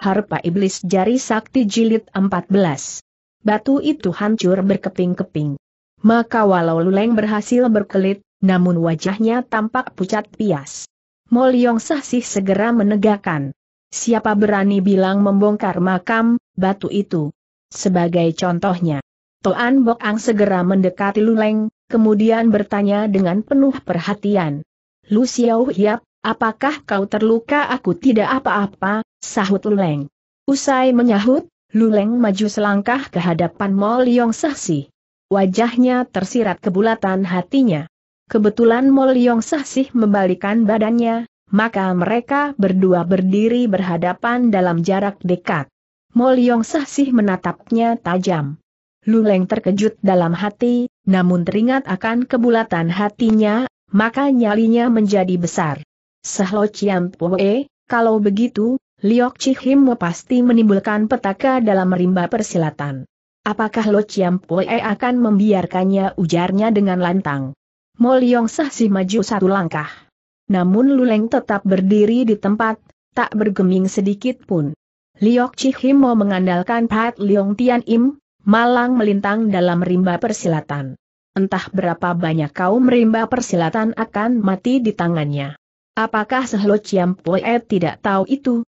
Harpa Iblis Jari Sakti Jilid 14. Batu itu hancur berkeping-keping. Maka walau Luleng berhasil berkelit, namun wajahnya tampak pucat pias. Moliong Sahsih segera menegakkan. Siapa berani bilang membongkar makam, batu itu. Sebagai contohnya, Toan Bok Ang segera mendekati Luleng, kemudian bertanya dengan penuh perhatian. Lu Xiao Hiap, apakah kau terluka aku tidak apa-apa, Sahut Luleng. Usai menyahut, Luleng maju selangkah ke hadapan Mo Liong Sahsi. Wajahnya tersirat kebulatan hatinya. Kebetulan Mo Liong Sahsi membalikan badannya, maka mereka berdua berdiri berhadapan dalam jarak dekat. Mo Liong Sahsi menatapnya tajam. Luleng terkejut dalam hati, namun teringat akan kebulatan hatinya, maka nyalinya menjadi besar. Sehlo Chiam Pue, kalau begitu, Liok Chihim pasti menimbulkan petaka dalam rimba persilatan. Apakah Lo Chiam Pue akan membiarkannya ujarnya dengan lantang? Mo Liong Sah si maju satu langkah. Namun Luleng tetap berdiri di tempat, tak bergeming sedikit pun. Liok Chihim mau mengandalkan Pat Liong Tian Im, malang melintang dalam rimba persilatan. Entah berapa banyak kaum rimba persilatan akan mati di tangannya. Apakah Sehlo Chiam Pue tidak tahu itu?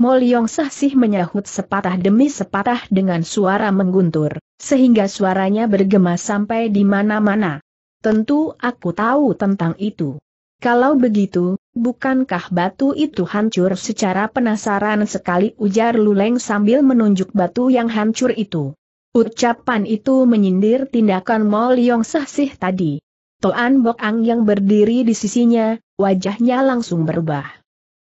Moliong Sahsih menyahut sepatah demi sepatah dengan suara mengguntur, sehingga suaranya bergema sampai di mana-mana. Tentu aku tahu tentang itu. Kalau begitu, bukankah batu itu hancur secara penasaran sekali ujar Luleng sambil menunjuk batu yang hancur itu. Ucapan itu menyindir tindakan Moliong Sahsih tadi. Toan Bok Ang yang berdiri di sisinya, wajahnya langsung berubah.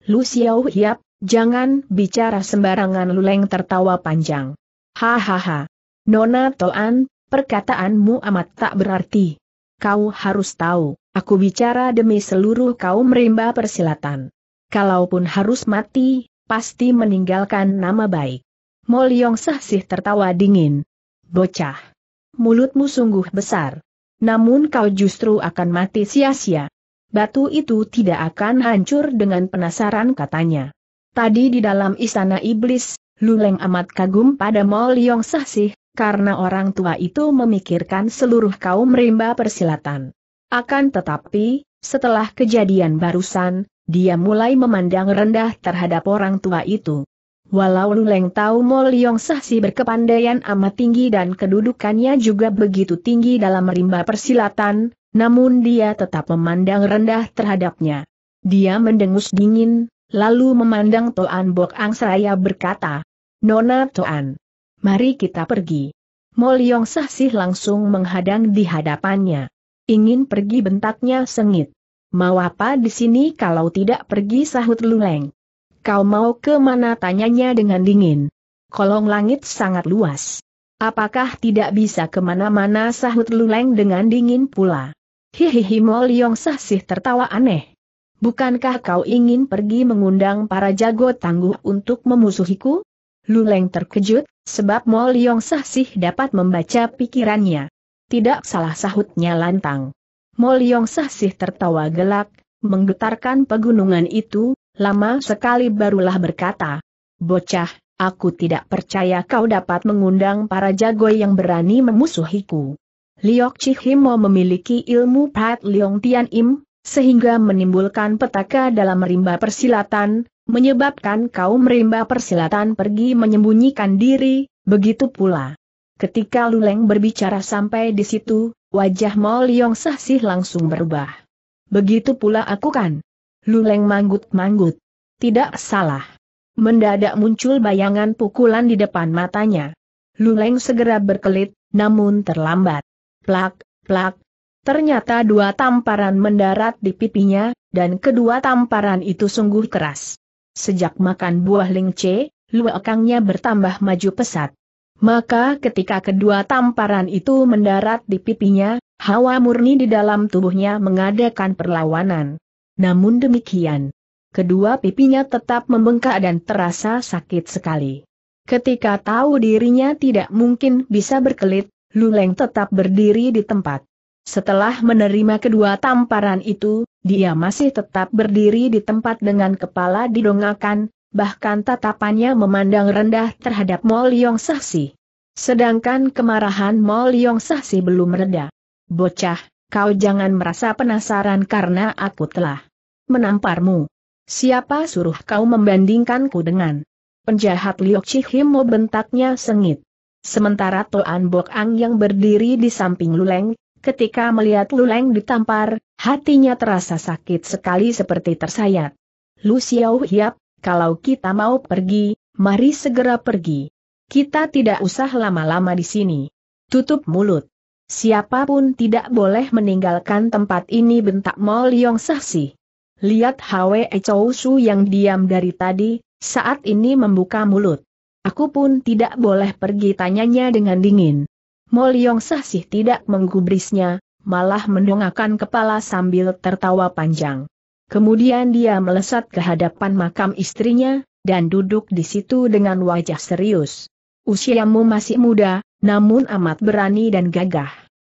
Lu Xiao Hiap, Jangan bicara sembarangan Luleng tertawa panjang. Hahaha. Nona Toan, perkataanmu amat tak berarti. Kau harus tahu, aku bicara demi seluruh kaum rimba persilatan. Kalaupun harus mati, pasti meninggalkan nama baik. Moliong Sahsih tertawa dingin. Bocah. Mulutmu sungguh besar. Namun kau justru akan mati sia-sia. Batu itu tidak akan hancur dengan penasaran katanya. Tadi di dalam istana iblis, Luleng amat kagum pada Mo Liong Sahsih, karena orang tua itu memikirkan seluruh kaum rimba persilatan. Akan tetapi, setelah kejadian barusan, dia mulai memandang rendah terhadap orang tua itu. Walau Luleng tahu Mo Liong Sahsih berkepandaian amat tinggi dan kedudukannya juga begitu tinggi dalam rimba persilatan, namun dia tetap memandang rendah terhadapnya. Dia mendengus dingin, Lalu memandang Toan Bok Ang seraya berkata, Nona Toan, mari kita pergi. Moliong Sahsih langsung menghadang di hadapannya. Ingin pergi bentaknya sengit. Mau apa di sini kalau tidak pergi sahut Luleng? Kau mau ke mana tanyanya dengan dingin. Kolong langit sangat luas. Apakah tidak bisa kemana-mana sahut Luleng dengan dingin pula? Hihihi Moliong Sahsih tertawa aneh. Bukankah kau ingin pergi mengundang para jago tangguh untuk memusuhiku? Luleng terkejut, sebab Mo Yong Sahsih dapat membaca pikirannya. Tidak salah sahutnya lantang. Mo Yong Sahsih tertawa gelak, menggetarkan pegunungan itu, lama sekali barulah berkata, Bocah, aku tidak percaya kau dapat mengundang para jago yang berani memusuhiku. Liok Chihimo memiliki ilmu Pat Leong Tian Im, sehingga menimbulkan petaka dalam rimba persilatan, menyebabkan kaum rimba persilatan pergi menyembunyikan diri, begitu pula. Ketika Luleng berbicara sampai di situ, wajah Mol Yong Sahsih langsung berubah. Begitu pula aku kan. Luleng manggut-manggut. Tidak salah. Mendadak muncul bayangan pukulan di depan matanya. Luleng segera berkelit, namun terlambat. Plak, plak, Ternyata dua tamparan mendarat di pipinya, dan kedua tamparan itu sungguh keras. Sejak makan buah lingce, luakangnya bertambah maju pesat. Maka ketika kedua tamparan itu mendarat di pipinya, hawa murni di dalam tubuhnya mengadakan perlawanan. Namun demikian, kedua pipinya tetap membengkak dan terasa sakit sekali. Ketika tahu dirinya tidak mungkin bisa berkelit, Luleng tetap berdiri di tempat. Setelah menerima kedua tamparan itu, dia masih tetap berdiri di tempat dengan kepala didongakan, bahkan tatapannya memandang rendah terhadap Mol Yong Sahsi. Sedangkan kemarahan Mol Yong Sahsi belum reda. Bocah, kau jangan merasa penasaran karena aku telah menamparmu. Siapa suruh kau membandingkanku dengan penjahat Liok Chihimo bentaknya sengit. Sementara Toan Bok Ang yang berdiri di samping Luleng, Ketika melihat Luleng ditampar, hatinya terasa sakit sekali seperti tersayat. Lu Xiao Hiap, kalau kita mau pergi, mari segera pergi. Kita tidak usah lama-lama di sini. Tutup mulut. Siapapun tidak boleh meninggalkan tempat ini bentak Mao Leong Sahsi. Lihat Hwe Chou yang diam dari tadi, saat ini membuka mulut. Aku pun tidak boleh pergi tanyanya dengan dingin. Moliong Sahsih tidak menggubrisnya, malah mendongakkan kepala sambil tertawa panjang. Kemudian dia melesat ke hadapan makam istrinya, dan duduk di situ dengan wajah serius. Usiamu masih muda, namun amat berani dan gagah.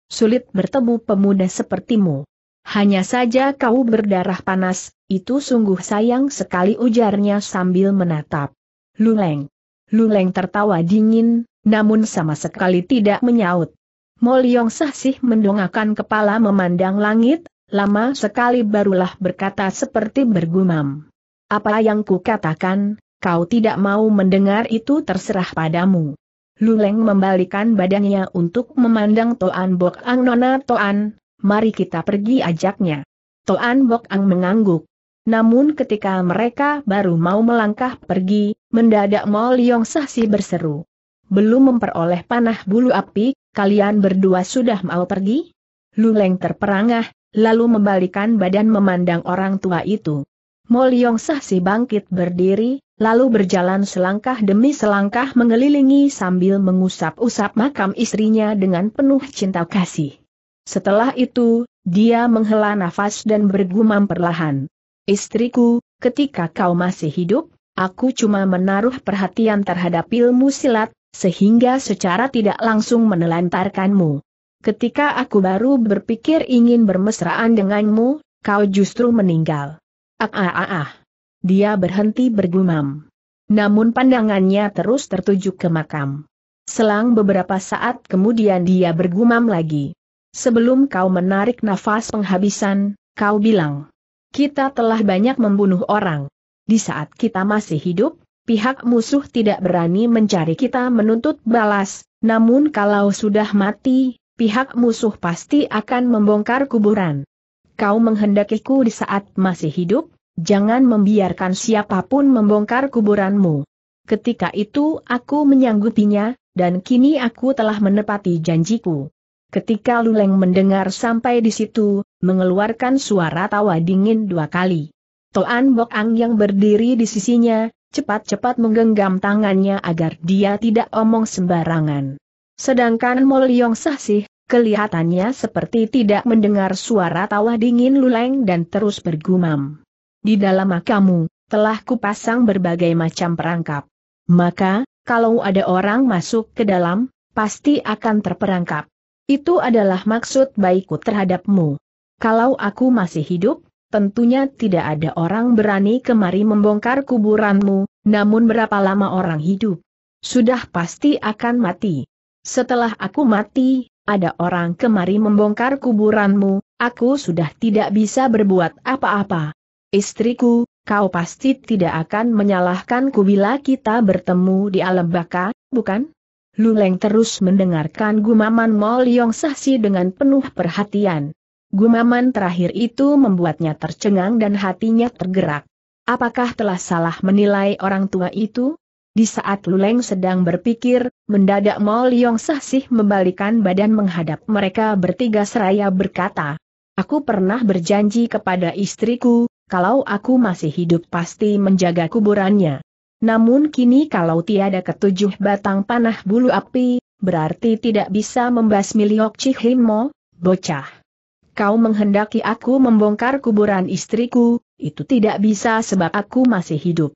Sulit bertemu pemuda sepertimu. Hanya saja kau berdarah panas, itu sungguh sayang sekali ujarnya sambil menatap. Luleng. Luleng tertawa dingin, namun sama sekali tidak menyaut. Moliong Sahsih mendongakkan kepala memandang langit, lama sekali barulah berkata seperti bergumam. Apa yang kukatakan, kau tidak mau mendengar itu terserah padamu. Luleng membalikan badannya untuk memandang Toan Bok Ang Nona Toan, mari kita pergi ajaknya. Toan Bok Ang mengangguk. Namun ketika mereka baru mau melangkah pergi, mendadak Yong Sahsi berseru belum memperoleh panah bulu api, kalian berdua sudah mau pergi? Luleng terperangah, lalu membalikan badan memandang orang tua itu. Moliong Sahsi bangkit berdiri, lalu berjalan selangkah demi selangkah mengelilingi sambil mengusap-usap makam istrinya dengan penuh cinta kasih. Setelah itu, dia menghela nafas dan bergumam perlahan. Istriku, ketika kau masih hidup, aku cuma menaruh perhatian terhadap ilmu silat, sehingga secara tidak langsung menelantarkanmu. Ketika aku baru berpikir ingin bermesraan denganmu, kau justru meninggal. Ah ah ah ah. Dia berhenti bergumam. Namun pandangannya terus tertuju ke makam. Selang beberapa saat kemudian dia bergumam lagi. Sebelum kau menarik nafas penghabisan, kau bilang, kita telah banyak membunuh orang. Di saat kita masih hidup, pihak musuh tidak berani mencari kita menuntut balas, namun kalau sudah mati, pihak musuh pasti akan membongkar kuburan. Kau menghendakiku di saat masih hidup, jangan membiarkan siapapun membongkar kuburanmu. Ketika itu aku menyanggupinya, dan kini aku telah menepati janjiku. Ketika Luleng mendengar sampai di situ, mengeluarkan suara tawa dingin dua kali. Toan Bok Ang yang berdiri di sisinya, cepat-cepat menggenggam tangannya agar dia tidak omong sembarangan. Sedangkan Moliong Sahsih, kelihatannya seperti tidak mendengar suara tawa dingin luleng dan terus bergumam. Di dalam makamu, telah kupasang berbagai macam perangkap. Maka, kalau ada orang masuk ke dalam, pasti akan terperangkap. Itu adalah maksud baikku terhadapmu. Kalau aku masih hidup, Tentunya tidak ada orang berani kemari membongkar kuburanmu, namun berapa lama orang hidup? Sudah pasti akan mati. Setelah aku mati, ada orang kemari membongkar kuburanmu, aku sudah tidak bisa berbuat apa-apa. Istriku, kau pasti tidak akan menyalahkanku bila kita bertemu di alam baka, bukan? Luleng terus mendengarkan gumaman Mol Yong Sahsi dengan penuh perhatian. Gumaman terakhir itu membuatnya tercengang dan hatinya tergerak. Apakah telah salah menilai orang tua itu? Di saat Luleng sedang berpikir, mendadak Mao Liong Sahsih membalikan badan menghadap mereka bertiga seraya berkata, Aku pernah berjanji kepada istriku, kalau aku masih hidup pasti menjaga kuburannya. Namun kini kalau tiada ketujuh batang panah bulu api, berarti tidak bisa membasmi Liok Chihimo, bocah. Kau menghendaki aku membongkar kuburan istriku, itu tidak bisa sebab aku masih hidup.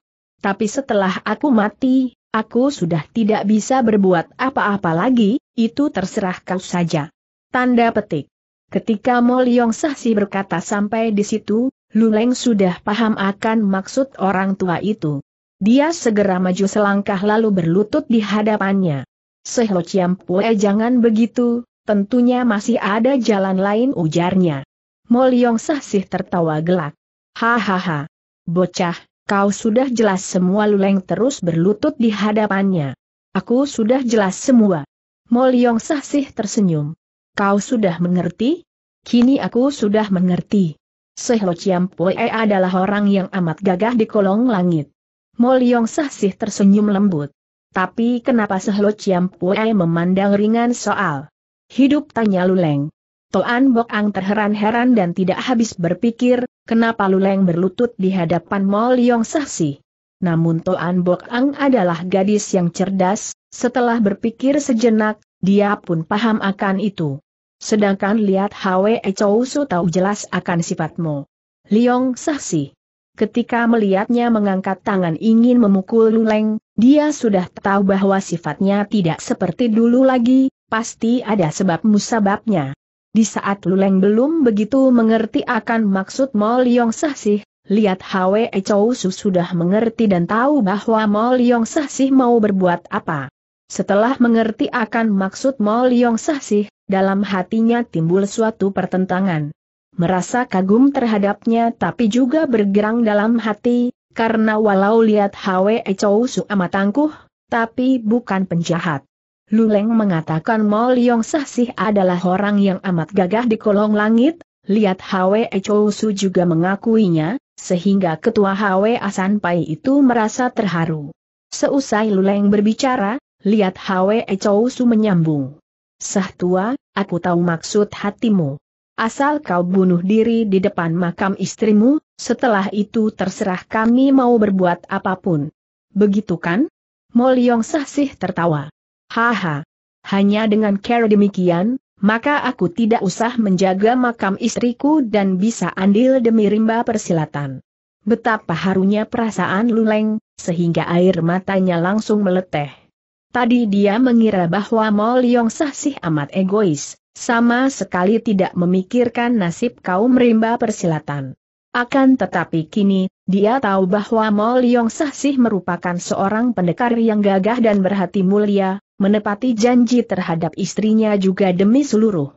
Tapi setelah aku mati, aku sudah tidak bisa berbuat apa-apa lagi, itu terserah kau saja. Tanda petik. Ketika Mo Leong Sahsi berkata sampai di situ, Luleng sudah paham akan maksud orang tua itu. Dia segera maju selangkah lalu berlutut di hadapannya. Seho Chiam Pue jangan begitu, tentunya masih ada jalan lain ujarnya. Mo Leong tertawa gelak. Hahaha. Bocah, kau sudah jelas semua luleng terus berlutut di hadapannya. Aku sudah jelas semua. Moliong sahsih tersenyum. Kau sudah mengerti? Kini aku sudah mengerti. Sehlo Chiampoe adalah orang yang amat gagah di kolong langit. Moliong sahsih tersenyum lembut. Tapi kenapa Sehlo Chiampoe memandang ringan soal? Hidup tanya Luleng. Toan Bok Ang terheran-heran dan tidak habis berpikir, kenapa Luleng berlutut di hadapan Mol Yong Sahsi. Namun Toan Bok Ang adalah gadis yang cerdas, setelah berpikir sejenak, dia pun paham akan itu. Sedangkan lihat Hwe Chou Su tahu jelas akan sifatmu. Liong Sahsi. Ketika melihatnya mengangkat tangan ingin memukul Luleng, dia sudah tahu bahwa sifatnya tidak seperti dulu lagi, pasti ada sebab musababnya. Di saat Luleng belum begitu mengerti akan maksud Mo Yong Sah Sih, lihat Hwe Chow Su sudah mengerti dan tahu bahwa Mo Yong Sah Sih mau berbuat apa. Setelah mengerti akan maksud Mo Yong Sah Sih, dalam hatinya timbul suatu pertentangan. Merasa kagum terhadapnya tapi juga bergerang dalam hati, karena walau lihat Hwe Chow Su amat angkuh, tapi bukan penjahat. Luleng mengatakan Mo Liong Sahsih adalah orang yang amat gagah di kolong langit, lihat Hwe Chou juga mengakuinya, sehingga ketua Hwe Asan Pai itu merasa terharu. Seusai Luleng berbicara, lihat Hwe Chou menyambung. Sah tua, aku tahu maksud hatimu. Asal kau bunuh diri di depan makam istrimu, setelah itu terserah kami mau berbuat apapun. Begitu kan? Mo Liong Sahsih tertawa. Haha. Hanya dengan cara demikian, maka aku tidak usah menjaga makam istriku dan bisa andil demi rimba persilatan. Betapa harunya perasaan Luleng, sehingga air matanya langsung meleteh. Tadi dia mengira bahwa Yong Yong sih amat egois, sama sekali tidak memikirkan nasib kaum rimba persilatan. Akan tetapi kini, dia tahu bahwa Yong Yong sih merupakan seorang pendekar yang gagah dan berhati mulia, menepati janji terhadap istrinya juga demi seluruh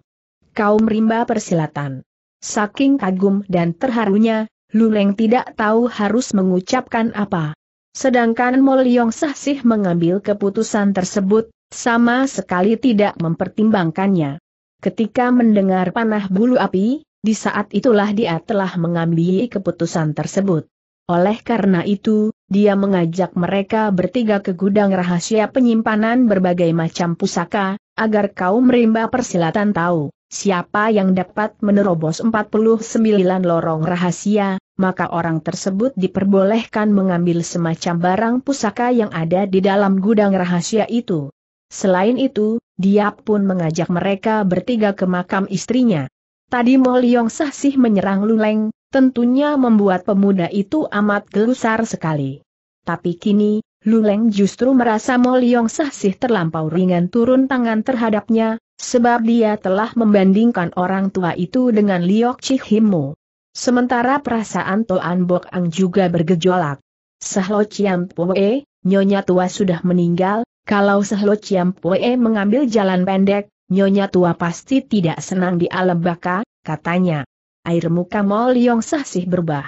kaum rimba persilatan. Saking kagum dan terharunya, Luleng tidak tahu harus mengucapkan apa. Sedangkan Moliong Sahsih mengambil keputusan tersebut, sama sekali tidak mempertimbangkannya. Ketika mendengar panah bulu api, di saat itulah dia telah mengambil keputusan tersebut. Oleh karena itu, dia mengajak mereka bertiga ke gudang rahasia penyimpanan berbagai macam pusaka, agar kaum rimba persilatan tahu, siapa yang dapat menerobos 49 lorong rahasia, maka orang tersebut diperbolehkan mengambil semacam barang pusaka yang ada di dalam gudang rahasia itu. Selain itu, dia pun mengajak mereka bertiga ke makam istrinya. Tadi Moliong sih menyerang Luleng, Tentunya membuat pemuda itu amat gelusar sekali. Tapi kini, Luleng justru merasa Moliong Sahsih terlampau ringan turun tangan terhadapnya, sebab dia telah membandingkan orang tua itu dengan Liok Cihimu. Sementara perasaan Toan Bok Ang juga bergejolak. Sehlo Chiam Pue, nyonya tua sudah meninggal, kalau Sehlo Chiam Pue mengambil jalan pendek, nyonya tua pasti tidak senang di alam baka, katanya air muka Mol Yong sahsih berubah.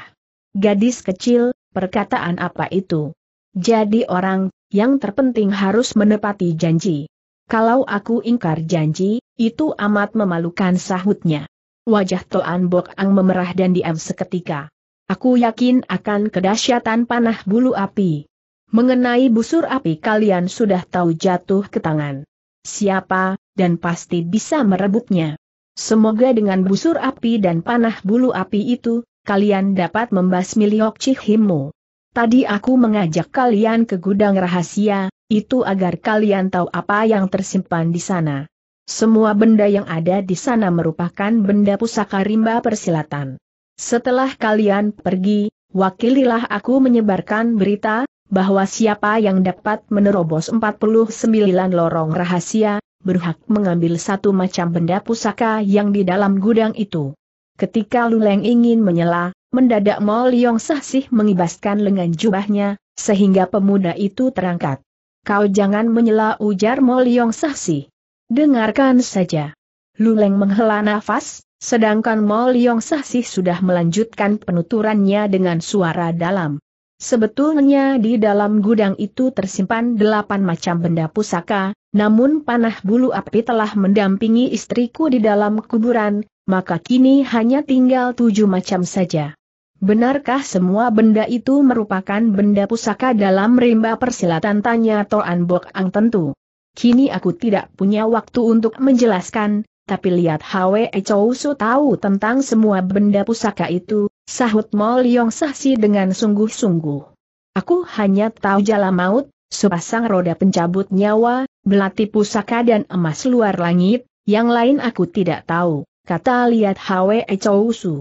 Gadis kecil, perkataan apa itu? Jadi orang, yang terpenting harus menepati janji. Kalau aku ingkar janji, itu amat memalukan sahutnya. Wajah Toan Bok Ang memerah dan diam seketika. Aku yakin akan kedahsyatan panah bulu api. Mengenai busur api kalian sudah tahu jatuh ke tangan. Siapa, dan pasti bisa merebutnya. Semoga dengan busur api dan panah bulu api itu, kalian dapat membasmi Liok Chihimu. Tadi aku mengajak kalian ke gudang rahasia, itu agar kalian tahu apa yang tersimpan di sana. Semua benda yang ada di sana merupakan benda pusaka rimba persilatan. Setelah kalian pergi, wakililah aku menyebarkan berita, bahwa siapa yang dapat menerobos 49 lorong rahasia, berhak mengambil satu macam benda pusaka yang di dalam gudang itu. Ketika Luleng ingin menyela, mendadak Mo Leong Sahsih mengibaskan lengan jubahnya, sehingga pemuda itu terangkat. Kau jangan menyela ujar Mo Leong Sahsih. Dengarkan saja. Luleng menghela nafas, sedangkan Mo Leong Sahsih sudah melanjutkan penuturannya dengan suara dalam. Sebetulnya di dalam gudang itu tersimpan delapan macam benda pusaka, namun panah bulu api telah mendampingi istriku di dalam kuburan, maka kini hanya tinggal tujuh macam saja. Benarkah semua benda itu merupakan benda pusaka dalam rimba persilatan tanya Toan Bok Ang tentu. Kini aku tidak punya waktu untuk menjelaskan, tapi lihat Hwe Chou Su tahu tentang semua benda pusaka itu, sahut Mol Yong Sahsi dengan sungguh-sungguh. Aku hanya tahu jala maut, sepasang roda pencabut nyawa, belati pusaka dan emas luar langit, yang lain aku tidak tahu, kata lihat Hwe Chou Su.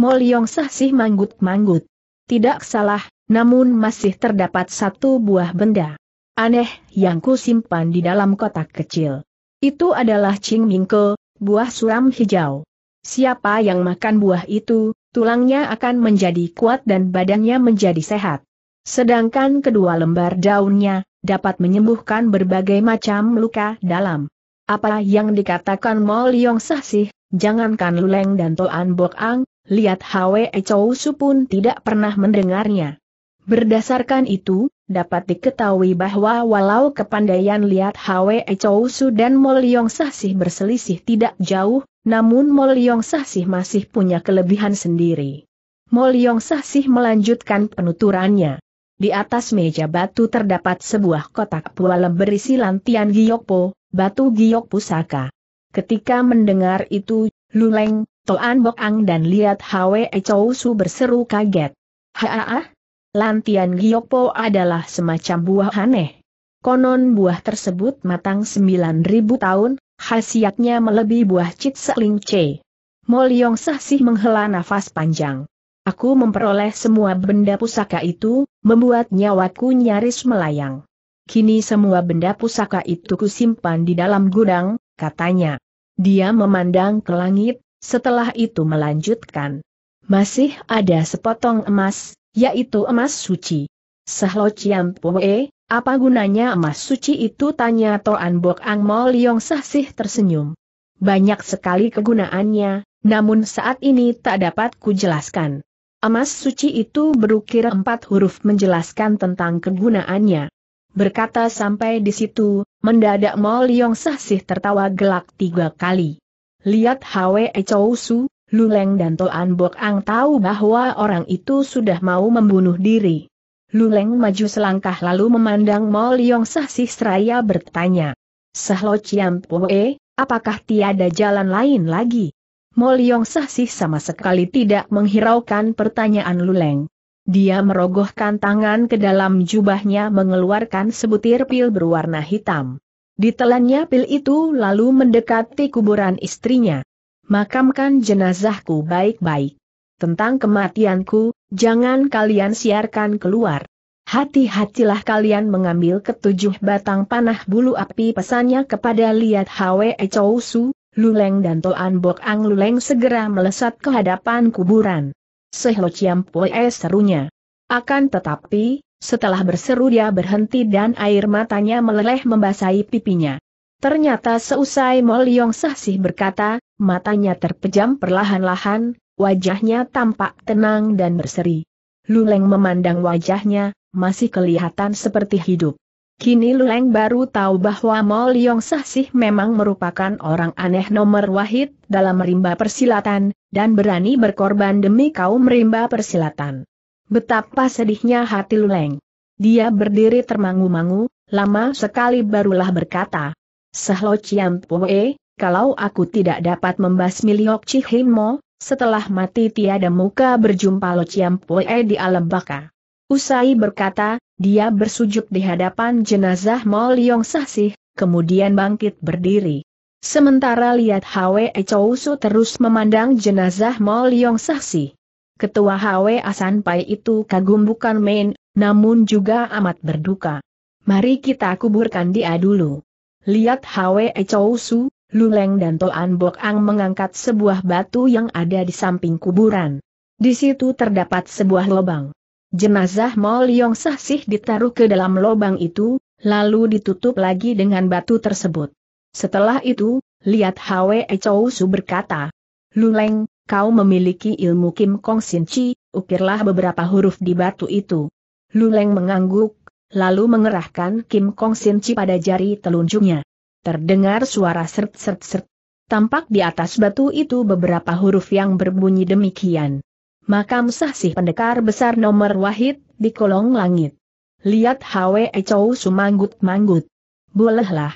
Mol Yong Sahsi manggut-manggut. Tidak salah, namun masih terdapat satu buah benda. Aneh yang ku simpan di dalam kotak kecil. Itu adalah Ching Mingke, buah suram hijau. Siapa yang makan buah itu, tulangnya akan menjadi kuat dan badannya menjadi sehat. Sedangkan kedua lembar daunnya dapat menyembuhkan berbagai macam luka dalam. Apa yang dikatakan Mo Yong Sah sih, jangankan Luleng dan Toan Bok Ang, lihat Hwe Chou Su pun tidak pernah mendengarnya. Berdasarkan itu, dapat diketahui bahwa walau kepandaian lihat Hwe Chou Su dan Moliong Sahsih berselisih tidak jauh, namun Moliong Sahsih masih punya kelebihan sendiri. Moliong Sahsih melanjutkan penuturannya. Di atas meja batu terdapat sebuah kotak pualem berisi lantian Giyokpo, batu Giyok pusaka. Ketika mendengar itu, Luleng, Toan Bokang dan lihat Hwe Chou Su berseru kaget. Haa, Lantian Giopo adalah semacam buah aneh. Konon buah tersebut matang 9.000 tahun, khasiatnya melebihi buah Cit Seling C. Moliong Sahsih menghela nafas panjang. Aku memperoleh semua benda pusaka itu, membuat nyawaku nyaris melayang. Kini semua benda pusaka itu kusimpan di dalam gudang, katanya. Dia memandang ke langit, setelah itu melanjutkan. Masih ada sepotong emas, yaitu emas suci. Sehlo Chiam Poe, apa gunanya emas suci itu tanya Toan Bok Ang Mo Liong Sahsih tersenyum. Banyak sekali kegunaannya, namun saat ini tak dapat kujelaskan. Emas suci itu berukir empat huruf menjelaskan tentang kegunaannya. Berkata sampai di situ, mendadak Mo Liong Sahsih tertawa gelak tiga kali. Lihat Hwe Chow Su, Luleng dan Toan Bok Ang tahu bahwa orang itu sudah mau membunuh diri. Luleng maju selangkah lalu memandang Mo Liong Sah Seraya bertanya. Sahlo Chiam Poe, apakah tiada jalan lain lagi? Mo Liong Sah sama sekali tidak menghiraukan pertanyaan Luleng. Dia merogohkan tangan ke dalam jubahnya mengeluarkan sebutir pil berwarna hitam. Ditelannya pil itu lalu mendekati kuburan istrinya makamkan jenazahku baik-baik. Tentang kematianku, jangan kalian siarkan keluar. Hati-hatilah kalian mengambil ketujuh batang panah bulu api pesannya kepada Liat Hwe Chou Su, Luleng dan Toan Bok Ang Luleng segera melesat ke hadapan kuburan. Sehlo Chiam Pue serunya. Akan tetapi, setelah berseru dia berhenti dan air matanya meleleh membasahi pipinya. Ternyata seusai Mol Yong Sah berkata, matanya terpejam perlahan-lahan, wajahnya tampak tenang dan berseri. Luleng memandang wajahnya, masih kelihatan seperti hidup. Kini Luleng baru tahu bahwa Mol Yong Sahsih memang merupakan orang aneh nomor wahid dalam rimba persilatan, dan berani berkorban demi kaum rimba persilatan. Betapa sedihnya hati Luleng. Dia berdiri termangu-mangu, lama sekali barulah berkata, Sehlo Chiam Pue, kalau aku tidak dapat membasmi Liok Chihimo, setelah mati tiada muka berjumpa Lo Chiam Pue di alam baka. Usai berkata, dia bersujud di hadapan jenazah Mo Liong Sahsih, kemudian bangkit berdiri. Sementara lihat Hwe Chousu terus memandang jenazah Mo Liong Sahsih. Ketua Hwe Asanpai itu kagum bukan main, namun juga amat berduka. Mari kita kuburkan dia dulu. Lihat Hwe Chousu, Luleng dan Toan Bok Ang mengangkat sebuah batu yang ada di samping kuburan. Di situ terdapat sebuah lubang. Jenazah Mo Yong Sah Sih ditaruh ke dalam lubang itu, lalu ditutup lagi dengan batu tersebut. Setelah itu, lihat Hwe Chou Su berkata, Luleng, kau memiliki ilmu Kim Kong Sin Chi, ukirlah beberapa huruf di batu itu. Luleng mengangguk, lalu mengerahkan Kim Kong Sin Chi pada jari telunjuknya. Terdengar suara sert-sert-sert. Tampak di atas batu itu beberapa huruf yang berbunyi demikian. Makam sahsih pendekar besar nomor wahid, di kolong langit. Lihat Hwe Chow sumanggut-manggut. Bolehlah.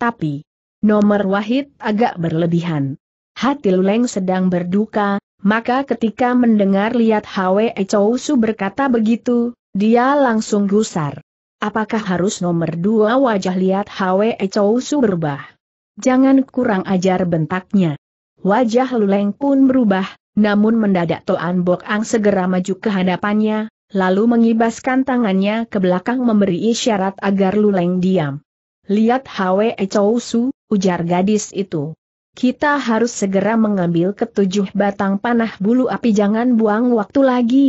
Tapi, nomor wahid agak berlebihan. Hati Luleng sedang berduka, maka ketika mendengar lihat Hwe Chow Su berkata begitu, dia langsung gusar. Apakah harus nomor dua wajah lihat Hwe Chow berubah? Jangan kurang ajar bentaknya. Wajah Luleng pun berubah, namun mendadak Toan Bok Ang segera maju ke hadapannya, lalu mengibaskan tangannya ke belakang memberi isyarat agar Luleng diam. Lihat Hwe Chow ujar gadis itu. Kita harus segera mengambil ketujuh batang panah bulu api jangan buang waktu lagi.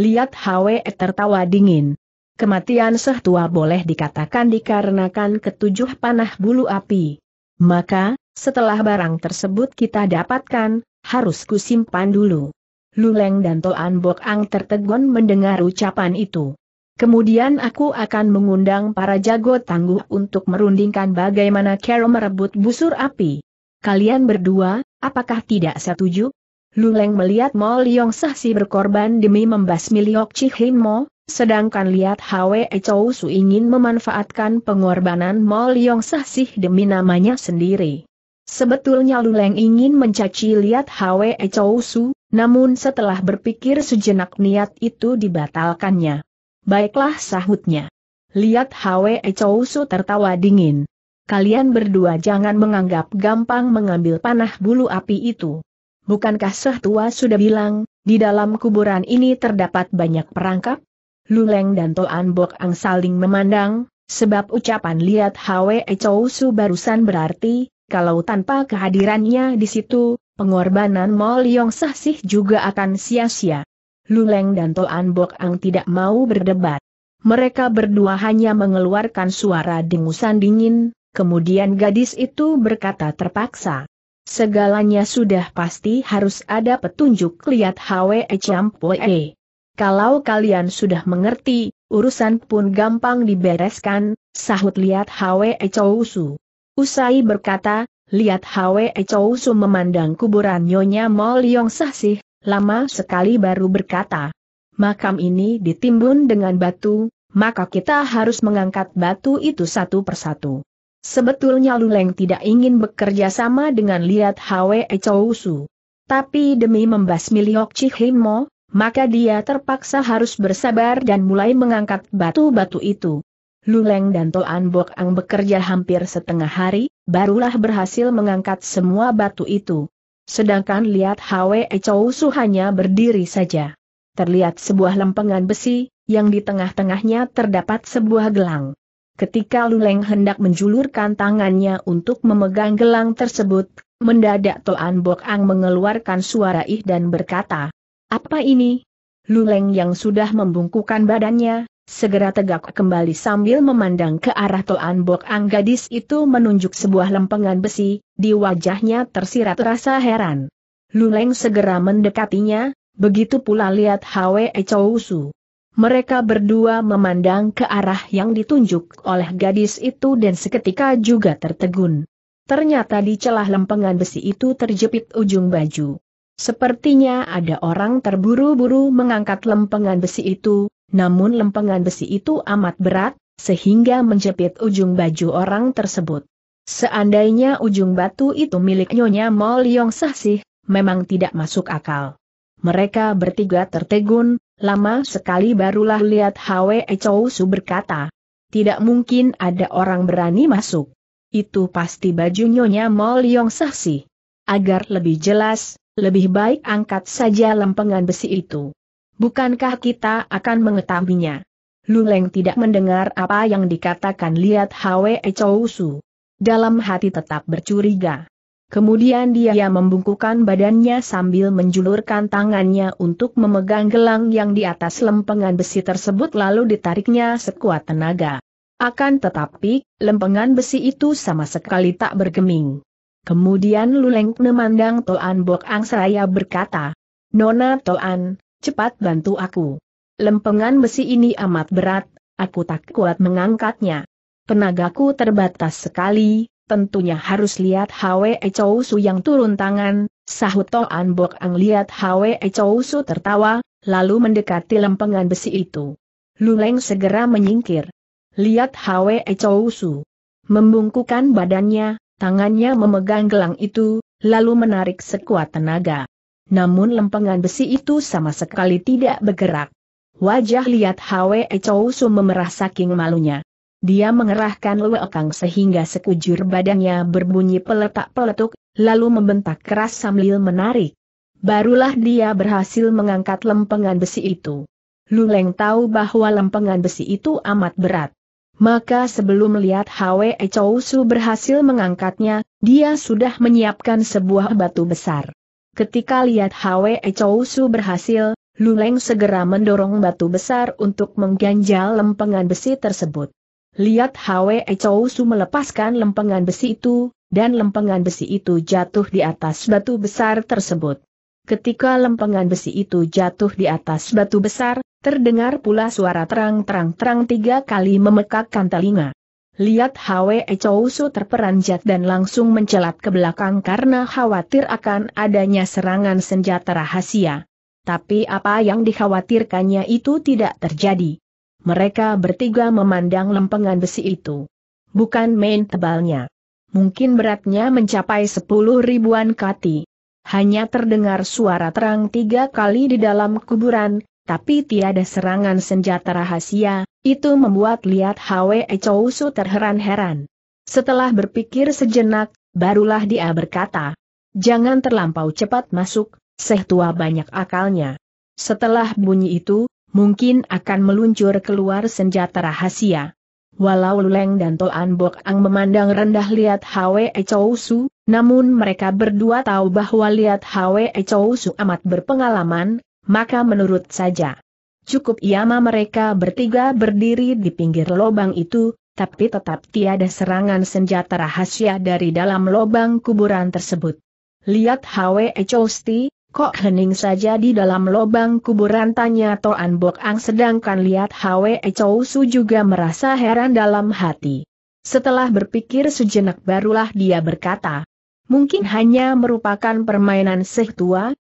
Lihat Hwe tertawa dingin kematian Seh Tua boleh dikatakan dikarenakan ketujuh panah bulu api. Maka, setelah barang tersebut kita dapatkan, harus kusimpan dulu. Luleng dan Toan Bok Ang tertegun mendengar ucapan itu. Kemudian aku akan mengundang para jago tangguh untuk merundingkan bagaimana Kero merebut busur api. Kalian berdua, apakah tidak setuju? Luleng melihat Mo sah Sahsi berkorban demi membasmi Liok Chihin Mo, Sedangkan lihat Hwe Chow Su ingin memanfaatkan pengorbanan Mol Yong Sah Sih demi namanya sendiri. Sebetulnya Luleng ingin mencaci lihat Hwe Chow Su, namun setelah berpikir sejenak niat itu dibatalkannya. Baiklah sahutnya. Lihat Hwe Chow Su tertawa dingin. Kalian berdua jangan menganggap gampang mengambil panah bulu api itu. Bukankah Seh Tua sudah bilang, di dalam kuburan ini terdapat banyak perangkap? Luleng dan Toan Bok Ang saling memandang, sebab ucapan lihat Hwe Chow Su barusan berarti, kalau tanpa kehadirannya di situ, pengorbanan Mol Yong Sah Sih juga akan sia-sia. Luleng dan Toan Bok Ang tidak mau berdebat. Mereka berdua hanya mengeluarkan suara dengusan dingin, kemudian gadis itu berkata terpaksa. Segalanya sudah pasti harus ada petunjuk lihat Hwe Champoe. Kalau kalian sudah mengerti, urusan pun gampang dibereskan, sahut liat Hwe Chousu. Usai berkata, liat Hwe Chousu memandang kuburan Nyonya Mol Liong Sahsih, lama sekali baru berkata. Makam ini ditimbun dengan batu, maka kita harus mengangkat batu itu satu persatu. Sebetulnya Luleng tidak ingin bekerja sama dengan liat Hwe Chousu. Tapi demi membasmi Liok Chihimo, maka dia terpaksa harus bersabar dan mulai mengangkat batu-batu itu. Luleng dan Toan Bok Ang bekerja hampir setengah hari, barulah berhasil mengangkat semua batu itu. Sedangkan lihat Hwe Chow Su hanya berdiri saja. Terlihat sebuah lempengan besi, yang di tengah-tengahnya terdapat sebuah gelang. Ketika Luleng hendak menjulurkan tangannya untuk memegang gelang tersebut, mendadak Toan Bok Ang mengeluarkan suara ih dan berkata, apa ini? Luleng yang sudah membungkukan badannya, segera tegak kembali sambil memandang ke arah Toan Bok Ang gadis itu menunjuk sebuah lempengan besi, di wajahnya tersirat rasa heran. Luleng segera mendekatinya, begitu pula lihat Hwe Chou Mereka berdua memandang ke arah yang ditunjuk oleh gadis itu dan seketika juga tertegun. Ternyata di celah lempengan besi itu terjepit ujung baju. Sepertinya ada orang terburu-buru mengangkat lempengan besi itu, namun lempengan besi itu amat berat, sehingga menjepit ujung baju orang tersebut. Seandainya ujung batu itu milik Nyonya Mol Yong Sahsih, memang tidak masuk akal. Mereka bertiga tertegun, lama sekali barulah lihat Hwe Chow Su berkata, tidak mungkin ada orang berani masuk. Itu pasti baju Nyonya Mol Yong Sahsih. Agar lebih jelas, lebih baik angkat saja lempengan besi itu. Bukankah kita akan mengetahuinya? Luleng tidak mendengar apa yang dikatakan Liat Hwe Chou Dalam hati tetap bercuriga. Kemudian dia membungkukan badannya sambil menjulurkan tangannya untuk memegang gelang yang di atas lempengan besi tersebut lalu ditariknya sekuat tenaga. Akan tetapi, lempengan besi itu sama sekali tak bergeming. Kemudian Luleng memandang Toan Bok Ang berkata, Nona Toan, cepat bantu aku. Lempengan besi ini amat berat, aku tak kuat mengangkatnya. Tenagaku terbatas sekali, tentunya harus lihat Hwe Chow Su yang turun tangan, sahut Toan Bok Ang lihat Hwe Chow Su tertawa, lalu mendekati lempengan besi itu. Luleng segera menyingkir. Lihat Hwe Chow Su. Membungkukan badannya, Tangannya memegang gelang itu, lalu menarik sekuat tenaga. Namun lempengan besi itu sama sekali tidak bergerak. Wajah lihat Hwe Chou Su memerah saking malunya. Dia mengerahkan lewekang sehingga sekujur badannya berbunyi peletak-peletuk, lalu membentak keras sambil menarik. Barulah dia berhasil mengangkat lempengan besi itu. Luleng tahu bahwa lempengan besi itu amat berat. Maka sebelum melihat Hwe Chow Su berhasil mengangkatnya, dia sudah menyiapkan sebuah batu besar. Ketika lihat Hwe Chow Su berhasil, Luleng segera mendorong batu besar untuk mengganjal lempengan besi tersebut. Lihat Hwe Chow Su melepaskan lempengan besi itu, dan lempengan besi itu jatuh di atas batu besar tersebut. Ketika lempengan besi itu jatuh di atas batu besar, Terdengar pula suara terang-terang-terang tiga kali memekakkan telinga. Lihat Hwe Chousu terperanjat dan langsung mencelat ke belakang karena khawatir akan adanya serangan senjata rahasia. Tapi apa yang dikhawatirkannya itu tidak terjadi. Mereka bertiga memandang lempengan besi itu. Bukan main tebalnya. Mungkin beratnya mencapai sepuluh ribuan kati. Hanya terdengar suara terang tiga kali di dalam kuburan, tapi tiada serangan senjata rahasia, itu membuat lihat Hwe Chousu terheran-heran. Setelah berpikir sejenak, barulah dia berkata, Jangan terlampau cepat masuk, Seh tua banyak akalnya. Setelah bunyi itu, mungkin akan meluncur keluar senjata rahasia. Walau Luleng dan Toan Bok Ang memandang rendah lihat Hwe Chou Su, namun mereka berdua tahu bahwa lihat Hwe Chou Su amat berpengalaman, maka menurut saja. Cukup iama mereka bertiga berdiri di pinggir lobang itu, tapi tetap tiada serangan senjata rahasia dari dalam lobang kuburan tersebut. Lihat Hwe Chosti, kok hening saja di dalam lobang kuburan tanya Toan Bok Ang sedangkan lihat Hwe Chousu juga merasa heran dalam hati. Setelah berpikir sejenak barulah dia berkata, mungkin hanya merupakan permainan seh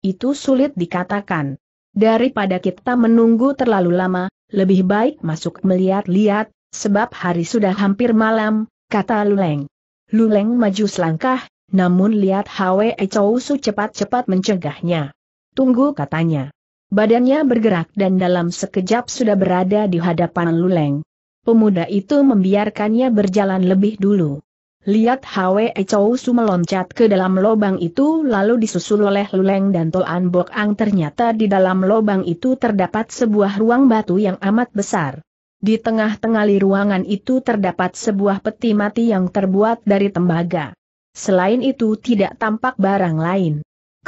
itu sulit dikatakan. Daripada kita menunggu terlalu lama, lebih baik masuk melihat-lihat, sebab hari sudah hampir malam, kata Luleng. Luleng maju selangkah, namun lihat Hwe Chou cepat-cepat mencegahnya. Tunggu katanya. Badannya bergerak dan dalam sekejap sudah berada di hadapan Luleng. Pemuda itu membiarkannya berjalan lebih dulu. Lihat Hwe Chou Su meloncat ke dalam lubang itu lalu disusul oleh Luleng dan Toan Bok Ang ternyata di dalam lubang itu terdapat sebuah ruang batu yang amat besar. Di tengah-tengah ruangan itu terdapat sebuah peti mati yang terbuat dari tembaga. Selain itu tidak tampak barang lain.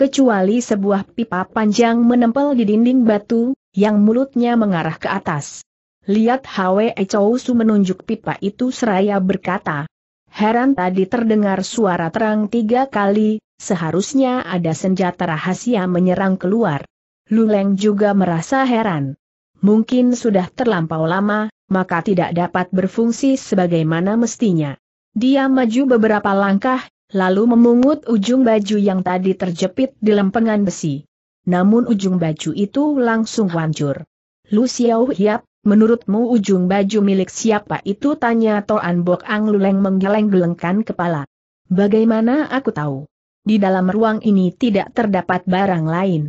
Kecuali sebuah pipa panjang menempel di dinding batu, yang mulutnya mengarah ke atas. Lihat Hwe Chou Su menunjuk pipa itu seraya berkata, Heran tadi terdengar suara terang tiga kali, seharusnya ada senjata rahasia menyerang keluar. Luleng juga merasa heran. Mungkin sudah terlampau lama, maka tidak dapat berfungsi sebagaimana mestinya. Dia maju beberapa langkah, lalu memungut ujung baju yang tadi terjepit di lempengan besi. Namun ujung baju itu langsung hancur. Lu Xiao Hiap, Menurutmu ujung baju milik siapa itu? Tanya Toan Bok Ang Luleng menggeleng-gelengkan kepala. Bagaimana aku tahu? Di dalam ruang ini tidak terdapat barang lain.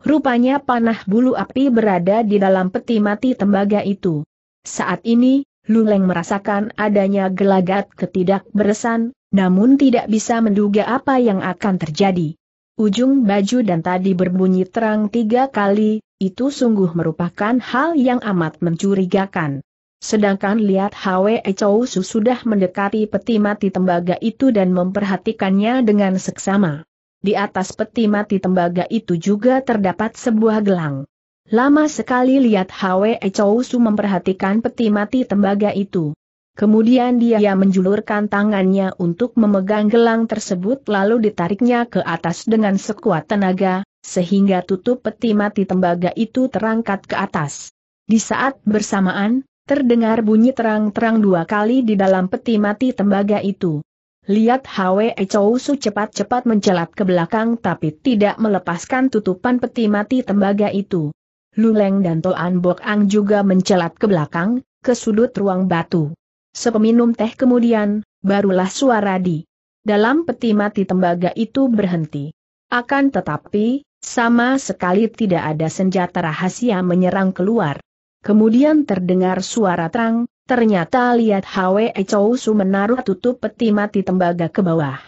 Rupanya panah bulu api berada di dalam peti mati tembaga itu. Saat ini, Luleng merasakan adanya gelagat ketidakberesan, namun tidak bisa menduga apa yang akan terjadi. Ujung baju dan tadi berbunyi terang tiga kali, itu sungguh merupakan hal yang amat mencurigakan. Sedangkan lihat Hwe Chou Su sudah mendekati peti mati tembaga itu dan memperhatikannya dengan seksama. Di atas peti mati tembaga itu juga terdapat sebuah gelang. Lama sekali lihat Hwe Chou Su memperhatikan peti mati tembaga itu. Kemudian dia menjulurkan tangannya untuk memegang gelang tersebut lalu ditariknya ke atas dengan sekuat tenaga, sehingga tutup peti mati tembaga itu terangkat ke atas. Di saat bersamaan, terdengar bunyi terang-terang dua kali di dalam peti mati tembaga itu. Lihat Hwe Chou cepat-cepat mencelat ke belakang tapi tidak melepaskan tutupan peti mati tembaga itu. Luleng dan Toan Bok Ang juga mencelat ke belakang, ke sudut ruang batu. Sepeminum teh kemudian, barulah suara di dalam peti mati tembaga itu berhenti. Akan tetapi, sama sekali tidak ada senjata rahasia menyerang keluar. Kemudian terdengar suara terang, ternyata lihat Hwe Chou Su menaruh tutup peti mati tembaga ke bawah.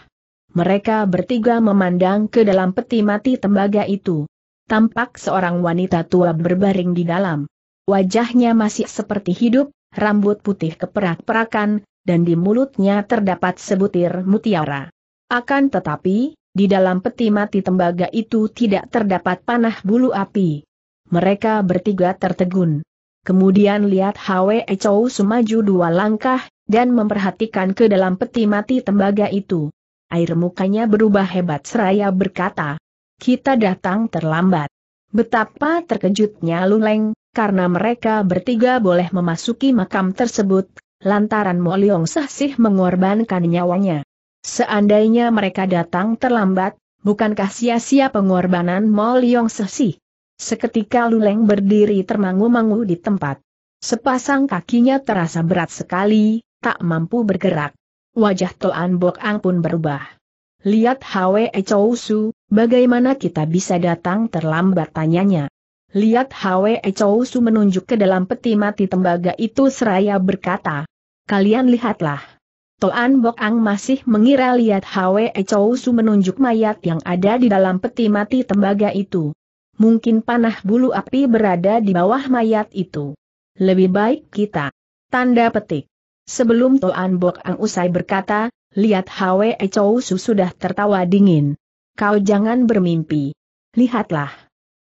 Mereka bertiga memandang ke dalam peti mati tembaga itu. Tampak seorang wanita tua berbaring di dalam. Wajahnya masih seperti hidup, rambut putih keperak-perakan, dan di mulutnya terdapat sebutir mutiara. Akan tetapi, di dalam peti mati tembaga itu tidak terdapat panah bulu api. Mereka bertiga tertegun. Kemudian lihat Hwe Chou semaju dua langkah, dan memperhatikan ke dalam peti mati tembaga itu. Air mukanya berubah hebat seraya berkata, kita datang terlambat. Betapa terkejutnya Luleng, karena mereka bertiga boleh memasuki makam tersebut, lantaran Mo sah Sahsih mengorbankan nyawanya. Seandainya mereka datang terlambat, bukankah sia-sia pengorbanan Mo Leong Sesi? Seketika Luleng berdiri termangu-mangu di tempat. Sepasang kakinya terasa berat sekali, tak mampu bergerak. Wajah Toan Bok Ang pun berubah. Lihat Hwe Chou Su, bagaimana kita bisa datang terlambat tanyanya. Lihat Hwe Chou Su menunjuk ke dalam peti mati tembaga itu seraya berkata, Kalian lihatlah. Toan Bok Ang masih mengira lihat Hwe Chou Su menunjuk mayat yang ada di dalam peti mati tembaga itu. Mungkin panah bulu api berada di bawah mayat itu. Lebih baik kita. Tanda petik. Sebelum Toan Bok Ang usai berkata, lihat Hwe Chou Su sudah tertawa dingin. Kau jangan bermimpi. Lihatlah.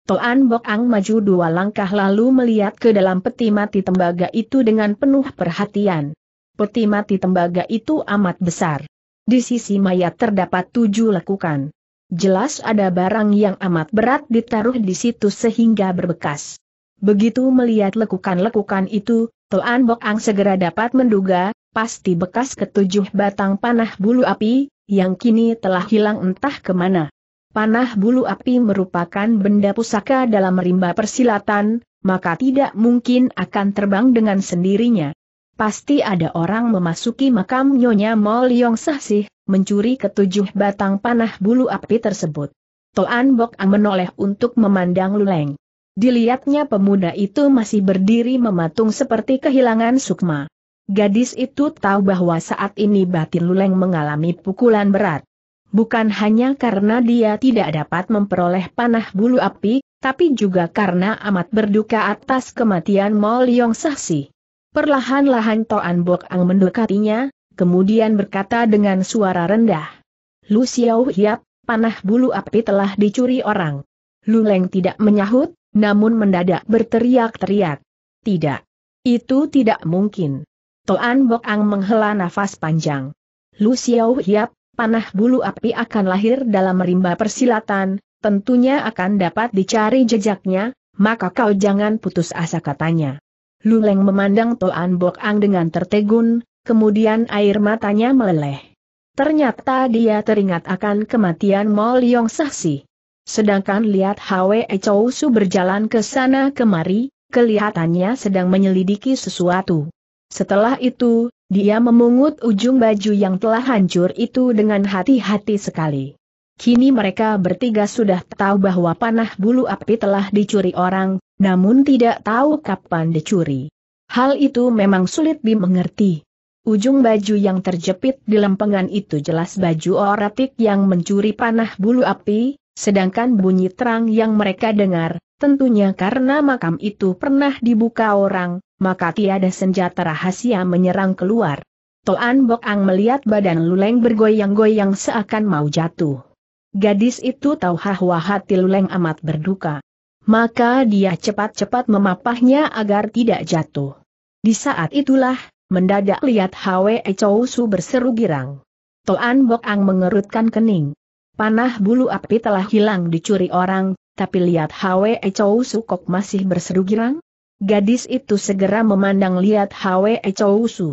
Toan Bok Ang maju dua langkah lalu melihat ke dalam peti mati tembaga itu dengan penuh perhatian peti mati tembaga itu amat besar. Di sisi mayat terdapat tujuh lekukan. Jelas ada barang yang amat berat ditaruh di situ sehingga berbekas. Begitu melihat lekukan-lekukan itu, Tuan Bok Ang segera dapat menduga, pasti bekas ketujuh batang panah bulu api, yang kini telah hilang entah kemana. Panah bulu api merupakan benda pusaka dalam rimba persilatan, maka tidak mungkin akan terbang dengan sendirinya. Pasti ada orang memasuki makam Nyonya Mol Yong Sahsih, mencuri ketujuh batang panah bulu api tersebut. Toan Bok Ang menoleh untuk memandang Luleng. Dilihatnya pemuda itu masih berdiri mematung seperti kehilangan sukma. Gadis itu tahu bahwa saat ini batin Luleng mengalami pukulan berat. Bukan hanya karena dia tidak dapat memperoleh panah bulu api, tapi juga karena amat berduka atas kematian Mol Yong Sahsih. Perlahan-lahan Toan Bok Ang mendekatinya, kemudian berkata dengan suara rendah. Lu Xiao Hiap, panah bulu api telah dicuri orang. Lu Leng tidak menyahut, namun mendadak berteriak-teriak. Tidak. Itu tidak mungkin. Toan Bok Ang menghela nafas panjang. Lu Xiao Hiap, panah bulu api akan lahir dalam rimba persilatan, tentunya akan dapat dicari jejaknya, maka kau jangan putus asa katanya. Luleng memandang Toan Bok Ang dengan tertegun, kemudian air matanya meleleh. Ternyata dia teringat akan kematian Mol Yongsasi. Sahsi. Sedangkan lihat Hwe Chow Su berjalan ke sana kemari, kelihatannya sedang menyelidiki sesuatu. Setelah itu, dia memungut ujung baju yang telah hancur itu dengan hati-hati sekali. Kini mereka bertiga sudah tahu bahwa panah bulu api telah dicuri orang, namun tidak tahu kapan dicuri. Hal itu memang sulit dimengerti. Ujung baju yang terjepit di lempengan itu jelas baju oratik yang mencuri panah bulu api, sedangkan bunyi terang yang mereka dengar, tentunya karena makam itu pernah dibuka orang, maka tiada senjata rahasia menyerang keluar. Toan Bok Ang melihat badan Luleng bergoyang-goyang seakan mau jatuh. Gadis itu tahu bahwa hati Luleng amat berduka. Maka dia cepat-cepat memapahnya agar tidak jatuh. Di saat itulah, mendadak lihat Hwe Chou Su berseru girang. Toan Bok Ang mengerutkan kening. Panah bulu api telah hilang dicuri orang, tapi lihat Hwe Chou Su kok masih berseru girang? Gadis itu segera memandang lihat Hwe Chou Su.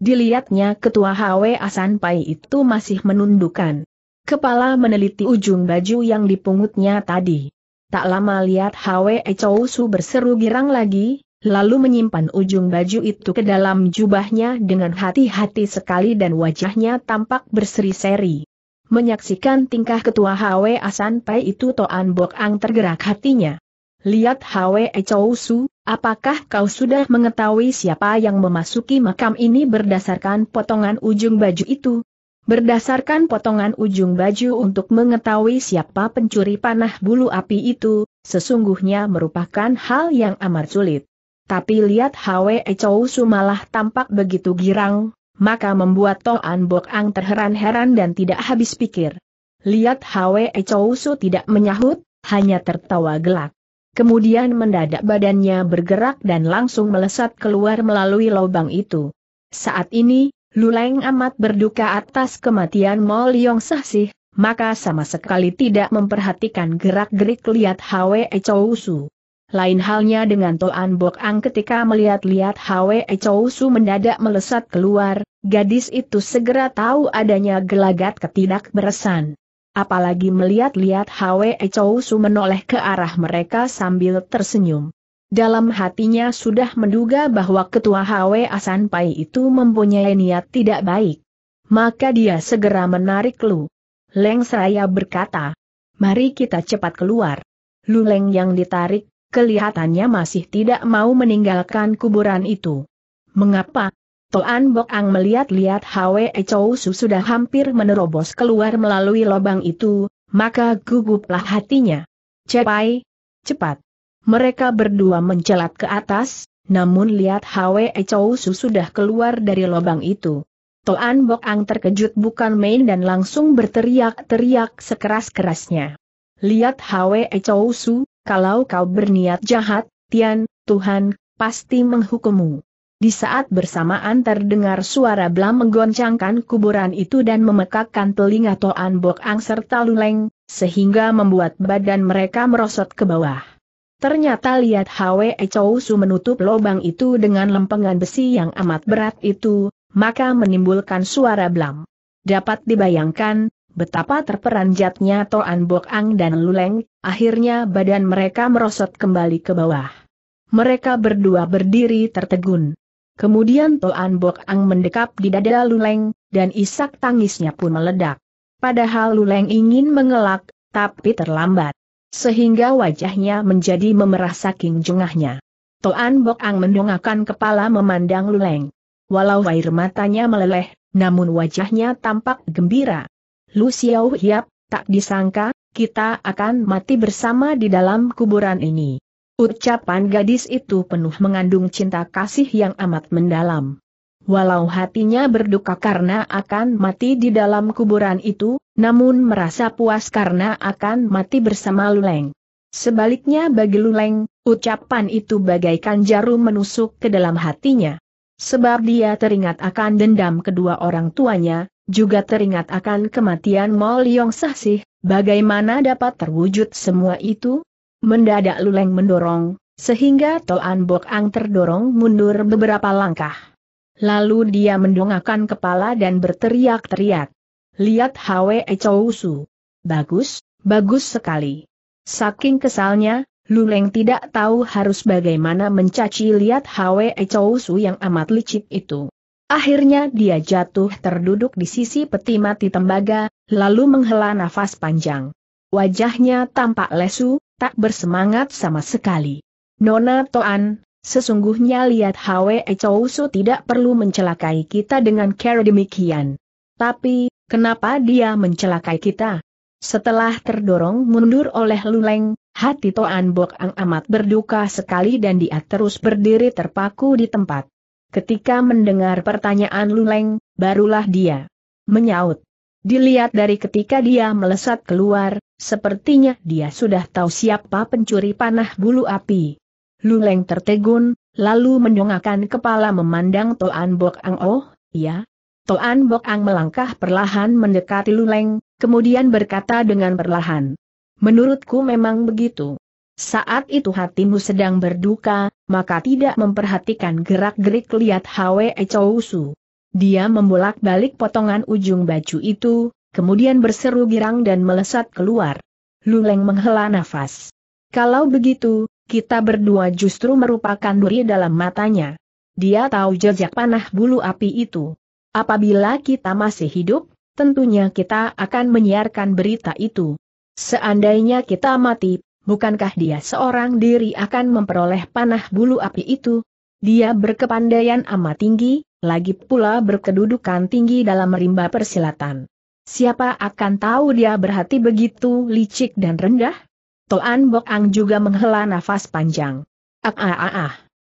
Dilihatnya ketua Hwe Asan Pai itu masih menundukkan Kepala meneliti ujung baju yang dipungutnya tadi. Tak lama lihat Hwe Chou Su berseru girang lagi, lalu menyimpan ujung baju itu ke dalam jubahnya dengan hati-hati sekali dan wajahnya tampak berseri-seri. Menyaksikan tingkah ketua Hwe Asan Pai itu Toan Bok Ang tergerak hatinya. Lihat Hwe Chou Su, apakah kau sudah mengetahui siapa yang memasuki makam ini berdasarkan potongan ujung baju itu? Berdasarkan potongan ujung baju untuk mengetahui siapa pencuri panah bulu api itu, sesungguhnya merupakan hal yang amat sulit. Tapi lihat Hwe Chou Su malah tampak begitu girang, maka membuat Toan Bok Ang terheran-heran dan tidak habis pikir. Lihat Hwe Chou Su tidak menyahut, hanya tertawa gelak. Kemudian mendadak badannya bergerak dan langsung melesat keluar melalui lubang itu. Saat ini, Luleng amat berduka atas kematian Mo Leong Sahsih, maka sama sekali tidak memperhatikan gerak-gerik lihat Hwe Chou Su. Lain halnya dengan Toan Bok Ang ketika melihat-lihat Hwe Chou Su mendadak melesat keluar, gadis itu segera tahu adanya gelagat ketidakberesan. Apalagi melihat-lihat Hwe Chou Su menoleh ke arah mereka sambil tersenyum. Dalam hatinya sudah menduga bahwa ketua HW Asan Pai itu mempunyai niat tidak baik. Maka dia segera menarik Lu. Leng seraya berkata, mari kita cepat keluar. Lu Leng yang ditarik, kelihatannya masih tidak mau meninggalkan kuburan itu. Mengapa? Toan Bok Ang melihat-lihat Hwe Chow Su sudah hampir menerobos keluar melalui lubang itu, maka guguplah hatinya. Cepai, cepat. Mereka berdua mencelat ke atas, namun lihat Hwe Chou Su sudah keluar dari lubang itu. Toan Bok Ang terkejut bukan main dan langsung berteriak-teriak sekeras-kerasnya. Lihat Hwe Chou Su, kalau kau berniat jahat, Tian, Tuhan, pasti menghukummu. Di saat bersamaan terdengar suara belam menggoncangkan kuburan itu dan memekakkan telinga Toan Bok Ang serta Luleng, sehingga membuat badan mereka merosot ke bawah. Ternyata lihat Hwe Chou Su menutup lubang itu dengan lempengan besi yang amat berat itu, maka menimbulkan suara blam. Dapat dibayangkan, betapa terperanjatnya Toan Bok Ang dan Luleng, akhirnya badan mereka merosot kembali ke bawah. Mereka berdua berdiri tertegun. Kemudian Toan Bok Ang mendekap di dada Luleng, dan isak tangisnya pun meledak. Padahal Luleng ingin mengelak, tapi terlambat sehingga wajahnya menjadi memerah saking jengahnya. Toan Bok Ang mendongakkan kepala memandang Luleng. Walau air matanya meleleh, namun wajahnya tampak gembira. Lu Xiao Hiap, tak disangka, kita akan mati bersama di dalam kuburan ini. Ucapan gadis itu penuh mengandung cinta kasih yang amat mendalam walau hatinya berduka karena akan mati di dalam kuburan itu, namun merasa puas karena akan mati bersama Luleng. Sebaliknya bagi Luleng, ucapan itu bagaikan jarum menusuk ke dalam hatinya. Sebab dia teringat akan dendam kedua orang tuanya, juga teringat akan kematian Mol Yong Sahsih, bagaimana dapat terwujud semua itu? Mendadak Luleng mendorong, sehingga Toan Bok Ang terdorong mundur beberapa langkah. Lalu dia mendongakkan kepala dan berteriak-teriak. Lihat Hwe Chousu. Bagus, bagus sekali. Saking kesalnya, Luleng tidak tahu harus bagaimana mencaci lihat Hwe Chousu yang amat licik itu. Akhirnya dia jatuh terduduk di sisi peti mati tembaga, lalu menghela nafas panjang. Wajahnya tampak lesu, tak bersemangat sama sekali. Nona Toan, Sesungguhnya lihat Hwe Chousu tidak perlu mencelakai kita dengan cara demikian. Tapi, kenapa dia mencelakai kita? Setelah terdorong mundur oleh Luleng, hati Toan Bok Ang amat berduka sekali dan dia terus berdiri terpaku di tempat. Ketika mendengar pertanyaan Luleng, barulah dia menyaut. Dilihat dari ketika dia melesat keluar, sepertinya dia sudah tahu siapa pencuri panah bulu api. Luleng tertegun, lalu menyongakkan kepala memandang Toan Bok Ang Oh, ya. Toan Bok Ang melangkah perlahan mendekati Luleng, kemudian berkata dengan perlahan. Menurutku memang begitu. Saat itu hatimu sedang berduka, maka tidak memperhatikan gerak-gerik lihat Hwe Chou Dia membolak-balik potongan ujung baju itu, kemudian berseru girang dan melesat keluar. Luleng menghela nafas. Kalau begitu, kita berdua justru merupakan duri dalam matanya. Dia tahu jejak panah bulu api itu. Apabila kita masih hidup, tentunya kita akan menyiarkan berita itu. Seandainya kita mati, bukankah dia seorang diri akan memperoleh panah bulu api itu? Dia berkepandaian amat tinggi, lagi pula berkedudukan tinggi dalam rimba persilatan. Siapa akan tahu dia berhati begitu licik dan rendah? Toan Bok Ang juga menghela nafas panjang. Ah ah ah ah.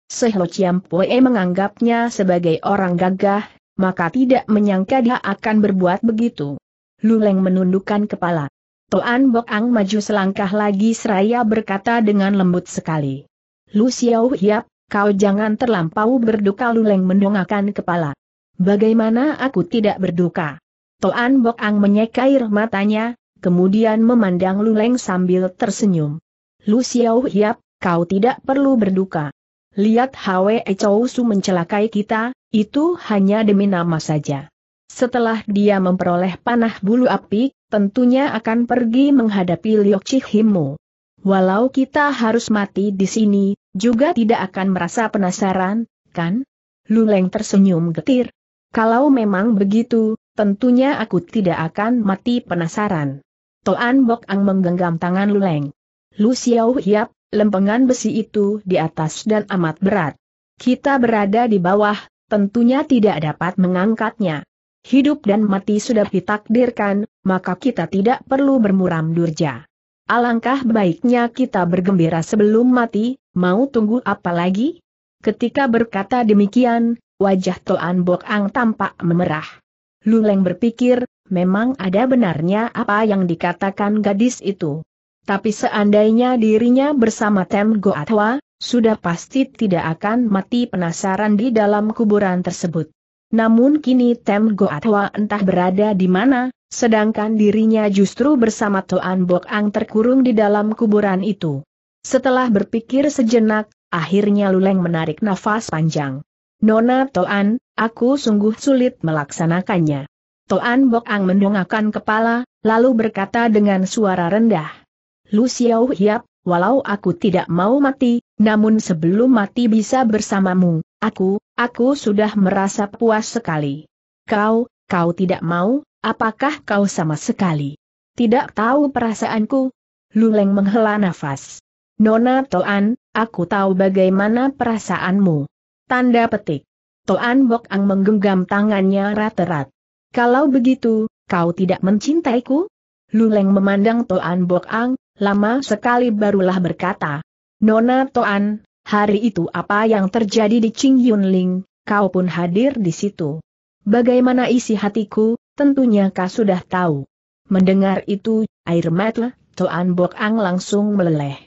Sehlo Chiam Pue menganggapnya sebagai orang gagah, maka tidak menyangka dia akan berbuat begitu. Luleng menundukkan kepala. Toan Bok Ang maju selangkah lagi seraya berkata dengan lembut sekali. Lu Xiao Hiap, kau jangan terlampau berduka Luleng mendongakkan kepala. Bagaimana aku tidak berduka? Toan Bok Ang menyekair matanya, kemudian memandang Luleng sambil tersenyum. Lu Xiao Hiap, kau tidak perlu berduka. Lihat Hwe Chou Su mencelakai kita, itu hanya demi nama saja. Setelah dia memperoleh panah bulu api, tentunya akan pergi menghadapi Liok Chihimu. Walau kita harus mati di sini, juga tidak akan merasa penasaran, kan? Luleng tersenyum getir. Kalau memang begitu, tentunya aku tidak akan mati penasaran. Toan Bok Ang menggenggam tangan Luleng. Lu Xiao Hiap, lempengan besi itu di atas dan amat berat. Kita berada di bawah, tentunya tidak dapat mengangkatnya. Hidup dan mati sudah ditakdirkan, maka kita tidak perlu bermuram durja. Alangkah baiknya kita bergembira sebelum mati, mau tunggu apa lagi? Ketika berkata demikian, wajah Toan Bok Ang tampak memerah. Luleng berpikir, memang ada benarnya apa yang dikatakan gadis itu. Tapi seandainya dirinya bersama Tem Goatwa, sudah pasti tidak akan mati penasaran di dalam kuburan tersebut. Namun kini Tem Goatwa entah berada di mana, sedangkan dirinya justru bersama Toan Bok Ang terkurung di dalam kuburan itu. Setelah berpikir sejenak, akhirnya Luleng menarik nafas panjang. Nona Toan, aku sungguh sulit melaksanakannya. Toan Bok Ang mendongakkan kepala, lalu berkata dengan suara rendah. Lu Xiao Hiap, walau aku tidak mau mati, namun sebelum mati bisa bersamamu, aku, aku sudah merasa puas sekali. Kau, kau tidak mau, apakah kau sama sekali? Tidak tahu perasaanku? Luleng menghela nafas. Nona Toan, aku tahu bagaimana perasaanmu. Tanda petik. Toan Bok Ang menggenggam tangannya rat-rat. Kalau begitu, kau tidak mencintaiku? Luleng memandang Toan Bok Ang, lama sekali barulah berkata. Nona Toan, hari itu apa yang terjadi di Ching Yun Ling, kau pun hadir di situ. Bagaimana isi hatiku, tentunya kau sudah tahu. Mendengar itu, air mata Toan Bok Ang langsung meleleh.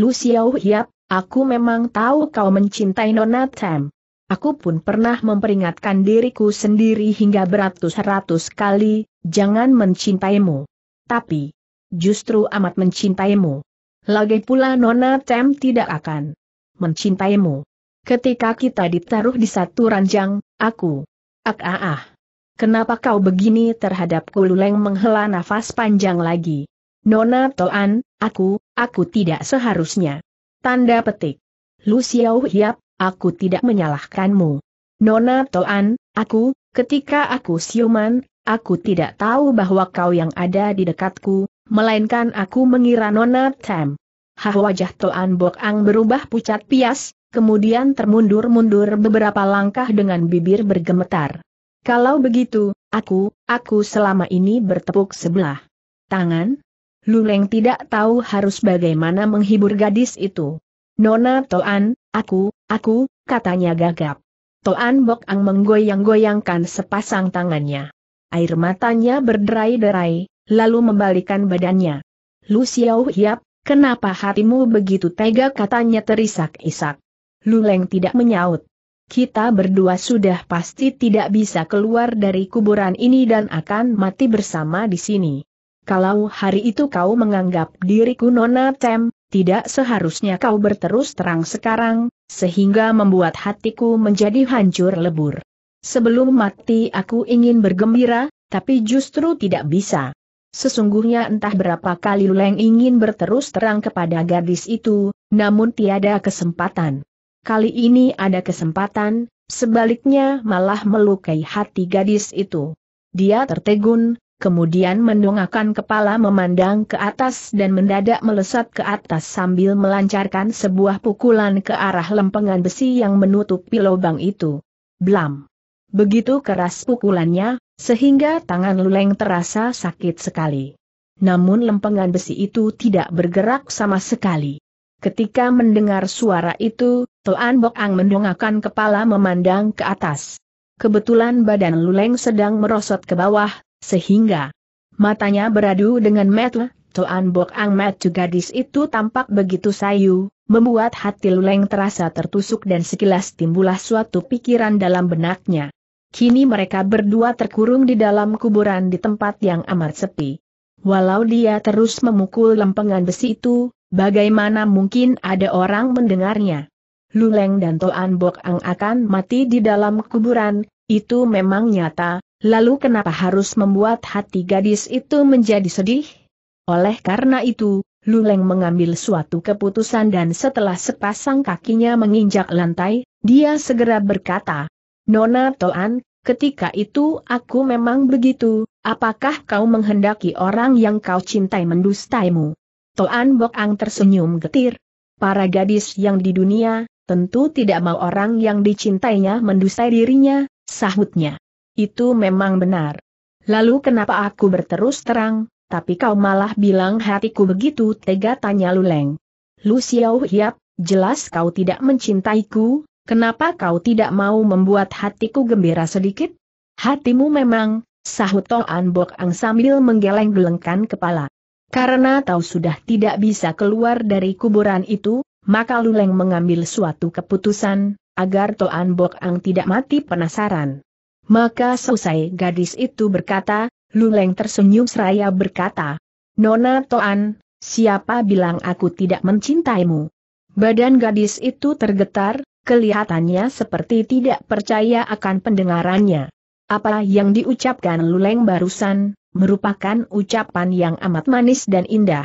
Lu Xiao Hiap, aku memang tahu kau mencintai Nona Tam. Aku pun pernah memperingatkan diriku sendiri hingga beratus-ratus kali, jangan mencintaimu. Tapi, justru amat mencintaimu. Lagi pula Nona Tem tidak akan mencintaimu. Ketika kita ditaruh di satu ranjang, aku, ak ah, ah, ah. Kenapa kau begini terhadapku Luleng menghela nafas panjang lagi. Nona Toan, aku, aku tidak seharusnya. Tanda petik. Lusiau Hiap, aku tidak menyalahkanmu. Nona Toan, aku, ketika aku siuman, aku tidak tahu bahwa kau yang ada di dekatku, melainkan aku mengira Nona Tam. Hah wajah Toan Bok Ang berubah pucat pias, kemudian termundur-mundur beberapa langkah dengan bibir bergemetar. Kalau begitu, aku, aku selama ini bertepuk sebelah. Tangan? Luleng tidak tahu harus bagaimana menghibur gadis itu. Nona Toan, aku, Aku, katanya gagap. Toan Bok Ang menggoyang-goyangkan sepasang tangannya. Air matanya berderai-derai, lalu membalikan badannya. Lu Xiao Hiap, kenapa hatimu begitu tega katanya terisak-isak. Lu Leng tidak menyaut. Kita berdua sudah pasti tidak bisa keluar dari kuburan ini dan akan mati bersama di sini. Kalau hari itu kau menganggap diriku nona tem, tidak seharusnya kau berterus terang sekarang, sehingga membuat hatiku menjadi hancur lebur. Sebelum mati aku ingin bergembira, tapi justru tidak bisa. Sesungguhnya entah berapa kali Leng ingin berterus terang kepada gadis itu, namun tiada kesempatan. Kali ini ada kesempatan, sebaliknya malah melukai hati gadis itu. Dia tertegun, kemudian mendongakkan kepala memandang ke atas dan mendadak melesat ke atas sambil melancarkan sebuah pukulan ke arah lempengan besi yang menutupi lubang itu. Blam! Begitu keras pukulannya, sehingga tangan Luleng terasa sakit sekali. Namun lempengan besi itu tidak bergerak sama sekali. Ketika mendengar suara itu, Tuan Bok Ang mendongakkan kepala memandang ke atas. Kebetulan badan Luleng sedang merosot ke bawah, sehingga matanya beradu dengan Metu, Toan Bok Ang Metu gadis itu tampak begitu sayu, membuat hati Luleng terasa tertusuk dan sekilas timbullah suatu pikiran dalam benaknya. Kini mereka berdua terkurung di dalam kuburan di tempat yang amat sepi. Walau dia terus memukul lempengan besi itu, bagaimana mungkin ada orang mendengarnya? Luleng dan Toan Bok Ang akan mati di dalam kuburan, itu memang nyata, Lalu kenapa harus membuat hati gadis itu menjadi sedih? Oleh karena itu, Luleng mengambil suatu keputusan dan setelah sepasang kakinya menginjak lantai, dia segera berkata, Nona Toan, ketika itu aku memang begitu, apakah kau menghendaki orang yang kau cintai mendustaimu? Toan Bokang tersenyum getir. Para gadis yang di dunia, tentu tidak mau orang yang dicintainya mendustai dirinya, sahutnya. Itu memang benar. Lalu kenapa aku berterus terang, tapi kau malah bilang hatiku begitu tega tanya Luleng. Lu Xiao Hiap, jelas kau tidak mencintaiku, kenapa kau tidak mau membuat hatiku gembira sedikit? Hatimu memang, sahut Toan Bok Ang sambil menggeleng-gelengkan kepala. Karena tahu sudah tidak bisa keluar dari kuburan itu, maka Luleng mengambil suatu keputusan, agar Toan Bok Ang tidak mati penasaran. Maka selesai gadis itu berkata, Luleng tersenyum seraya berkata, Nona Toan, siapa bilang aku tidak mencintaimu? Badan gadis itu tergetar, kelihatannya seperti tidak percaya akan pendengarannya. Apa yang diucapkan Luleng barusan, merupakan ucapan yang amat manis dan indah.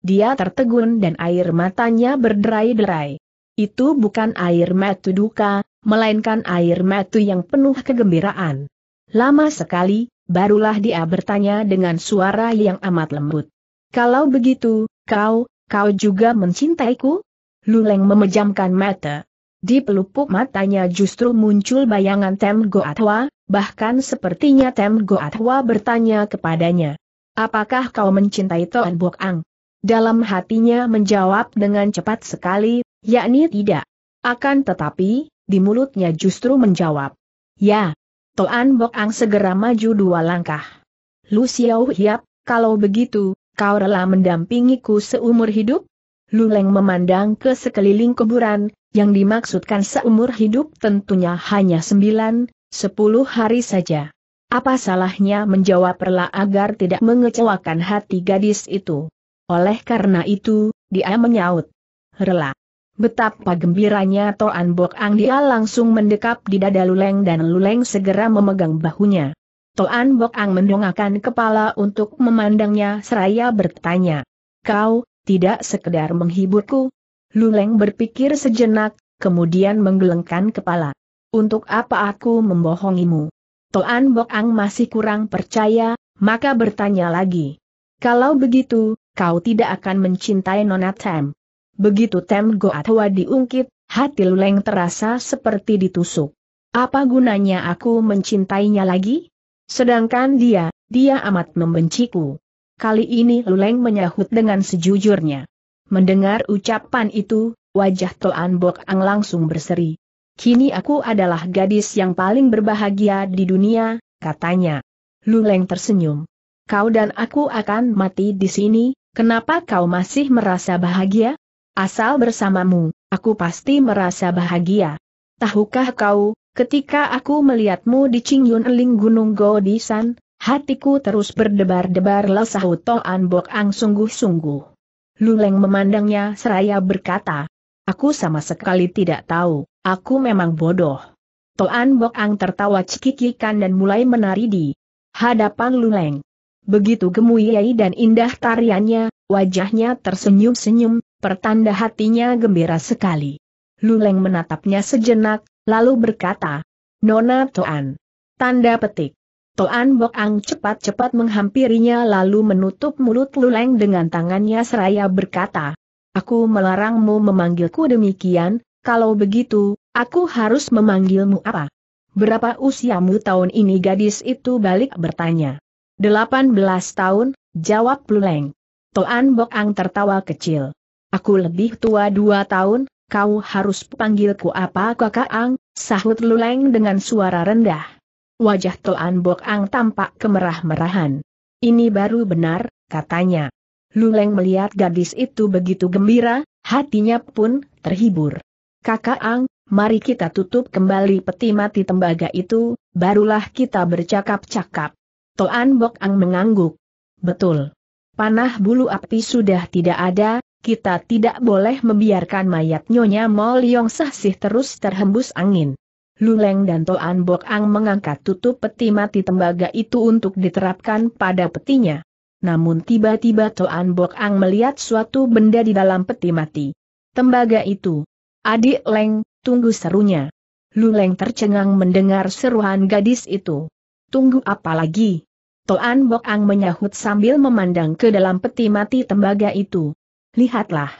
Dia tertegun dan air matanya berderai-derai. Itu bukan air mata duka, melainkan air mata yang penuh kegembiraan. Lama sekali, barulah dia bertanya dengan suara yang amat lembut. Kalau begitu, kau, kau juga mencintaiku? Luleng memejamkan mata. Di pelupuk matanya justru muncul bayangan Tem Goatwa, bahkan sepertinya Tem Goatwa bertanya kepadanya. Apakah kau mencintai Toan Bok Ang? Dalam hatinya menjawab dengan cepat sekali, yakni tidak. Akan tetapi, di mulutnya justru menjawab. Ya. Toan Bok Ang segera maju dua langkah. Lu Xiao Hiap, kalau begitu, kau rela mendampingiku seumur hidup? Leng memandang ke sekeliling kuburan, yang dimaksudkan seumur hidup tentunya hanya sembilan, sepuluh hari saja. Apa salahnya menjawab rela agar tidak mengecewakan hati gadis itu? Oleh karena itu, dia menyaut. Rela. Betapa gembiranya Toan Bok Ang dia langsung mendekap di dada Luleng dan Luleng segera memegang bahunya. Toan Bok Ang mendongakkan kepala untuk memandangnya seraya bertanya. Kau, tidak sekedar menghiburku? Luleng berpikir sejenak, kemudian menggelengkan kepala. Untuk apa aku membohongimu? Toan Bok Ang masih kurang percaya, maka bertanya lagi. Kalau begitu, kau tidak akan mencintai Nona Tam. Begitu Tem Goatwa diungkit, hati Luleng terasa seperti ditusuk. Apa gunanya aku mencintainya lagi? Sedangkan dia, dia amat membenciku. Kali ini Luleng menyahut dengan sejujurnya. Mendengar ucapan itu, wajah Toan Bok Ang langsung berseri. Kini aku adalah gadis yang paling berbahagia di dunia, katanya. Luleng tersenyum. Kau dan aku akan mati di sini, kenapa kau masih merasa bahagia? Asal bersamamu, aku pasti merasa bahagia. Tahukah kau, ketika aku melihatmu di Qingyun Ling Gunung Godisan, hatiku terus berdebar-debar lesah Toan Bok Ang sungguh-sungguh. Luleng memandangnya seraya berkata, Aku sama sekali tidak tahu, aku memang bodoh. Toan Bok Ang tertawa cekikikan dan mulai menari di hadapan Luleng. Begitu gemuyai dan indah tariannya, wajahnya tersenyum-senyum, Pertanda hatinya gembira sekali. Luleng menatapnya sejenak, lalu berkata, Nona Toan. Tanda petik. Toan Bok Ang cepat-cepat menghampirinya lalu menutup mulut Luleng dengan tangannya seraya berkata, Aku melarangmu memanggilku demikian, kalau begitu, aku harus memanggilmu apa? Berapa usiamu tahun ini gadis itu balik bertanya. 18 tahun, jawab Luleng. Toan Bok Ang tertawa kecil. Aku lebih tua dua tahun, kau harus panggilku apa kakak Ang, sahut Luleng dengan suara rendah. Wajah Toan Bok Ang tampak kemerah-merahan. Ini baru benar, katanya. Luleng melihat gadis itu begitu gembira, hatinya pun terhibur. Kakak Ang, mari kita tutup kembali peti mati tembaga itu, barulah kita bercakap-cakap. Toan Bok Ang mengangguk. Betul. Panah bulu api sudah tidak ada, kita tidak boleh membiarkan mayat Nyonya Mol Yong Sahsih terus terhembus angin. Luleng dan Toan Bok Ang mengangkat tutup peti mati tembaga itu untuk diterapkan pada petinya. Namun tiba-tiba Toan Bok Ang melihat suatu benda di dalam peti mati. Tembaga itu. Adik Leng, tunggu serunya. Luleng tercengang mendengar seruan gadis itu. Tunggu apa lagi? Toan Bok Ang menyahut sambil memandang ke dalam peti mati tembaga itu lihatlah.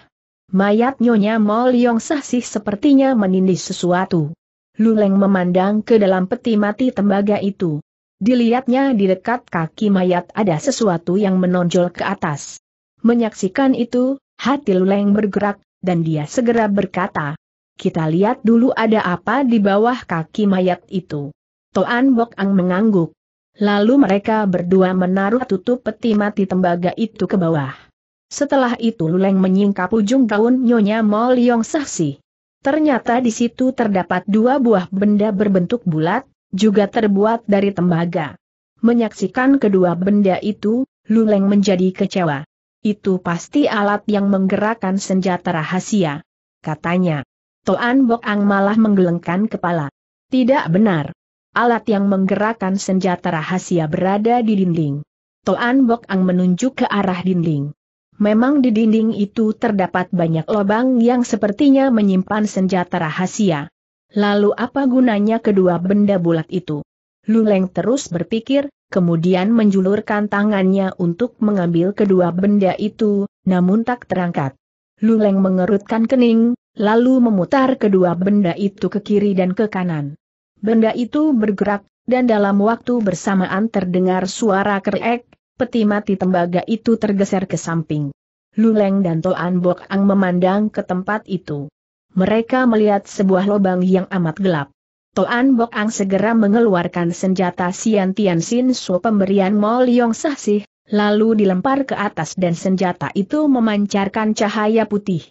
Mayat Nyonya Mol Yong Sahsih sepertinya menindih sesuatu. Luleng memandang ke dalam peti mati tembaga itu. Dilihatnya di dekat kaki mayat ada sesuatu yang menonjol ke atas. Menyaksikan itu, hati Luleng bergerak, dan dia segera berkata, kita lihat dulu ada apa di bawah kaki mayat itu. Toan Bok Ang mengangguk. Lalu mereka berdua menaruh tutup peti mati tembaga itu ke bawah. Setelah itu Luleng menyingkap ujung daun Nyonya Mo Liong Saksi. Ternyata di situ terdapat dua buah benda berbentuk bulat, juga terbuat dari tembaga. Menyaksikan kedua benda itu, Luleng menjadi kecewa. Itu pasti alat yang menggerakkan senjata rahasia. Katanya. Toan Bok Ang malah menggelengkan kepala. Tidak benar. Alat yang menggerakkan senjata rahasia berada di dinding. Toan Bok Ang menunjuk ke arah dinding. Memang di dinding itu terdapat banyak lubang yang sepertinya menyimpan senjata rahasia. Lalu apa gunanya kedua benda bulat itu? Luleng terus berpikir, kemudian menjulurkan tangannya untuk mengambil kedua benda itu, namun tak terangkat. Luleng mengerutkan kening, lalu memutar kedua benda itu ke kiri dan ke kanan. Benda itu bergerak, dan dalam waktu bersamaan terdengar suara kerek, peti mati tembaga itu tergeser ke samping. Luleng dan Toan Bok Ang memandang ke tempat itu. Mereka melihat sebuah lubang yang amat gelap. Toan Bok Ang segera mengeluarkan senjata Sian Tian Sin Su pemberian Mol Yong Sah Sih, lalu dilempar ke atas dan senjata itu memancarkan cahaya putih.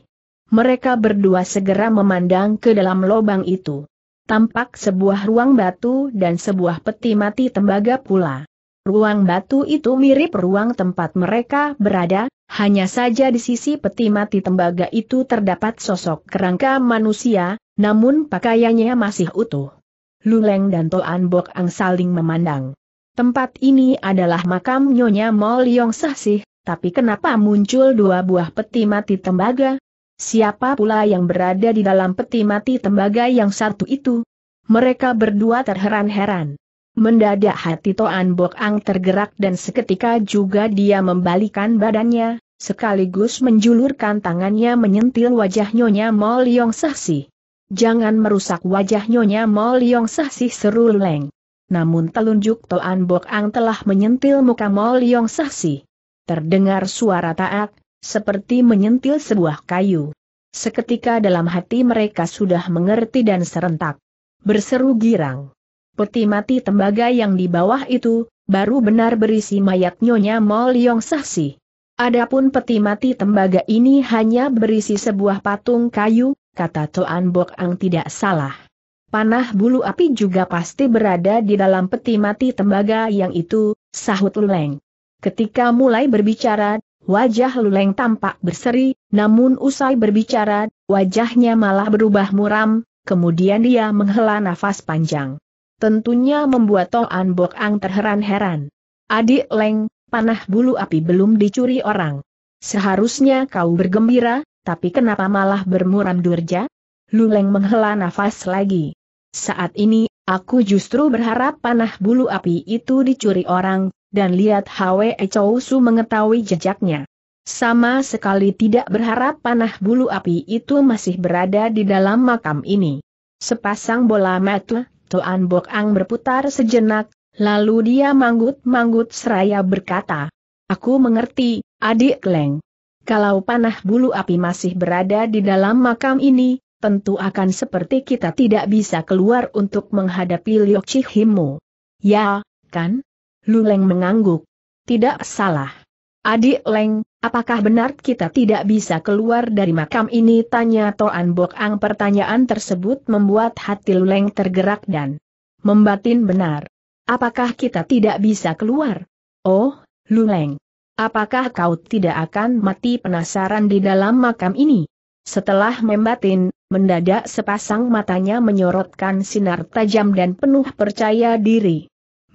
Mereka berdua segera memandang ke dalam lubang itu. Tampak sebuah ruang batu dan sebuah peti mati tembaga pula. Ruang batu itu mirip ruang tempat mereka berada, hanya saja di sisi peti mati tembaga itu terdapat sosok kerangka manusia, namun pakaiannya masih utuh. Luleng dan Toan Bok Ang saling memandang. Tempat ini adalah makam Nyonya Mol Yong Sahsih, tapi kenapa muncul dua buah peti mati tembaga? Siapa pula yang berada di dalam peti mati tembaga yang satu itu? Mereka berdua terheran-heran. Mendadak hati Toan Bok Ang tergerak dan seketika juga dia membalikan badannya, sekaligus menjulurkan tangannya menyentil wajah Nyonya Mo Liong Sahsi. Jangan merusak wajah Nyonya Mo Liong Sahsi seru Leng. Namun telunjuk Toan Bok Ang telah menyentil muka Mo Liong Sahsi. Terdengar suara taak, seperti menyentil sebuah kayu. Seketika dalam hati mereka sudah mengerti dan serentak. Berseru girang peti mati tembaga yang di bawah itu, baru benar berisi mayat Nyonya Mol Yong Saksi. Adapun peti mati tembaga ini hanya berisi sebuah patung kayu, kata Toan Bok Ang tidak salah. Panah bulu api juga pasti berada di dalam peti mati tembaga yang itu, sahut Luleng. Ketika mulai berbicara, wajah Luleng tampak berseri, namun usai berbicara, wajahnya malah berubah muram, kemudian dia menghela nafas panjang tentunya membuat Toan Bok Ang terheran-heran. Adik Leng, panah bulu api belum dicuri orang. Seharusnya kau bergembira, tapi kenapa malah bermuram durja? Lu Leng menghela nafas lagi. Saat ini, aku justru berharap panah bulu api itu dicuri orang, dan lihat Hwe Chow Su mengetahui jejaknya. Sama sekali tidak berharap panah bulu api itu masih berada di dalam makam ini. Sepasang bola mata Toan Bok Ang berputar sejenak, lalu dia manggut-manggut seraya berkata, Aku mengerti, adik Leng. Kalau panah bulu api masih berada di dalam makam ini, tentu akan seperti kita tidak bisa keluar untuk menghadapi Liok Chihimu. Ya, kan? Luleng mengangguk. Tidak salah. Adik Leng, Apakah benar kita tidak bisa keluar dari makam ini? Tanya Toan Bok Ang pertanyaan tersebut membuat hati Luleng tergerak dan membatin benar. Apakah kita tidak bisa keluar? Oh, Luleng. Apakah kau tidak akan mati penasaran di dalam makam ini? Setelah membatin, mendadak sepasang matanya menyorotkan sinar tajam dan penuh percaya diri.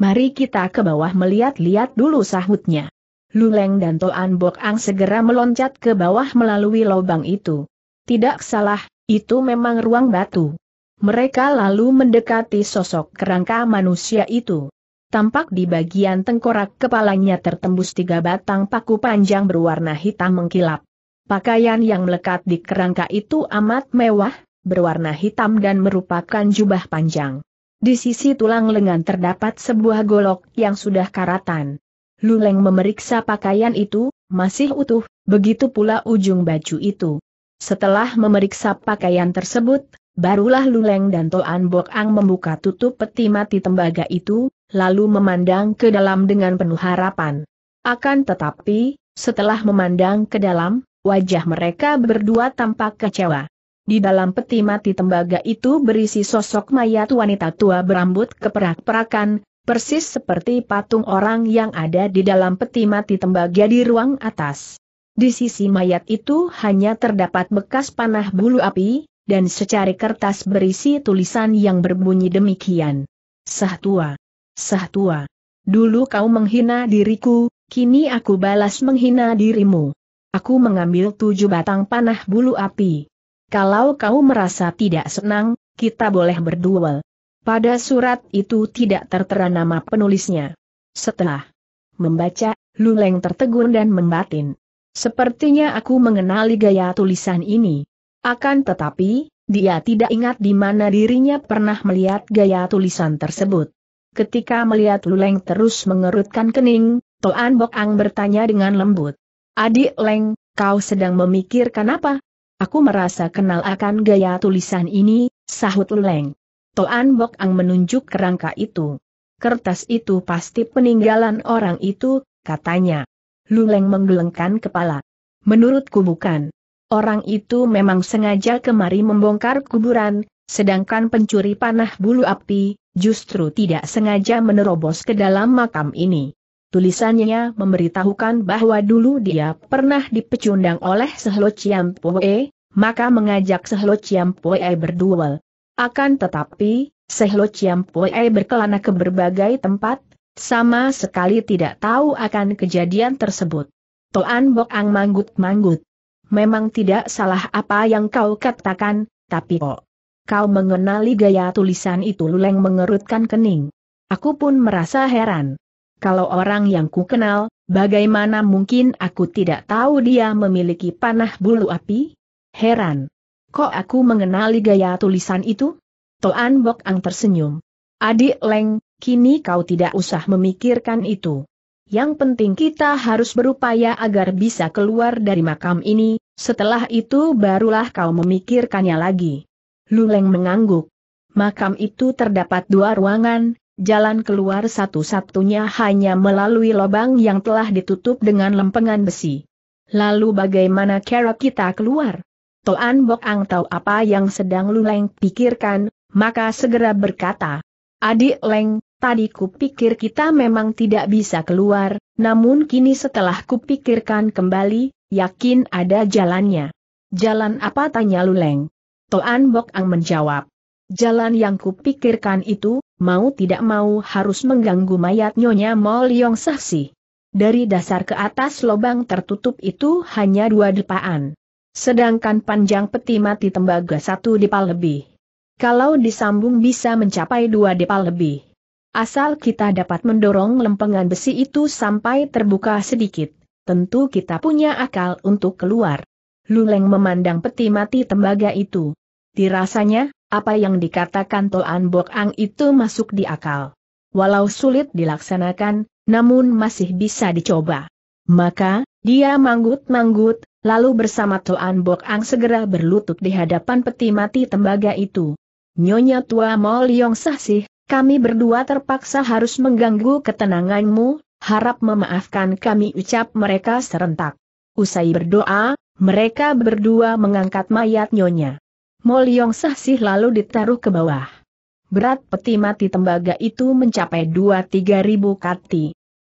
Mari kita ke bawah melihat-lihat dulu sahutnya. Luleng dan Toan Bok Ang segera meloncat ke bawah melalui lubang itu. Tidak salah, itu memang ruang batu. Mereka lalu mendekati sosok kerangka manusia itu. Tampak di bagian tengkorak kepalanya tertembus tiga batang paku panjang berwarna hitam mengkilap. Pakaian yang melekat di kerangka itu amat mewah, berwarna hitam dan merupakan jubah panjang. Di sisi tulang lengan terdapat sebuah golok yang sudah karatan. Luleng memeriksa pakaian itu, masih utuh, begitu pula ujung baju itu. Setelah memeriksa pakaian tersebut, barulah Luleng dan Toan Bok Ang membuka tutup peti mati tembaga itu, lalu memandang ke dalam dengan penuh harapan. Akan tetapi, setelah memandang ke dalam, wajah mereka berdua tampak kecewa. Di dalam peti mati tembaga itu berisi sosok mayat wanita tua berambut keperak-perakan, persis seperti patung orang yang ada di dalam peti mati tembaga di ruang atas. Di sisi mayat itu hanya terdapat bekas panah bulu api, dan secari kertas berisi tulisan yang berbunyi demikian. Sah tua. Sah tua. Dulu kau menghina diriku, kini aku balas menghina dirimu. Aku mengambil tujuh batang panah bulu api. Kalau kau merasa tidak senang, kita boleh berduel. Pada surat itu tidak tertera nama penulisnya. Setelah membaca, Luleng tertegun dan membatin. Sepertinya aku mengenali gaya tulisan ini. Akan tetapi, dia tidak ingat di mana dirinya pernah melihat gaya tulisan tersebut. Ketika melihat Luleng terus mengerutkan kening, Toan Bok Ang bertanya dengan lembut. Adik Leng, kau sedang memikirkan apa? Aku merasa kenal akan gaya tulisan ini, sahut Luleng. Toan Bok Ang menunjuk kerangka itu. Kertas itu pasti peninggalan orang itu, katanya. Luleng menggelengkan kepala. Menurutku bukan. Orang itu memang sengaja kemari membongkar kuburan, sedangkan pencuri panah bulu api, justru tidak sengaja menerobos ke dalam makam ini. Tulisannya memberitahukan bahwa dulu dia pernah dipecundang oleh Sehlo Chiam Poe, maka mengajak Sehlo Chiam Poe berduel. Akan tetapi, Sehlo Chiampoe berkelana ke berbagai tempat, sama sekali tidak tahu akan kejadian tersebut. Toan Bok Ang manggut-manggut. Memang tidak salah apa yang kau katakan, tapi kok. kau mengenali gaya tulisan itu Luleng mengerutkan kening. Aku pun merasa heran. Kalau orang yang ku kenal, bagaimana mungkin aku tidak tahu dia memiliki panah bulu api? Heran. Kok aku mengenali gaya tulisan itu? Toan Bok Ang tersenyum. Adik Leng, kini kau tidak usah memikirkan itu. Yang penting kita harus berupaya agar bisa keluar dari makam ini, setelah itu barulah kau memikirkannya lagi. Luleng mengangguk. Makam itu terdapat dua ruangan, jalan keluar satu-satunya hanya melalui lubang yang telah ditutup dengan lempengan besi. Lalu bagaimana cara kita keluar? Toan Bok Ang tahu apa yang sedang Lu Leng pikirkan, maka segera berkata, Adik Leng, tadi kupikir kita memang tidak bisa keluar, namun kini setelah kupikirkan kembali, yakin ada jalannya. Jalan apa tanya Luleng? Toan Bok Ang menjawab, Jalan yang kupikirkan itu, mau tidak mau harus mengganggu mayat Nyonya Mol Yong Sahsi. Dari dasar ke atas lobang tertutup itu hanya dua depaan. Sedangkan panjang peti mati tembaga satu dipal lebih. Kalau disambung bisa mencapai dua dipal lebih. Asal kita dapat mendorong lempengan besi itu sampai terbuka sedikit, tentu kita punya akal untuk keluar. Luleng memandang peti mati tembaga itu. Dirasanya, apa yang dikatakan Toan Bok Ang itu masuk di akal. Walau sulit dilaksanakan, namun masih bisa dicoba. Maka, dia manggut-manggut, Lalu bersama Tuan Bok Ang segera berlutut di hadapan peti mati tembaga itu. Nyonya tua Mol Yong Sahsih, kami berdua terpaksa harus mengganggu ketenanganmu, harap memaafkan kami ucap mereka serentak. Usai berdoa, mereka berdua mengangkat mayat Nyonya. Mol Yong Sahsih lalu ditaruh ke bawah. Berat peti mati tembaga itu mencapai dua tiga ribu kati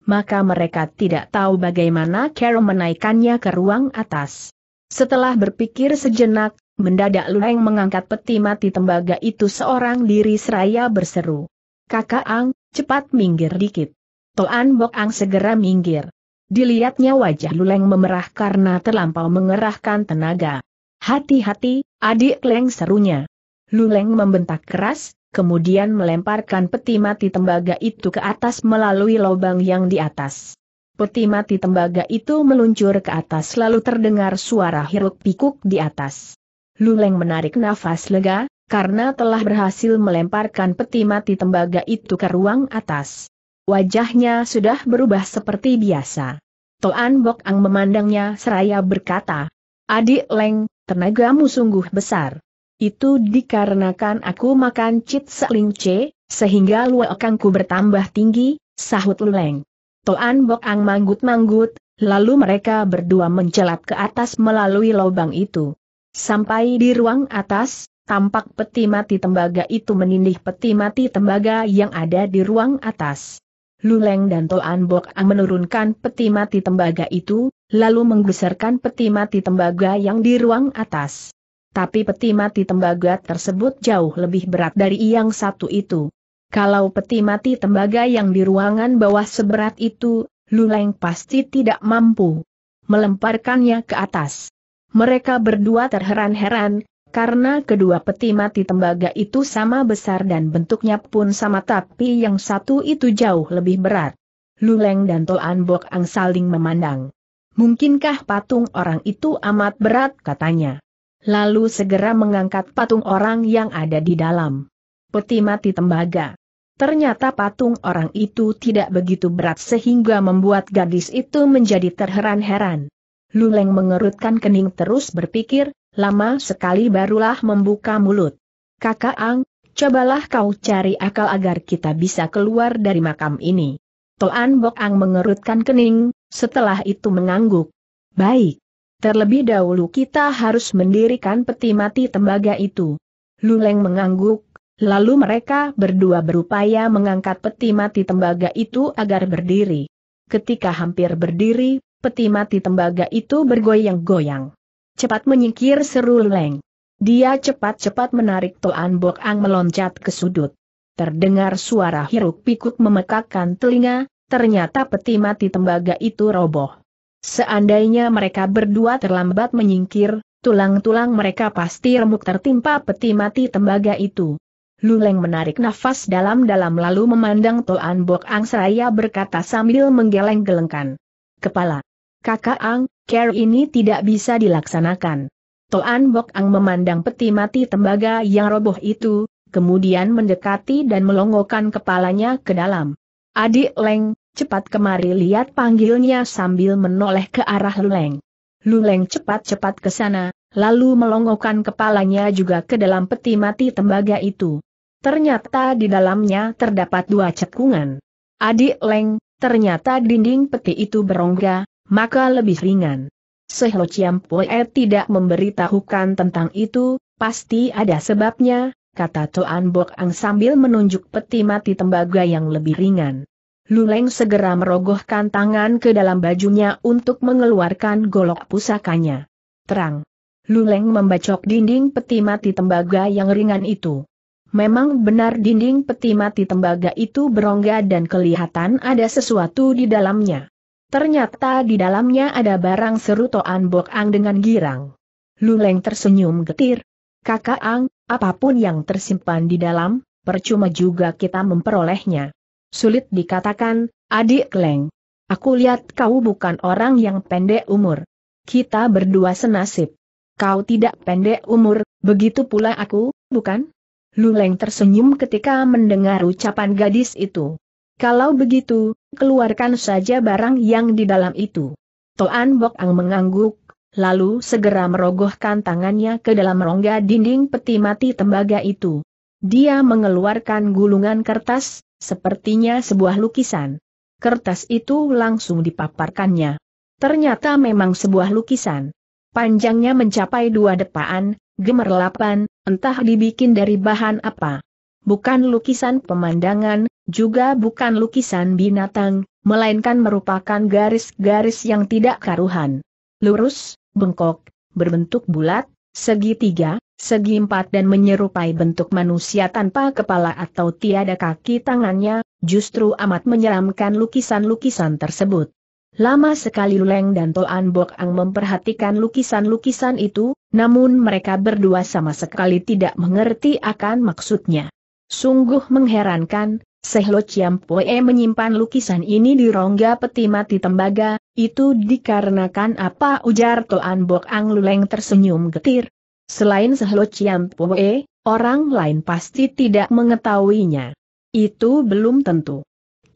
maka mereka tidak tahu bagaimana Carol menaikannya ke ruang atas. Setelah berpikir sejenak, mendadak Lueng mengangkat peti mati tembaga itu seorang diri seraya berseru. Kakak Ang, cepat minggir dikit. Toan Bok Ang segera minggir. Dilihatnya wajah Luleng memerah karena terlampau mengerahkan tenaga. Hati-hati, adik Leng serunya. Luleng membentak keras, kemudian melemparkan peti mati tembaga itu ke atas melalui lubang yang di atas. Peti mati tembaga itu meluncur ke atas lalu terdengar suara hiruk pikuk di atas. Luleng menarik nafas lega, karena telah berhasil melemparkan peti mati tembaga itu ke ruang atas. Wajahnya sudah berubah seperti biasa. Toan Bok Ang memandangnya seraya berkata, Adik Leng, tenagamu sungguh besar. Itu dikarenakan aku makan cit seling C, sehingga luakanku bertambah tinggi, sahut Luleng. Toan Bok Ang manggut-manggut, lalu mereka berdua mencelat ke atas melalui lubang itu. Sampai di ruang atas, tampak peti mati tembaga itu menindih peti mati tembaga yang ada di ruang atas. Luleng dan Toan Bok Ang menurunkan peti mati tembaga itu, lalu menggeserkan peti mati tembaga yang di ruang atas. Tapi peti mati tembaga tersebut jauh lebih berat dari yang satu itu. Kalau peti mati tembaga yang di ruangan bawah seberat itu, Luleng pasti tidak mampu melemparkannya ke atas. Mereka berdua terheran-heran, karena kedua peti mati tembaga itu sama besar dan bentuknya pun sama tapi yang satu itu jauh lebih berat. Luleng dan Toan Bok Ang saling memandang. Mungkinkah patung orang itu amat berat katanya lalu segera mengangkat patung orang yang ada di dalam peti mati tembaga. Ternyata patung orang itu tidak begitu berat sehingga membuat gadis itu menjadi terheran-heran. Luleng mengerutkan kening terus berpikir, lama sekali barulah membuka mulut. Kakak Ang, cobalah kau cari akal agar kita bisa keluar dari makam ini. Toan Bok Ang mengerutkan kening, setelah itu mengangguk. Baik. Terlebih dahulu kita harus mendirikan peti mati tembaga itu. Luleng mengangguk, lalu mereka berdua berupaya mengangkat peti mati tembaga itu agar berdiri. Ketika hampir berdiri, peti mati tembaga itu bergoyang-goyang. Cepat menyingkir seru Luleng. Dia cepat-cepat menarik Toan Bok Ang meloncat ke sudut. Terdengar suara hiruk pikuk memekakkan telinga, ternyata peti mati tembaga itu roboh. Seandainya mereka berdua terlambat menyingkir, tulang-tulang mereka pasti remuk tertimpa peti mati tembaga itu. Luleng menarik nafas dalam-dalam lalu memandang Toan Bok Ang seraya berkata sambil menggeleng-gelengkan. Kepala. Kakak Ang, care ini tidak bisa dilaksanakan. Toan Bok Ang memandang peti mati tembaga yang roboh itu, kemudian mendekati dan melongokkan kepalanya ke dalam. Adik Leng, cepat kemari lihat panggilnya sambil menoleh ke arah Luleng. Luleng cepat-cepat ke sana, lalu melongokkan kepalanya juga ke dalam peti mati tembaga itu. Ternyata di dalamnya terdapat dua cekungan. Adik Leng, ternyata dinding peti itu berongga, maka lebih ringan. Sehlo Ciampoe tidak memberitahukan tentang itu, pasti ada sebabnya, kata Toan Bok Ang sambil menunjuk peti mati tembaga yang lebih ringan. Luleng segera merogohkan tangan ke dalam bajunya untuk mengeluarkan golok pusakanya. Terang. Luleng membacok dinding peti mati tembaga yang ringan itu. Memang benar dinding peti mati tembaga itu berongga dan kelihatan ada sesuatu di dalamnya. Ternyata di dalamnya ada barang seru toan Bok Ang dengan girang. Luleng tersenyum getir. Kakak Ang, apapun yang tersimpan di dalam, percuma juga kita memperolehnya. Sulit dikatakan, adik Leng. Aku lihat kau bukan orang yang pendek umur. Kita berdua senasib. Kau tidak pendek umur, begitu pula aku, bukan? Luleng tersenyum ketika mendengar ucapan gadis itu. Kalau begitu, keluarkan saja barang yang di dalam itu. Toan Bok Ang mengangguk, lalu segera merogohkan tangannya ke dalam rongga dinding peti mati tembaga itu. Dia mengeluarkan gulungan kertas, Sepertinya sebuah lukisan. Kertas itu langsung dipaparkannya. Ternyata memang sebuah lukisan. Panjangnya mencapai dua depaan, gemerlapan, entah dibikin dari bahan apa. Bukan lukisan pemandangan, juga bukan lukisan binatang, melainkan merupakan garis-garis yang tidak karuhan. Lurus, bengkok, berbentuk bulat, segitiga, segi empat dan menyerupai bentuk manusia tanpa kepala atau tiada kaki tangannya, justru amat menyeramkan lukisan-lukisan tersebut. Lama sekali Luleng dan Toan Bok Ang memperhatikan lukisan-lukisan itu, namun mereka berdua sama sekali tidak mengerti akan maksudnya. Sungguh mengherankan, Sehlo Chiam Poe menyimpan lukisan ini di rongga peti mati tembaga, itu dikarenakan apa ujar Toan Bok Ang Luleng tersenyum getir, Selain Sehlo Chiam Pue, orang lain pasti tidak mengetahuinya. Itu belum tentu.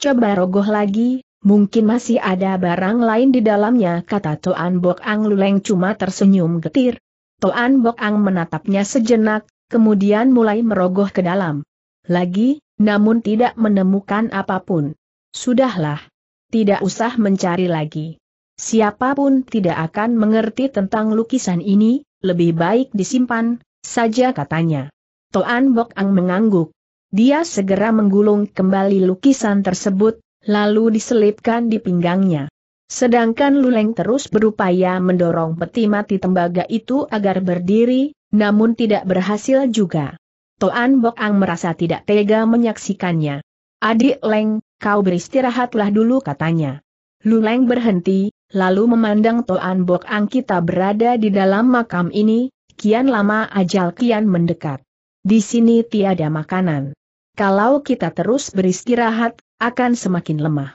Coba rogoh lagi, mungkin masih ada barang lain di dalamnya kata Toan Bok Ang Luleng cuma tersenyum getir. Toan Bok Ang menatapnya sejenak, kemudian mulai merogoh ke dalam. Lagi, namun tidak menemukan apapun. Sudahlah. Tidak usah mencari lagi. Siapapun tidak akan mengerti tentang lukisan ini, lebih baik disimpan, saja katanya. Toan Bok Ang mengangguk. Dia segera menggulung kembali lukisan tersebut, lalu diselipkan di pinggangnya. Sedangkan Luleng terus berupaya mendorong peti mati tembaga itu agar berdiri, namun tidak berhasil juga. Toan Bok Ang merasa tidak tega menyaksikannya. Adik Leng, kau beristirahatlah dulu katanya. Luleng berhenti, lalu memandang Toan Bok Ang kita berada di dalam makam ini, kian lama ajal kian mendekat. Di sini tiada makanan. Kalau kita terus beristirahat, akan semakin lemah.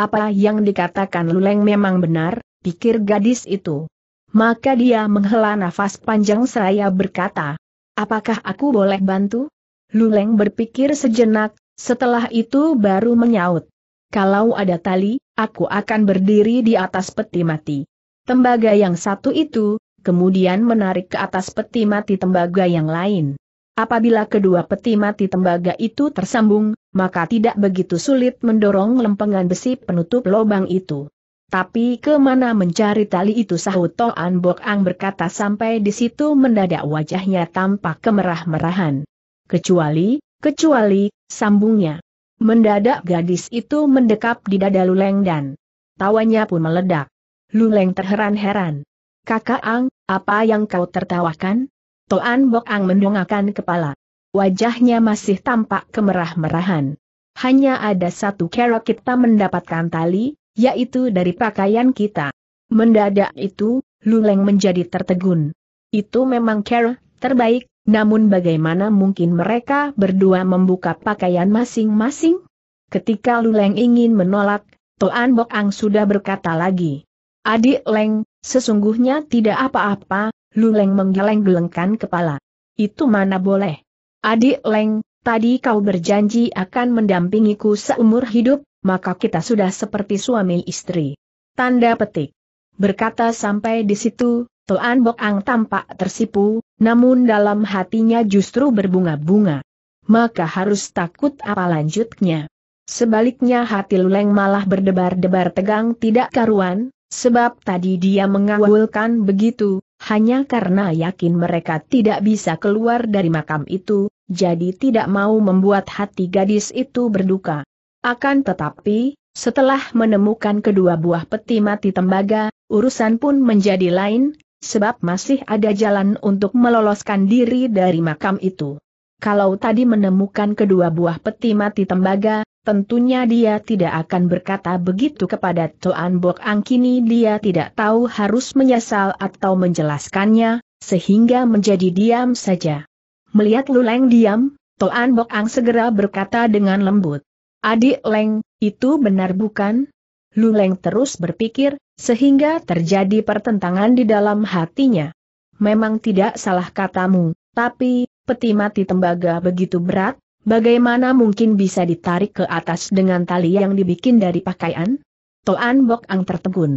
Apa yang dikatakan Luleng memang benar, pikir gadis itu. Maka dia menghela nafas panjang seraya berkata, Apakah aku boleh bantu? Luleng berpikir sejenak, setelah itu baru menyaut kalau ada tali, aku akan berdiri di atas peti mati. Tembaga yang satu itu, kemudian menarik ke atas peti mati tembaga yang lain. Apabila kedua peti mati tembaga itu tersambung, maka tidak begitu sulit mendorong lempengan besi penutup lubang itu. Tapi kemana mencari tali itu sahut Toan Bok Ang berkata sampai di situ mendadak wajahnya tampak kemerah-merahan. Kecuali, kecuali, sambungnya. Mendadak gadis itu mendekap di dada Luleng dan tawanya pun meledak. Luleng terheran-heran. Kakak Ang, apa yang kau tertawakan? Toan Bok Ang mendongakkan kepala. Wajahnya masih tampak kemerah-merahan. Hanya ada satu cara kita mendapatkan tali, yaitu dari pakaian kita. Mendadak itu, Luleng menjadi tertegun. Itu memang cara terbaik, namun bagaimana mungkin mereka berdua membuka pakaian masing-masing? Ketika Luleng ingin menolak, Toan Bok Ang sudah berkata lagi. Adik Leng, sesungguhnya tidak apa-apa, Luleng menggeleng-gelengkan kepala. Itu mana boleh. Adik Leng, tadi kau berjanji akan mendampingiku seumur hidup, maka kita sudah seperti suami istri. Tanda petik. Berkata sampai di situ, Toan Bok Ang tampak tersipu, namun dalam hatinya justru berbunga-bunga. Maka harus takut apa lanjutnya. Sebaliknya hati Luleng malah berdebar-debar tegang tidak karuan, sebab tadi dia mengawulkan begitu, hanya karena yakin mereka tidak bisa keluar dari makam itu, jadi tidak mau membuat hati gadis itu berduka. Akan tetapi, setelah menemukan kedua buah peti mati tembaga, urusan pun menjadi lain, sebab masih ada jalan untuk meloloskan diri dari makam itu. Kalau tadi menemukan kedua buah peti mati tembaga, tentunya dia tidak akan berkata begitu kepada Toan Bok Ang kini dia tidak tahu harus menyesal atau menjelaskannya, sehingga menjadi diam saja. Melihat Luleng diam, Toan Bok Ang segera berkata dengan lembut. Adik Leng, itu benar bukan? Luleng terus berpikir, sehingga terjadi pertentangan di dalam hatinya. Memang tidak salah katamu, tapi, peti mati tembaga begitu berat, bagaimana mungkin bisa ditarik ke atas dengan tali yang dibikin dari pakaian? Toan Bok Ang tertegun.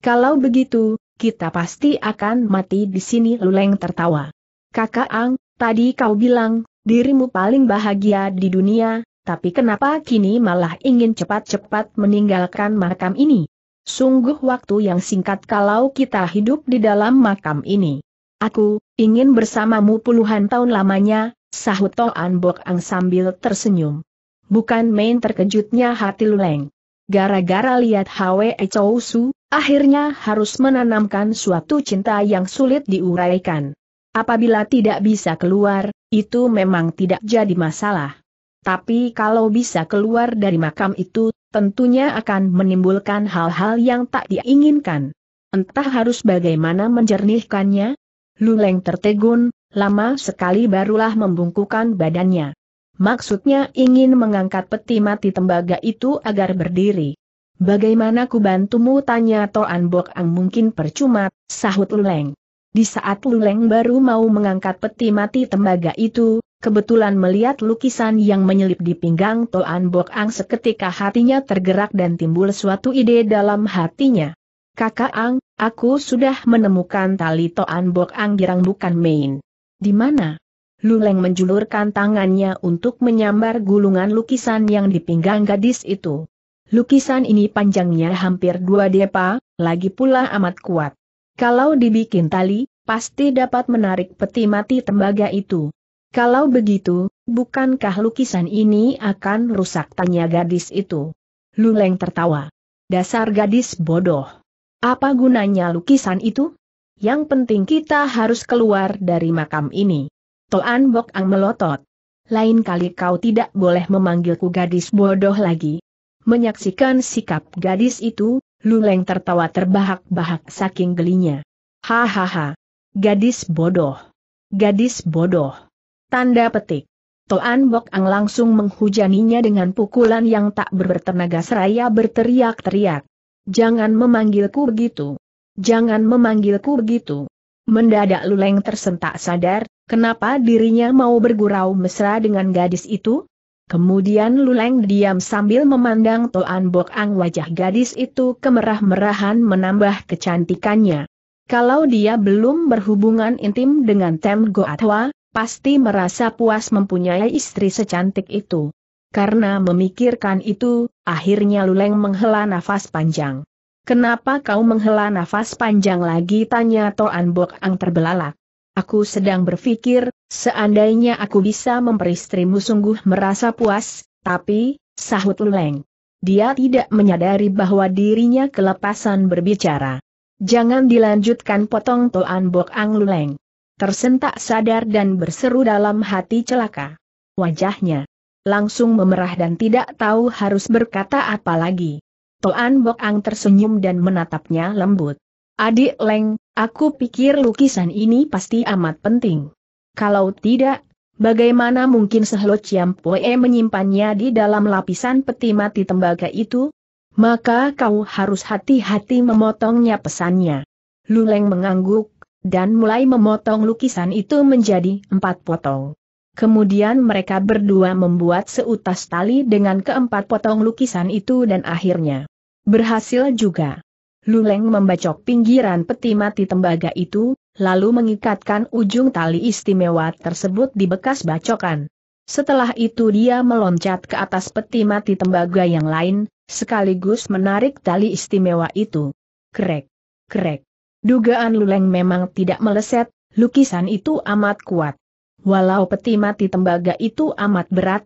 Kalau begitu, kita pasti akan mati di sini Luleng tertawa. Kakak Ang, tadi kau bilang, dirimu paling bahagia di dunia, tapi kenapa kini malah ingin cepat-cepat meninggalkan makam ini? Sungguh waktu yang singkat kalau kita hidup di dalam makam ini. Aku, ingin bersamamu puluhan tahun lamanya, sahut Toan Bok Ang sambil tersenyum. Bukan main terkejutnya hati Luleng. Gara-gara lihat Hwe Chow Su, akhirnya harus menanamkan suatu cinta yang sulit diuraikan. Apabila tidak bisa keluar, itu memang tidak jadi masalah. Tapi kalau bisa keluar dari makam itu, tentunya akan menimbulkan hal-hal yang tak diinginkan. Entah harus bagaimana menjernihkannya. Luleng tertegun, lama sekali barulah membungkukan badannya. Maksudnya ingin mengangkat peti mati tembaga itu agar berdiri. Bagaimana ku bantumu tanya Toan Bok Ang mungkin percuma, sahut Luleng. Di saat Luleng baru mau mengangkat peti mati tembaga itu, kebetulan melihat lukisan yang menyelip di pinggang Toan Bok Ang seketika hatinya tergerak dan timbul suatu ide dalam hatinya. Kakak Ang, aku sudah menemukan tali Toan Bok Ang girang bukan main. Di mana? Luleng menjulurkan tangannya untuk menyambar gulungan lukisan yang di pinggang gadis itu. Lukisan ini panjangnya hampir dua depa, lagi pula amat kuat. Kalau dibikin tali, pasti dapat menarik peti mati tembaga itu. Kalau begitu, bukankah lukisan ini akan rusak tanya gadis itu? Luleng tertawa. Dasar gadis bodoh. Apa gunanya lukisan itu? Yang penting kita harus keluar dari makam ini. Toan Bok Ang melotot. Lain kali kau tidak boleh memanggilku gadis bodoh lagi. Menyaksikan sikap gadis itu, Luleng tertawa terbahak-bahak saking gelinya. Hahaha. Gadis bodoh. Gadis bodoh. Tanda petik. Toan Bok Ang langsung menghujaninya dengan pukulan yang tak berbertenaga seraya berteriak-teriak. Jangan memanggilku begitu. Jangan memanggilku begitu. Mendadak Luleng tersentak sadar, kenapa dirinya mau bergurau mesra dengan gadis itu? Kemudian Luleng diam sambil memandang Toan Bok Ang wajah gadis itu kemerah-merahan menambah kecantikannya. Kalau dia belum berhubungan intim dengan Tem Goatwa, pasti merasa puas mempunyai istri secantik itu. Karena memikirkan itu, akhirnya Luleng menghela nafas panjang. Kenapa kau menghela nafas panjang lagi? Tanya Toan Bok Ang terbelalak. Aku sedang berpikir, seandainya aku bisa memperistrimu sungguh merasa puas, tapi, sahut Luleng. Dia tidak menyadari bahwa dirinya kelepasan berbicara. Jangan dilanjutkan potong Toan Bok Ang Luleng tersentak sadar dan berseru dalam hati celaka. Wajahnya langsung memerah dan tidak tahu harus berkata apa lagi. Toan Bok Ang tersenyum dan menatapnya lembut. Adik Leng, aku pikir lukisan ini pasti amat penting. Kalau tidak, bagaimana mungkin Sehlo Chiam Poe menyimpannya di dalam lapisan peti mati tembaga itu? Maka kau harus hati-hati memotongnya pesannya. Luleng mengangguk, dan mulai memotong lukisan itu menjadi empat potong. Kemudian mereka berdua membuat seutas tali dengan keempat potong lukisan itu dan akhirnya berhasil juga. Luleng membacok pinggiran peti mati tembaga itu, lalu mengikatkan ujung tali istimewa tersebut di bekas bacokan. Setelah itu dia meloncat ke atas peti mati tembaga yang lain, sekaligus menarik tali istimewa itu. Krek, krek. Dugaan Luleng memang tidak meleset, lukisan itu amat kuat. Walau peti mati tembaga itu amat berat,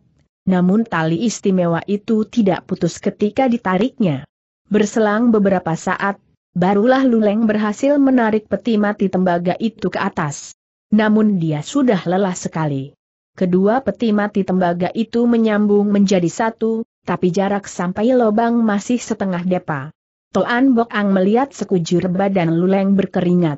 namun tali istimewa itu tidak putus ketika ditariknya. Berselang beberapa saat, barulah Luleng berhasil menarik peti mati tembaga itu ke atas. Namun dia sudah lelah sekali. Kedua peti mati tembaga itu menyambung menjadi satu, tapi jarak sampai lobang masih setengah depa. Toan Bok Ang melihat sekujur badan Luleng berkeringat.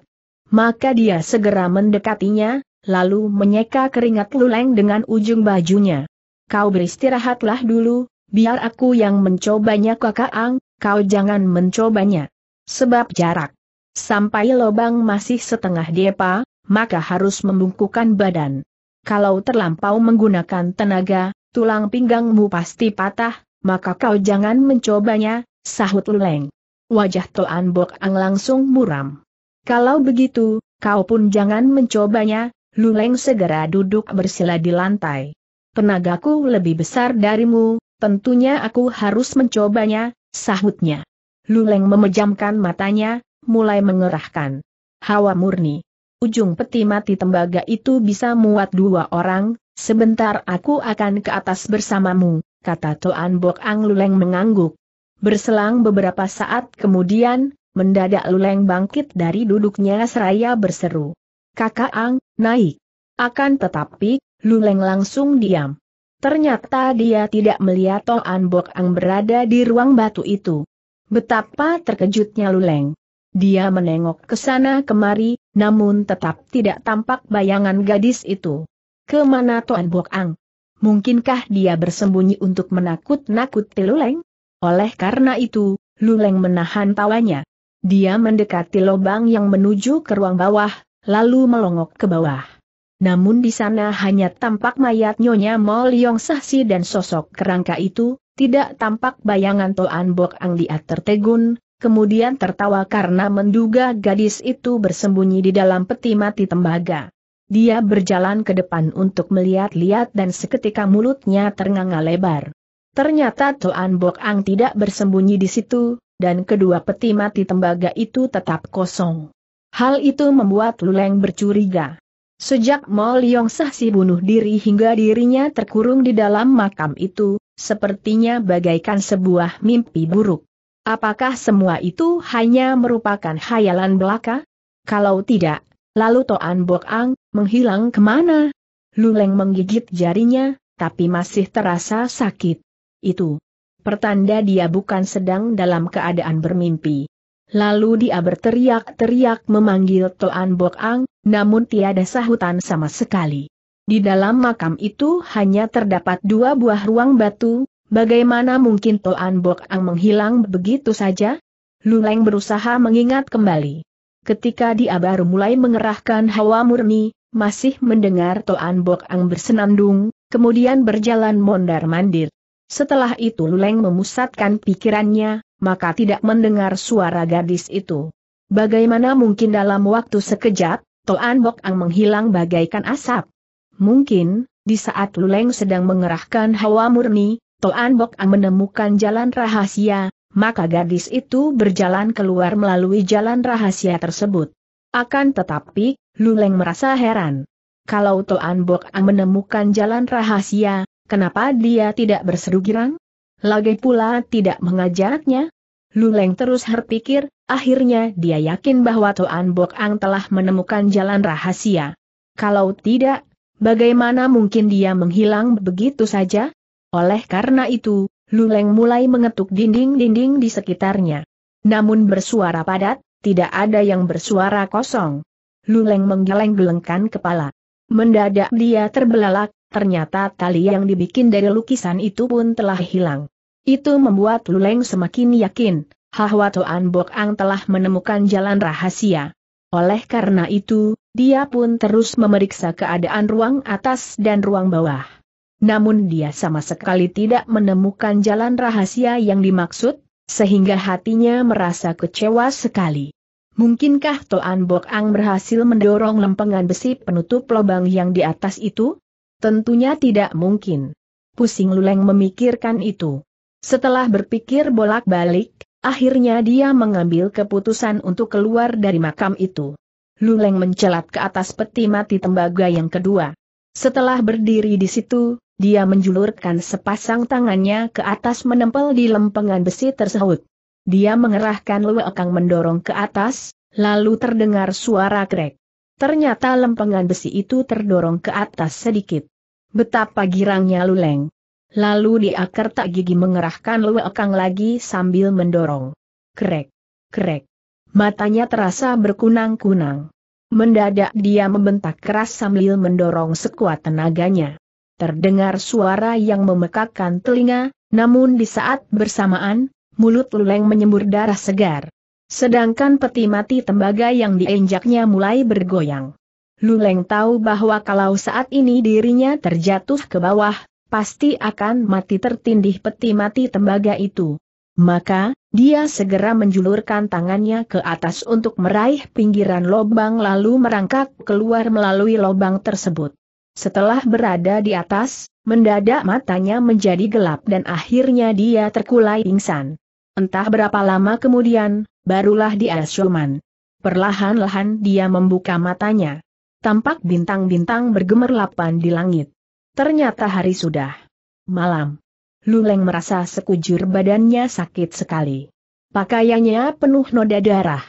Maka dia segera mendekatinya, lalu menyeka keringat Luleng dengan ujung bajunya. Kau beristirahatlah dulu, biar aku yang mencobanya kakak Ang, kau jangan mencobanya. Sebab jarak. Sampai lobang masih setengah depa, maka harus membungkukan badan. Kalau terlampau menggunakan tenaga, tulang pinggangmu pasti patah, maka kau jangan mencobanya, sahut Luleng. Wajah Toan Bok Ang langsung muram. Kalau begitu, kau pun jangan mencobanya, Luleng segera duduk bersila di lantai. Tenagaku lebih besar darimu, tentunya aku harus mencobanya, sahutnya. Luleng memejamkan matanya, mulai mengerahkan hawa murni. Ujung peti mati tembaga itu bisa muat dua orang, sebentar aku akan ke atas bersamamu, kata Toan Bok Ang Luleng mengangguk. Berselang beberapa saat kemudian, mendadak Luleng bangkit dari duduknya seraya berseru. Kakak Ang, naik. Akan tetapi, Luleng langsung diam. Ternyata dia tidak melihat Toan Bok Ang berada di ruang batu itu. Betapa terkejutnya Luleng. Dia menengok ke sana kemari, namun tetap tidak tampak bayangan gadis itu. Kemana Toan Bok Ang? Mungkinkah dia bersembunyi untuk menakut-nakuti Luleng? Oleh karena itu, Luleng menahan tawanya. Dia mendekati lubang yang menuju ke ruang bawah, lalu melongok ke bawah. Namun di sana hanya tampak mayat Nyonya Mol Yong Sahsi dan sosok kerangka itu, tidak tampak bayangan Toan Bok Ang tertegun, kemudian tertawa karena menduga gadis itu bersembunyi di dalam peti mati tembaga. Dia berjalan ke depan untuk melihat-lihat dan seketika mulutnya ternganga lebar. Ternyata Toan Bok Ang tidak bersembunyi di situ, dan kedua peti mati tembaga itu tetap kosong. Hal itu membuat Luleng bercuriga. Sejak Mol Yong Sah si bunuh diri hingga dirinya terkurung di dalam makam itu, sepertinya bagaikan sebuah mimpi buruk. Apakah semua itu hanya merupakan khayalan belaka? Kalau tidak, lalu Toan Bok Ang, menghilang kemana? Luleng menggigit jarinya, tapi masih terasa sakit itu. Pertanda dia bukan sedang dalam keadaan bermimpi. Lalu dia berteriak-teriak memanggil Toan Bok Ang, namun tiada sahutan sama sekali. Di dalam makam itu hanya terdapat dua buah ruang batu, bagaimana mungkin Toan Bok Ang menghilang begitu saja? Luleng berusaha mengingat kembali. Ketika dia baru mulai mengerahkan hawa murni, masih mendengar Toan Bok Ang bersenandung, kemudian berjalan mondar-mandir. Setelah itu Luleng memusatkan pikirannya, maka tidak mendengar suara gadis itu. Bagaimana mungkin dalam waktu sekejap, Toan Bok Ang menghilang bagaikan asap? Mungkin, di saat Luleng sedang mengerahkan hawa murni, Toan Bok Ang menemukan jalan rahasia, maka gadis itu berjalan keluar melalui jalan rahasia tersebut. Akan tetapi, Luleng merasa heran. Kalau Toan Bok Ang menemukan jalan rahasia, Kenapa dia tidak berseru girang? Lagi pula tidak mengajaknya? Luleng terus berpikir, akhirnya dia yakin bahwa Tuan Bok Ang telah menemukan jalan rahasia. Kalau tidak, bagaimana mungkin dia menghilang begitu saja? Oleh karena itu, Luleng mulai mengetuk dinding-dinding di sekitarnya. Namun bersuara padat, tidak ada yang bersuara kosong. Luleng menggeleng-gelengkan kepala. Mendadak dia terbelalak, ternyata tali yang dibikin dari lukisan itu pun telah hilang. Itu membuat Luleng semakin yakin, bahwa Toan Bok Ang telah menemukan jalan rahasia. Oleh karena itu, dia pun terus memeriksa keadaan ruang atas dan ruang bawah. Namun dia sama sekali tidak menemukan jalan rahasia yang dimaksud, sehingga hatinya merasa kecewa sekali. Mungkinkah Toan Bok Ang berhasil mendorong lempengan besi penutup lubang yang di atas itu? Tentunya tidak mungkin. Pusing Luleng memikirkan itu. Setelah berpikir bolak-balik, akhirnya dia mengambil keputusan untuk keluar dari makam itu. Luleng mencelat ke atas peti mati tembaga yang kedua. Setelah berdiri di situ, dia menjulurkan sepasang tangannya ke atas menempel di lempengan besi tersebut. Dia mengerahkan luekang mendorong ke atas, lalu terdengar suara krek. Ternyata lempengan besi itu terdorong ke atas sedikit. Betapa girangnya Luleng. Lalu di akar tak gigi mengerahkan luekang lagi sambil mendorong. Krek, krek. Matanya terasa berkunang-kunang. Mendadak dia membentak keras sambil mendorong sekuat tenaganya. Terdengar suara yang memekakkan telinga, namun di saat bersamaan, mulut Luleng menyembur darah segar. Sedangkan peti mati tembaga yang diinjaknya mulai bergoyang. Luleng tahu bahwa kalau saat ini dirinya terjatuh ke bawah, pasti akan mati tertindih peti mati tembaga itu. Maka, dia segera menjulurkan tangannya ke atas untuk meraih pinggiran lubang lalu merangkak keluar melalui lubang tersebut. Setelah berada di atas, mendadak matanya menjadi gelap dan akhirnya dia terkulai pingsan. Entah berapa lama kemudian, barulah dia Shoman. Perlahan-lahan dia membuka matanya. Tampak bintang-bintang bergemerlapan di langit. Ternyata hari sudah. Malam. Luleng merasa sekujur badannya sakit sekali. Pakaiannya penuh noda darah.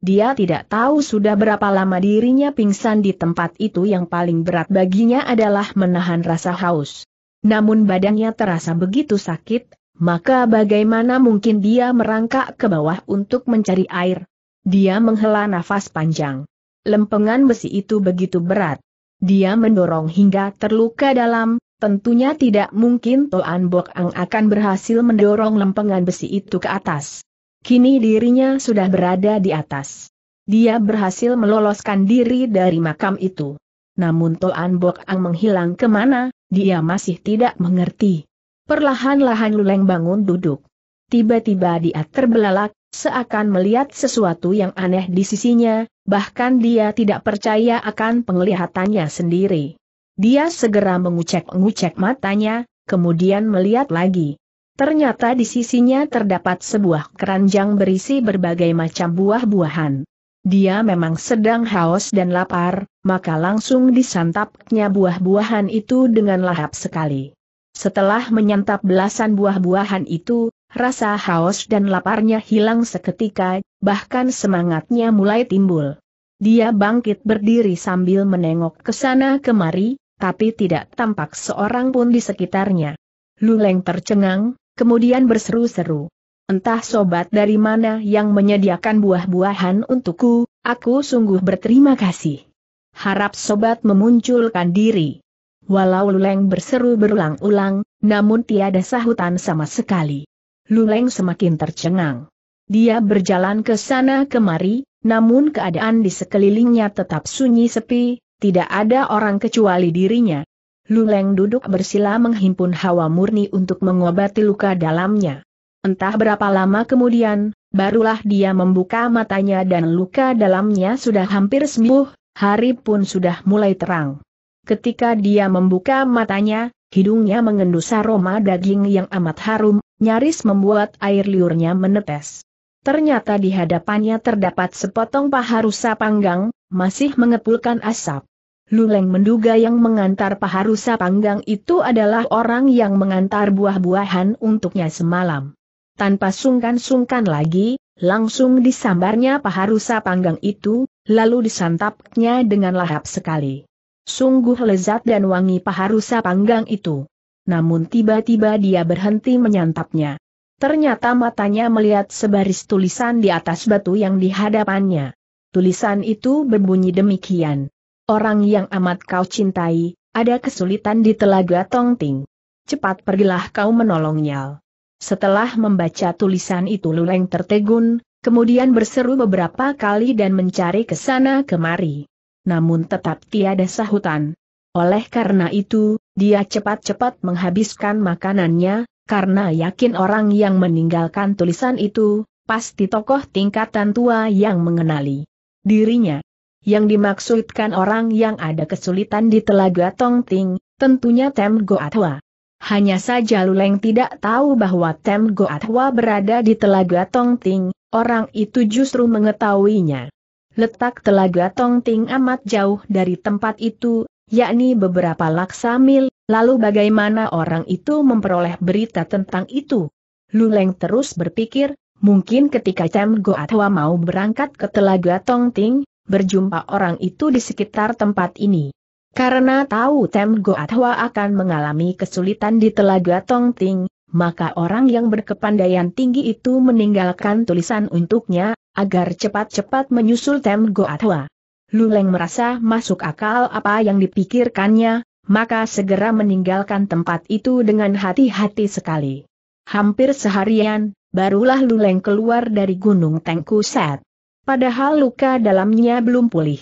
Dia tidak tahu sudah berapa lama dirinya pingsan di tempat itu yang paling berat baginya adalah menahan rasa haus. Namun badannya terasa begitu sakit, maka bagaimana mungkin dia merangkak ke bawah untuk mencari air? Dia menghela nafas panjang. Lempengan besi itu begitu berat. Dia mendorong hingga terluka dalam, tentunya tidak mungkin Toan Bok Ang akan berhasil mendorong lempengan besi itu ke atas. Kini dirinya sudah berada di atas. Dia berhasil meloloskan diri dari makam itu. Namun Toan Bok Ang menghilang kemana, dia masih tidak mengerti. Perlahan-lahan Luleng bangun duduk. Tiba-tiba dia terbelalak, seakan melihat sesuatu yang aneh di sisinya, bahkan dia tidak percaya akan penglihatannya sendiri. Dia segera mengucek-ngucek matanya, kemudian melihat lagi. Ternyata di sisinya terdapat sebuah keranjang berisi berbagai macam buah-buahan. Dia memang sedang haus dan lapar, maka langsung disantapnya buah-buahan itu dengan lahap sekali. Setelah menyantap belasan buah-buahan itu, rasa haus dan laparnya hilang seketika, bahkan semangatnya mulai timbul. Dia bangkit berdiri sambil menengok ke sana kemari, tapi tidak tampak seorang pun di sekitarnya. Luleng tercengang, kemudian berseru-seru. Entah sobat dari mana yang menyediakan buah-buahan untukku, aku sungguh berterima kasih. Harap sobat memunculkan diri. Walau Luleng berseru berulang-ulang, namun tiada sahutan sama sekali. Luleng semakin tercengang. Dia berjalan ke sana kemari, namun keadaan di sekelilingnya tetap sunyi sepi, tidak ada orang kecuali dirinya. Luleng duduk bersila menghimpun hawa murni untuk mengobati luka dalamnya. Entah berapa lama kemudian, barulah dia membuka matanya dan luka dalamnya sudah hampir sembuh, hari pun sudah mulai terang. Ketika dia membuka matanya, hidungnya mengendus aroma daging yang amat harum, nyaris membuat air liurnya menetes. Ternyata di hadapannya terdapat sepotong paha rusa panggang, masih mengepulkan asap. Luleng menduga yang mengantar paha rusa panggang itu adalah orang yang mengantar buah-buahan untuknya semalam. Tanpa sungkan-sungkan lagi, langsung disambarnya paha rusa panggang itu, lalu disantapnya dengan lahap sekali. Sungguh lezat dan wangi paha rusa panggang itu. Namun tiba-tiba dia berhenti menyantapnya. Ternyata matanya melihat sebaris tulisan di atas batu yang dihadapannya. Tulisan itu berbunyi demikian. Orang yang amat kau cintai, ada kesulitan di telaga Tongting. Cepat pergilah kau menolongnya. Setelah membaca tulisan itu Luleng tertegun, kemudian berseru beberapa kali dan mencari ke sana kemari namun tetap tiada sahutan. Oleh karena itu, dia cepat-cepat menghabiskan makanannya, karena yakin orang yang meninggalkan tulisan itu, pasti tokoh tingkatan tua yang mengenali dirinya. Yang dimaksudkan orang yang ada kesulitan di Telaga Tongting, tentunya Tem Goatwa. Hanya saja Luleng tidak tahu bahwa Tem Goatwa berada di Telaga Tongting, orang itu justru mengetahuinya. Letak telaga Tongting amat jauh dari tempat itu, yakni beberapa laksa mil, lalu bagaimana orang itu memperoleh berita tentang itu? Luleng terus berpikir, mungkin ketika Cem Goatwa mau berangkat ke telaga Tongting, berjumpa orang itu di sekitar tempat ini. Karena tahu Cem Goatwa akan mengalami kesulitan di telaga Tongting, maka orang yang berkepandaian tinggi itu meninggalkan tulisan untuknya, agar cepat-cepat menyusul Tem Goatwa. Luleng merasa masuk akal apa yang dipikirkannya, maka segera meninggalkan tempat itu dengan hati-hati sekali. Hampir seharian, barulah Luleng keluar dari Gunung Tengkuset. Padahal luka dalamnya belum pulih.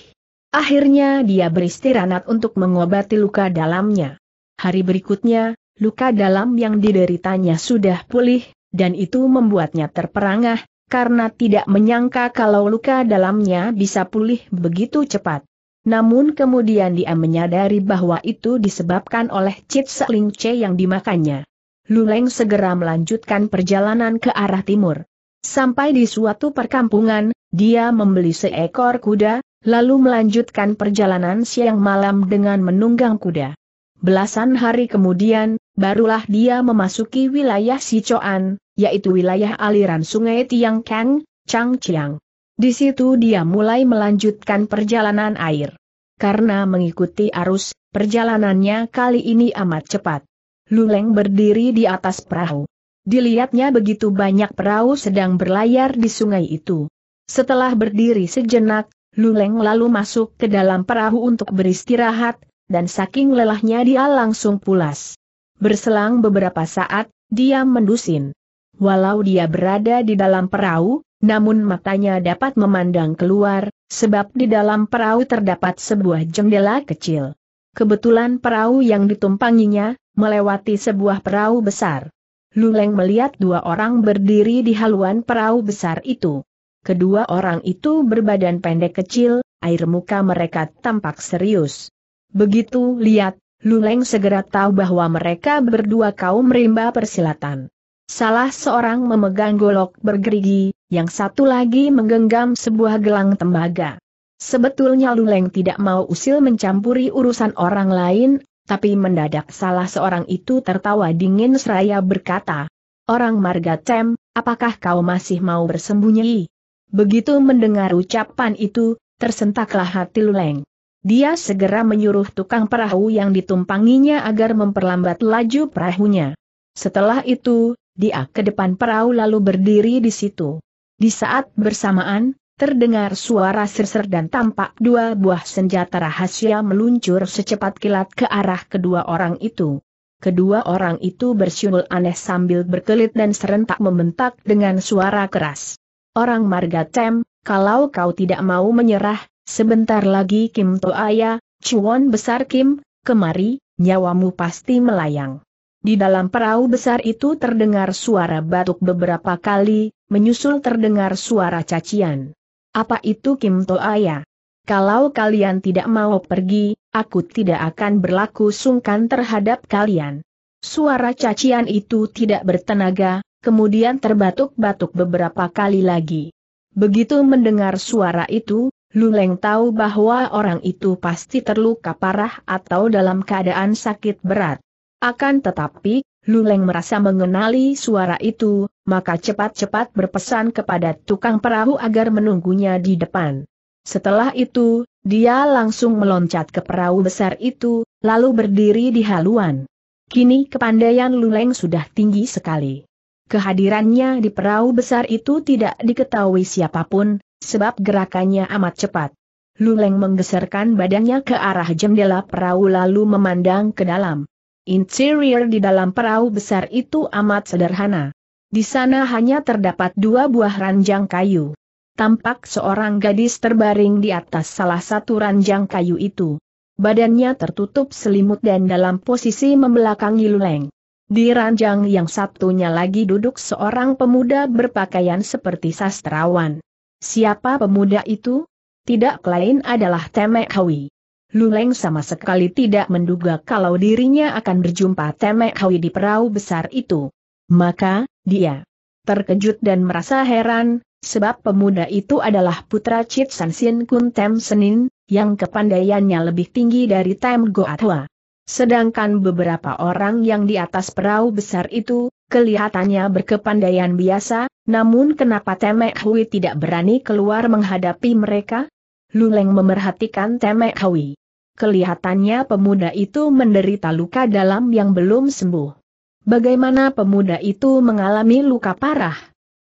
Akhirnya dia beristirahat untuk mengobati luka dalamnya. Hari berikutnya, luka dalam yang dideritanya sudah pulih, dan itu membuatnya terperangah, karena tidak menyangka kalau luka dalamnya bisa pulih begitu cepat. Namun kemudian dia menyadari bahwa itu disebabkan oleh Cit Seling C yang dimakannya. Luleng segera melanjutkan perjalanan ke arah timur. Sampai di suatu perkampungan, dia membeli seekor kuda, lalu melanjutkan perjalanan siang malam dengan menunggang kuda. Belasan hari kemudian, Barulah dia memasuki wilayah Sichuan, yaitu wilayah aliran sungai Tiang Chang Changchiang. Di situ dia mulai melanjutkan perjalanan air. Karena mengikuti arus, perjalanannya kali ini amat cepat. Luleng berdiri di atas perahu. Dilihatnya begitu banyak perahu sedang berlayar di sungai itu. Setelah berdiri sejenak, Luleng lalu masuk ke dalam perahu untuk beristirahat, dan saking lelahnya dia langsung pulas. Berselang beberapa saat, dia mendusin. Walau dia berada di dalam perahu, namun matanya dapat memandang keluar, sebab di dalam perahu terdapat sebuah jendela kecil. Kebetulan perahu yang ditumpanginya, melewati sebuah perahu besar. Luleng melihat dua orang berdiri di haluan perahu besar itu. Kedua orang itu berbadan pendek kecil, air muka mereka tampak serius. Begitu lihat, Luleng segera tahu bahwa mereka berdua kaum rimba persilatan. Salah seorang memegang golok bergerigi, yang satu lagi menggenggam sebuah gelang tembaga. Sebetulnya Luleng tidak mau usil mencampuri urusan orang lain, tapi mendadak salah seorang itu tertawa dingin seraya berkata, Orang Marga Tem, apakah kau masih mau bersembunyi? Begitu mendengar ucapan itu, tersentaklah hati Luleng. Dia segera menyuruh tukang perahu yang ditumpanginya agar memperlambat laju perahunya. Setelah itu, dia ke depan perahu lalu berdiri di situ. Di saat bersamaan, terdengar suara serser dan tampak dua buah senjata rahasia meluncur secepat kilat ke arah kedua orang itu. Kedua orang itu bersiul aneh sambil berkelit dan serentak membentak dengan suara keras. Orang Margatem, kalau kau tidak mau menyerah, Sebentar lagi Kim Toaya, cuan besar Kim, kemari, nyawamu pasti melayang. Di dalam perahu besar itu terdengar suara batuk beberapa kali, menyusul terdengar suara cacian. Apa itu Kim Toaya? Kalau kalian tidak mau pergi, aku tidak akan berlaku sungkan terhadap kalian. Suara cacian itu tidak bertenaga, kemudian terbatuk-batuk beberapa kali lagi. Begitu mendengar suara itu, Luleng tahu bahwa orang itu pasti terluka parah atau dalam keadaan sakit berat. Akan tetapi, Luleng merasa mengenali suara itu, maka cepat-cepat berpesan kepada tukang perahu agar menunggunya di depan. Setelah itu, dia langsung meloncat ke perahu besar itu, lalu berdiri di haluan. Kini kepandaian Luleng sudah tinggi sekali. Kehadirannya di perahu besar itu tidak diketahui siapapun, sebab gerakannya amat cepat. Luleng menggeserkan badannya ke arah jendela perahu lalu memandang ke dalam. Interior di dalam perahu besar itu amat sederhana. Di sana hanya terdapat dua buah ranjang kayu. Tampak seorang gadis terbaring di atas salah satu ranjang kayu itu. Badannya tertutup selimut dan dalam posisi membelakangi Luleng. Di ranjang yang satunya lagi duduk seorang pemuda berpakaian seperti sastrawan. Siapa pemuda itu? Tidak lain adalah Temek Hawi. Luleng sama sekali tidak menduga kalau dirinya akan berjumpa Temek Hawi di perahu besar itu. Maka, dia terkejut dan merasa heran, sebab pemuda itu adalah putra Chit San Sin Kun Tem Senin, yang kepandaiannya lebih tinggi dari Tem Goatwa. Sedangkan beberapa orang yang di atas perahu besar itu, kelihatannya berkepandaian biasa, namun kenapa Temek Hui tidak berani keluar menghadapi mereka? Luleng memerhatikan Temek Hui. Kelihatannya pemuda itu menderita luka dalam yang belum sembuh. Bagaimana pemuda itu mengalami luka parah?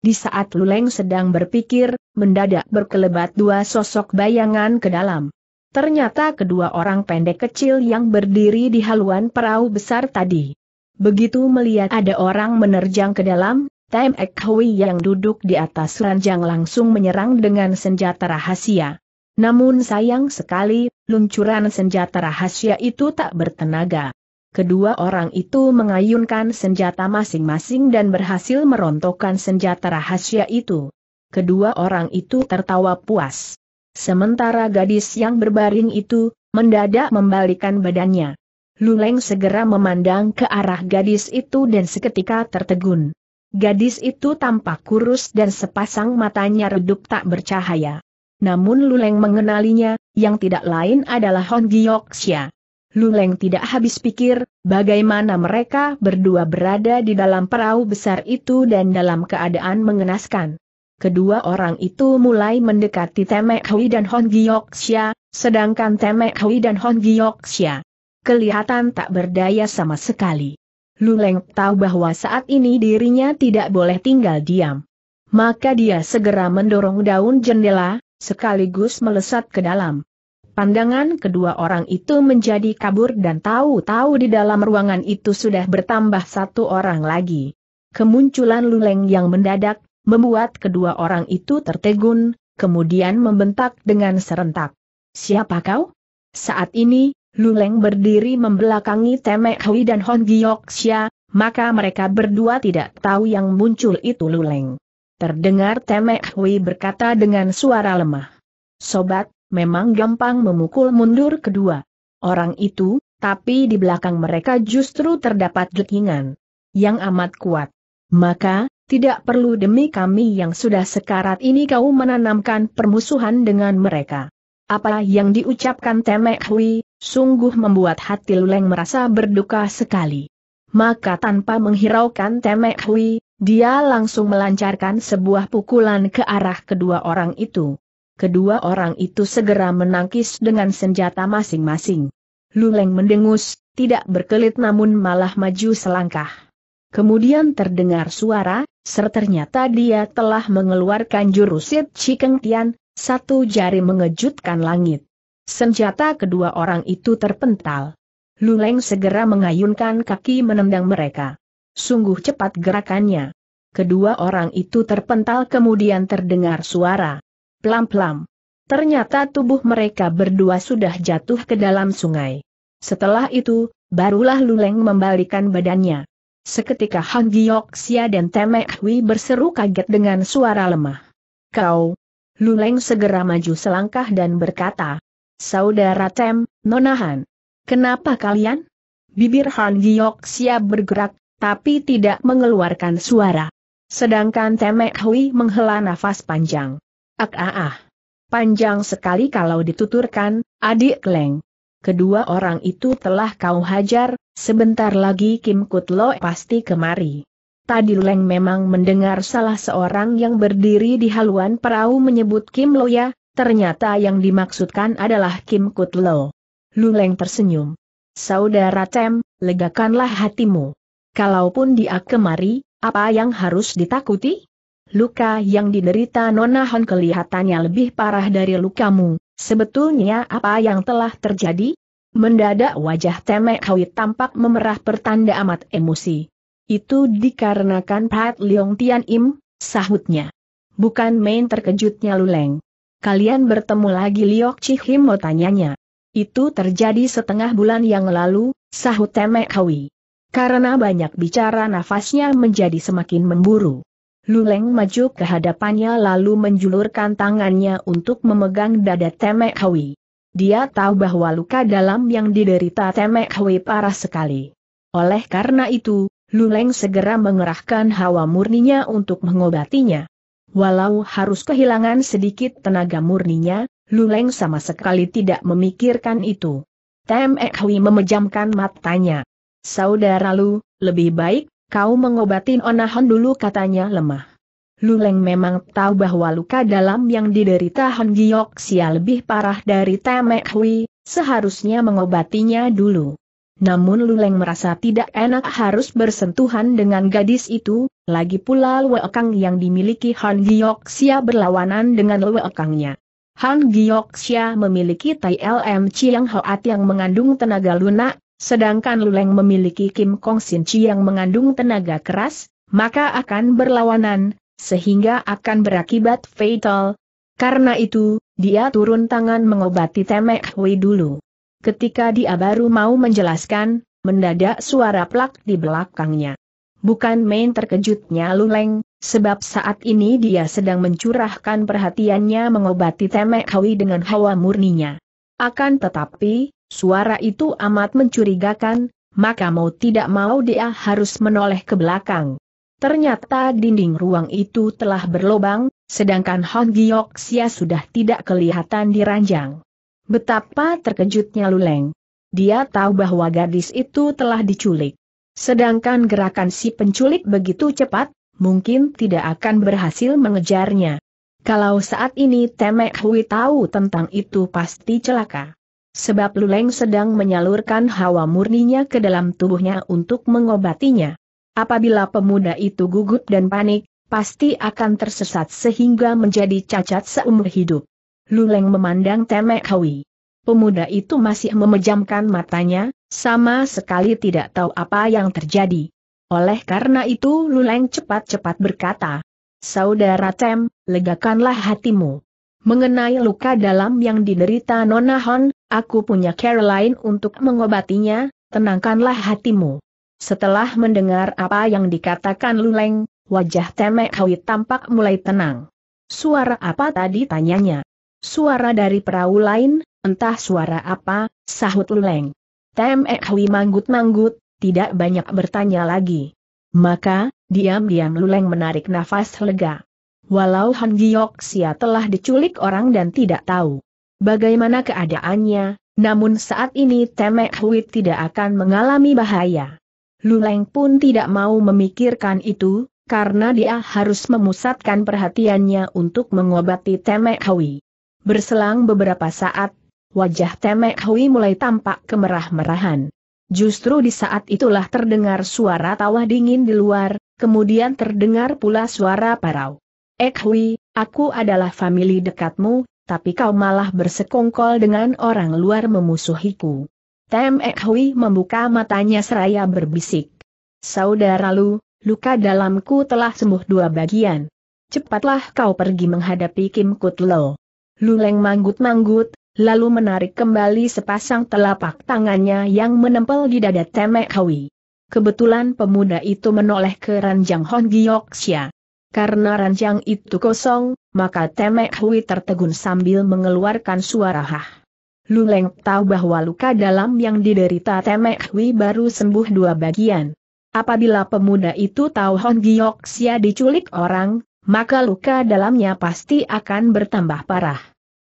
Di saat Luleng sedang berpikir, mendadak berkelebat dua sosok bayangan ke dalam. Ternyata kedua orang pendek kecil yang berdiri di haluan perahu besar tadi. Begitu melihat ada orang menerjang ke dalam, Tem Ek yang duduk di atas ranjang langsung menyerang dengan senjata rahasia. Namun sayang sekali, luncuran senjata rahasia itu tak bertenaga. Kedua orang itu mengayunkan senjata masing-masing dan berhasil merontokkan senjata rahasia itu. Kedua orang itu tertawa puas. Sementara gadis yang berbaring itu, mendadak membalikan badannya. Luleng segera memandang ke arah gadis itu dan seketika tertegun. Gadis itu tampak kurus dan sepasang matanya redup tak bercahaya. Namun Luleng mengenalinya, yang tidak lain adalah Hon Xia. Luleng tidak habis pikir, bagaimana mereka berdua berada di dalam perahu besar itu dan dalam keadaan mengenaskan kedua orang itu mulai mendekati Temek Hui dan Hon Xia, sedangkan Temek Hui dan Hon Xia kelihatan tak berdaya sama sekali. Luleng tahu bahwa saat ini dirinya tidak boleh tinggal diam. Maka dia segera mendorong daun jendela, sekaligus melesat ke dalam. Pandangan kedua orang itu menjadi kabur dan tahu-tahu di dalam ruangan itu sudah bertambah satu orang lagi. Kemunculan Luleng yang mendadak, membuat kedua orang itu tertegun, kemudian membentak dengan serentak. Siapa kau? Saat ini, Luleng berdiri membelakangi Temek Hui dan Hon Xia, maka mereka berdua tidak tahu yang muncul itu Luleng. Terdengar Temek Hui berkata dengan suara lemah. Sobat, memang gampang memukul mundur kedua orang itu, tapi di belakang mereka justru terdapat getingan yang amat kuat. Maka, tidak perlu demi kami yang sudah sekarat ini kau menanamkan permusuhan dengan mereka. Apa yang diucapkan Temek Hui, sungguh membuat hati Luleng merasa berduka sekali. Maka tanpa menghiraukan Temek Hui, dia langsung melancarkan sebuah pukulan ke arah kedua orang itu. Kedua orang itu segera menangkis dengan senjata masing-masing. Luleng mendengus, tidak berkelit namun malah maju selangkah. Kemudian terdengar suara, Ser ternyata dia telah mengeluarkan jurusit cikengtian, Tian, satu jari mengejutkan langit. Senjata kedua orang itu terpental. Luleng segera mengayunkan kaki menendang mereka. Sungguh cepat gerakannya. Kedua orang itu terpental kemudian terdengar suara. Plam-plam. Ternyata tubuh mereka berdua sudah jatuh ke dalam sungai. Setelah itu, barulah Luleng membalikan badannya. Seketika Han Xia dan Temek Hui berseru kaget dengan suara lemah. Kau! Luleng segera maju selangkah dan berkata. Saudara Tem, Nonahan. Kenapa kalian? Bibir Han Xia bergerak, tapi tidak mengeluarkan suara. Sedangkan Temek Hui menghela nafas panjang. Ak ah ah. Panjang sekali kalau dituturkan, adik Leng. Kedua orang itu telah kau hajar, Sebentar lagi Kim Kutlo pasti kemari. Tadi Leng memang mendengar salah seorang yang berdiri di haluan perahu menyebut Kim Lo ya, ternyata yang dimaksudkan adalah Kim Kutlo. Lu Leng tersenyum. Saudara Tem, legakanlah hatimu. Kalaupun dia kemari, apa yang harus ditakuti? Luka yang diderita Nona Han kelihatannya lebih parah dari lukamu, sebetulnya apa yang telah terjadi? Mendadak wajah Temek Hui tampak memerah pertanda amat emosi. Itu dikarenakan Pat Leong Tian Im, sahutnya. Bukan main terkejutnya Luleng. Kalian bertemu lagi Liok mau tanyanya. Itu terjadi setengah bulan yang lalu, sahut Temek Hui. Karena banyak bicara nafasnya menjadi semakin memburu. Luleng maju ke hadapannya lalu menjulurkan tangannya untuk memegang dada Temek Hui. Dia tahu bahwa luka dalam yang diderita Temek Hui parah sekali. Oleh karena itu, Luleng segera mengerahkan hawa murninya untuk mengobatinya. Walau harus kehilangan sedikit tenaga murninya, Luleng sama sekali tidak memikirkan itu. Temek Ekhui memejamkan matanya. Saudara Lu, lebih baik, kau mengobatin Onahan dulu katanya lemah. Luleng memang tahu bahwa luka dalam yang diderita Han Sia lebih parah dari Temek Hui, seharusnya mengobatinya dulu. Namun Luleng merasa tidak enak harus bersentuhan dengan gadis itu, lagi pula Luekang yang dimiliki Han Sia berlawanan dengan Luekangnya. Han Sia memiliki Tai LM Chiang Hoat yang mengandung tenaga lunak, sedangkan Luleng memiliki Kim Kong Sin Chi yang mengandung tenaga keras, maka akan berlawanan, sehingga akan berakibat fatal. Karena itu, dia turun tangan mengobati Temek Hui dulu. Ketika dia baru mau menjelaskan, mendadak suara plak di belakangnya. Bukan main terkejutnya Luleng, sebab saat ini dia sedang mencurahkan perhatiannya mengobati Temek Hui dengan hawa murninya. Akan tetapi, suara itu amat mencurigakan, maka mau tidak mau dia harus menoleh ke belakang. Ternyata dinding ruang itu telah berlobang, sedangkan Hon sia sudah tidak kelihatan di ranjang. Betapa terkejutnya Luleng. Dia tahu bahwa gadis itu telah diculik. Sedangkan gerakan si penculik begitu cepat, mungkin tidak akan berhasil mengejarnya. Kalau saat ini Temek Hui tahu tentang itu pasti celaka. Sebab Luleng sedang menyalurkan hawa murninya ke dalam tubuhnya untuk mengobatinya. Apabila pemuda itu gugup dan panik, pasti akan tersesat sehingga menjadi cacat seumur hidup. Luleng memandang Temek Hawi. Pemuda itu masih memejamkan matanya, sama sekali tidak tahu apa yang terjadi. Oleh karena itu Luleng cepat-cepat berkata, Saudara Tem, legakanlah hatimu. Mengenai luka dalam yang diderita Nona Hon, aku punya Caroline untuk mengobatinya, tenangkanlah hatimu. Setelah mendengar apa yang dikatakan Luleng, wajah Temek Hawi tampak mulai tenang. Suara apa tadi tanyanya? Suara dari perahu lain, entah suara apa, sahut Luleng. Temek Hawi manggut-manggut, tidak banyak bertanya lagi. Maka, diam-diam Luleng menarik nafas lega. Walau Han Sia telah diculik orang dan tidak tahu bagaimana keadaannya, namun saat ini Temek Hui tidak akan mengalami bahaya. Luleng pun tidak mau memikirkan itu, karena dia harus memusatkan perhatiannya untuk mengobati Temek Hui. Berselang beberapa saat, wajah Temek Hui mulai tampak kemerah-merahan. Justru di saat itulah terdengar suara tawa dingin di luar, kemudian terdengar pula suara parau. Ek Hui, aku adalah famili dekatmu, tapi kau malah bersekongkol dengan orang luar memusuhiku. Tem Ek Hui membuka matanya seraya berbisik. Saudara Lu, luka dalamku telah sembuh dua bagian. Cepatlah kau pergi menghadapi Kim Kut Lo. Lu Leng manggut-manggut, lalu menarik kembali sepasang telapak tangannya yang menempel di dada Tem Ek Hui. Kebetulan pemuda itu menoleh ke ranjang Hon Gyoksya. Karena ranjang itu kosong, maka Temek Hui tertegun sambil mengeluarkan suara hah. Luleng tahu bahwa luka dalam yang diderita Temek Hui baru sembuh dua bagian. Apabila pemuda itu tahu Hon sia diculik orang, maka luka dalamnya pasti akan bertambah parah.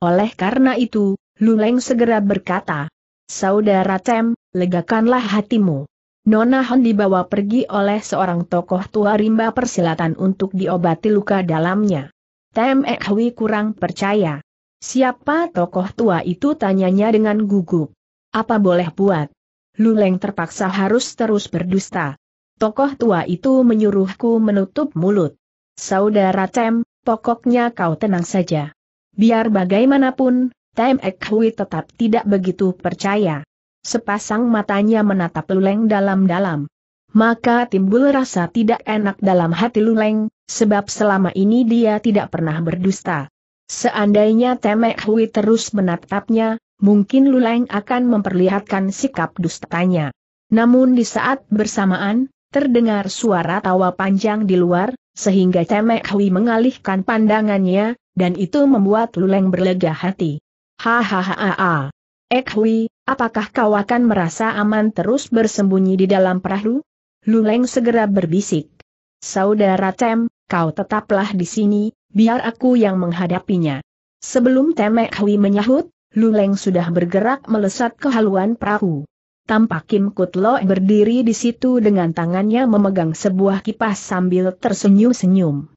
Oleh karena itu, Luleng segera berkata, Saudara Tem, legakanlah hatimu. Nona Hon dibawa pergi oleh seorang tokoh tua rimba persilatan untuk diobati luka dalamnya. Tem Ek Hui kurang percaya. Siapa tokoh tua itu tanyanya dengan gugup. Apa boleh buat? Luleng terpaksa harus terus berdusta. Tokoh tua itu menyuruhku menutup mulut. Saudara Tem, pokoknya kau tenang saja. Biar bagaimanapun, Tem Ek Hui tetap tidak begitu percaya. Sepasang matanya menatap Luleng dalam-dalam. Maka timbul rasa tidak enak dalam hati Luleng, sebab selama ini dia tidak pernah berdusta. Seandainya Temek Hui terus menatapnya, mungkin Luleng akan memperlihatkan sikap dustanya. Namun di saat bersamaan, terdengar suara tawa panjang di luar, sehingga Temek Hui mengalihkan pandangannya, dan itu membuat Luleng berlega hati. Hahaha. Ek Hui, apakah kau akan merasa aman terus bersembunyi di dalam perahu? Luleng segera berbisik. Saudara Tem, kau tetaplah di sini, biar aku yang menghadapinya. Sebelum Temek Hui menyahut, Luleng sudah bergerak melesat ke haluan perahu. Tampak Kim Kutlo berdiri di situ dengan tangannya memegang sebuah kipas sambil tersenyum-senyum.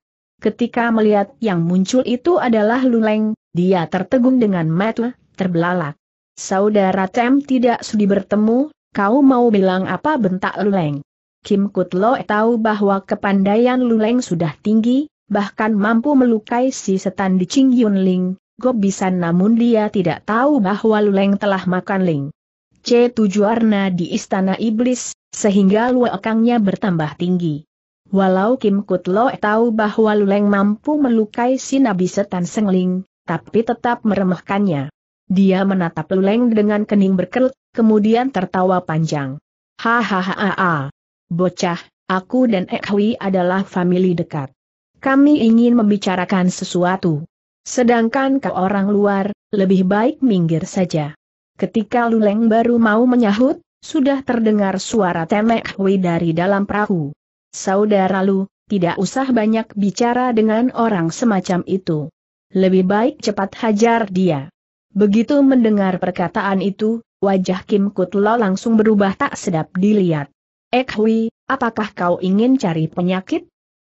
Ketika melihat yang muncul itu adalah Luleng, dia tertegun dengan mata, terbelalak. Saudara Tem tidak sudi bertemu, kau mau bilang apa bentak Luleng? Kim Kutlo tahu bahwa kepandaian Luleng sudah tinggi, bahkan mampu melukai si setan di Ching Yun Ling, gobisan namun dia tidak tahu bahwa Luleng telah makan Ling. C7 Arna di Istana Iblis, sehingga luekangnya bertambah tinggi. Walau Kim Kut Lo tahu bahwa Luleng mampu melukai si Nabi Setan Sengling, tapi tetap meremehkannya. Dia menatap Luleng dengan kening berkerut, kemudian tertawa panjang. Hahaha, bocah, aku dan Ekwi adalah famili dekat kami ingin membicarakan sesuatu. Sedangkan ke orang luar, lebih baik minggir saja. Ketika Luleng baru mau menyahut, sudah terdengar suara Temek Hui dari dalam perahu. Saudara Lu, tidak usah banyak bicara dengan orang semacam itu. Lebih baik cepat hajar dia. Begitu mendengar perkataan itu, wajah Kim Kutlo langsung berubah tak sedap dilihat. Ek Hui, apakah kau ingin cari penyakit?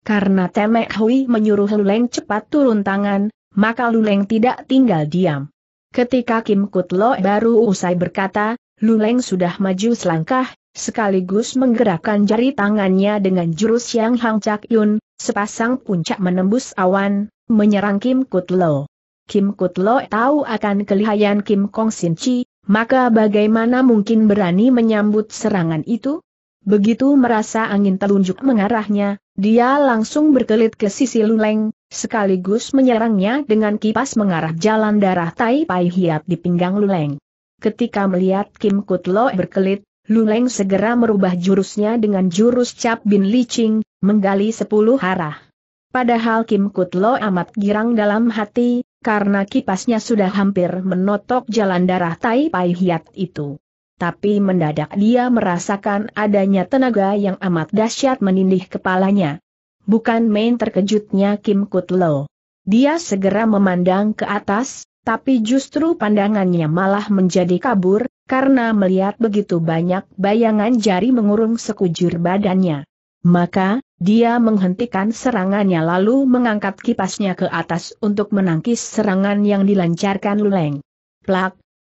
Karena Temek Hui menyuruh Luleng cepat turun tangan, maka Luleng tidak tinggal diam. Ketika Kim Kutlo baru usai berkata, Luleng sudah maju selangkah, sekaligus menggerakkan jari tangannya dengan jurus yang Hang Chak Yun, sepasang puncak menembus awan, menyerang Kim Kutlo. Kim Kutlo tahu akan kelihayan Kim Kong Sin Chi, maka bagaimana mungkin berani menyambut serangan itu? Begitu merasa angin telunjuk mengarahnya, dia langsung berkelit ke sisi Luleng, sekaligus menyerangnya dengan kipas mengarah jalan darah Tai Pai Hiat di pinggang Luleng. Ketika melihat Kim Kut Lo berkelit, Luleng segera merubah jurusnya dengan jurus Cap Bin Liching, menggali sepuluh arah. Padahal Kim Kut Lo amat girang dalam hati, karena kipasnya sudah hampir menotok jalan darah Tai Pai Hiat itu tapi mendadak dia merasakan adanya tenaga yang amat dahsyat menindih kepalanya. Bukan main terkejutnya Kim Kutlo. Dia segera memandang ke atas, tapi justru pandangannya malah menjadi kabur, karena melihat begitu banyak bayangan jari mengurung sekujur badannya. Maka, dia menghentikan serangannya lalu mengangkat kipasnya ke atas untuk menangkis serangan yang dilancarkan Luleng. Plak,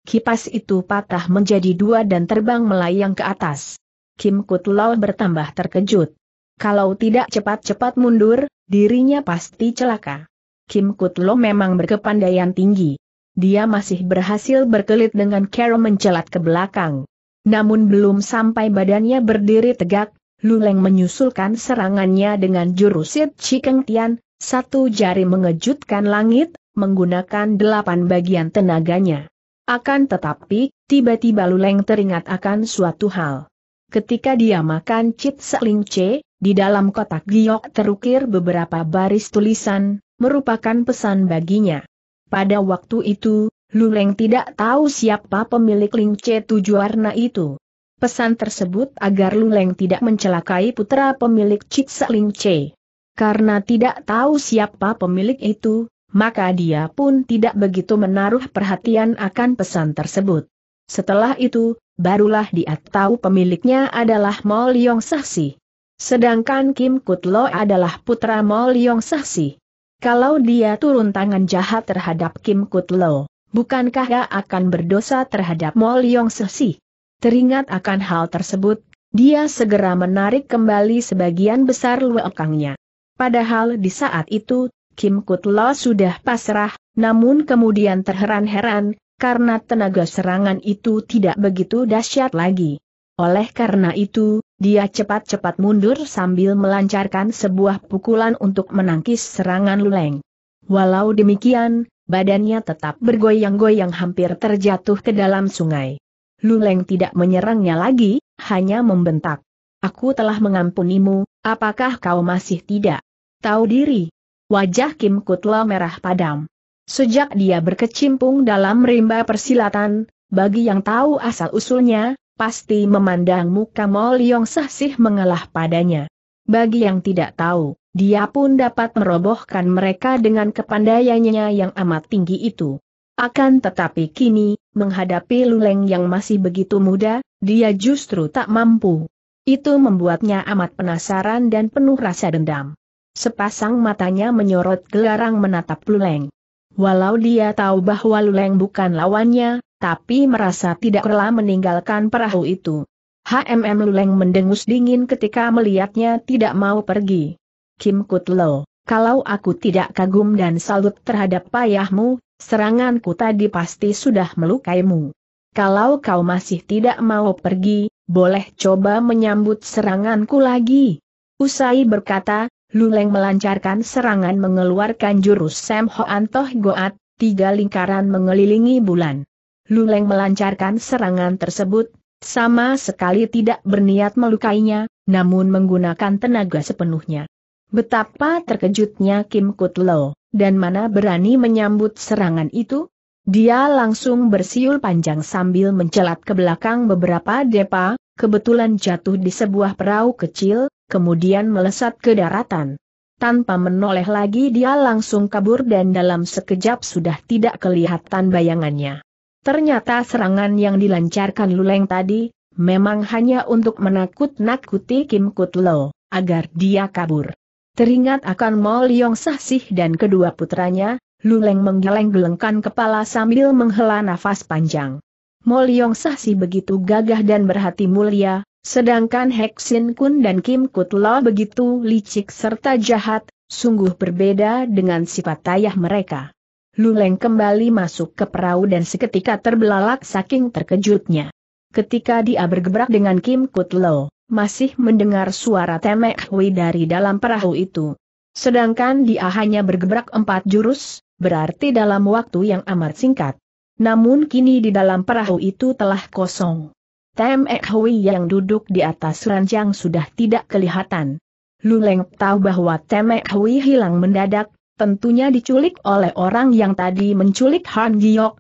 kipas itu patah menjadi dua dan terbang melayang ke atas. Kim Kut bertambah terkejut. Kalau tidak cepat-cepat mundur, dirinya pasti celaka. Kim Kut memang berkepandaian tinggi. Dia masih berhasil berkelit dengan Carol mencelat ke belakang. Namun belum sampai badannya berdiri tegak, Luleng menyusulkan serangannya dengan jurusit cikeng Tian, satu jari mengejutkan langit, menggunakan delapan bagian tenaganya. Akan tetapi, tiba-tiba Luleng teringat akan suatu hal. Ketika dia makan cit seling C, di dalam kotak giok terukir beberapa baris tulisan, merupakan pesan baginya. Pada waktu itu, Luleng tidak tahu siapa pemilik Ling C tujuh warna itu. Pesan tersebut agar Luleng tidak mencelakai putra pemilik Cit Seling C. Karena tidak tahu siapa pemilik itu, maka dia pun tidak begitu menaruh perhatian akan pesan tersebut. Setelah itu, barulah dia tahu pemiliknya adalah Mol Yong Sahsi. Sedangkan Kim Kutlo adalah putra Mol Yong Sahsi. Kalau dia turun tangan jahat terhadap Kim Kutlo, bukankah dia akan berdosa terhadap Mol Yong Sahsi? Teringat akan hal tersebut, dia segera menarik kembali sebagian besar luekangnya. Padahal di saat itu Kim Kutlo sudah pasrah, namun kemudian terheran-heran, karena tenaga serangan itu tidak begitu dahsyat lagi. Oleh karena itu, dia cepat-cepat mundur sambil melancarkan sebuah pukulan untuk menangkis serangan Luleng. Walau demikian, badannya tetap bergoyang-goyang hampir terjatuh ke dalam sungai. Luleng tidak menyerangnya lagi, hanya membentak. Aku telah mengampunimu, apakah kau masih tidak tahu diri? Wajah Kim Kutla merah padam. Sejak dia berkecimpung dalam rimba persilatan, bagi yang tahu asal-usulnya, pasti memandang muka Mo Yong Sahsih mengalah padanya. Bagi yang tidak tahu, dia pun dapat merobohkan mereka dengan kepandaiannya yang amat tinggi itu. Akan tetapi kini, menghadapi Luleng yang masih begitu muda, dia justru tak mampu. Itu membuatnya amat penasaran dan penuh rasa dendam. Sepasang matanya menyorot gelarang menatap Luleng. Walau dia tahu bahwa Luleng bukan lawannya, tapi merasa tidak rela meninggalkan perahu itu. HMM Luleng mendengus dingin ketika melihatnya tidak mau pergi. Kim Kutlo, kalau aku tidak kagum dan salut terhadap payahmu, seranganku tadi pasti sudah melukaimu. Kalau kau masih tidak mau pergi, boleh coba menyambut seranganku lagi. Usai berkata, Luleng melancarkan serangan mengeluarkan jurus Sam Hoan Toh Goat, tiga lingkaran mengelilingi bulan. Luleng melancarkan serangan tersebut, sama sekali tidak berniat melukainya, namun menggunakan tenaga sepenuhnya. Betapa terkejutnya Kim Kut Low, dan mana berani menyambut serangan itu? Dia langsung bersiul panjang sambil mencelat ke belakang beberapa depa, kebetulan jatuh di sebuah perahu kecil, kemudian melesat ke daratan. Tanpa menoleh lagi dia langsung kabur dan dalam sekejap sudah tidak kelihatan bayangannya. Ternyata serangan yang dilancarkan Luleng tadi, memang hanya untuk menakut-nakuti Kim Kutlo, agar dia kabur. Teringat akan Mo Leong Sahsih dan kedua putranya, Luleng menggeleng-gelengkan kepala sambil menghela nafas panjang. Mo Leong Sahsi begitu gagah dan berhati mulia, Sedangkan Hexin Kun dan Kim Kut Lo begitu licik serta jahat, sungguh berbeda dengan sifat ayah mereka. Luleng kembali masuk ke perahu dan seketika terbelalak saking terkejutnya. Ketika dia bergebrak dengan Kim Kut Lo, masih mendengar suara Temek Hui dari dalam perahu itu. Sedangkan dia hanya bergebrak empat jurus, berarti dalam waktu yang amat singkat. Namun kini di dalam perahu itu telah kosong. Tem Ek Hui yang duduk di atas ranjang sudah tidak kelihatan. Luleng tahu bahwa Tem Ek Hui hilang mendadak, tentunya diculik oleh orang yang tadi menculik Han Lu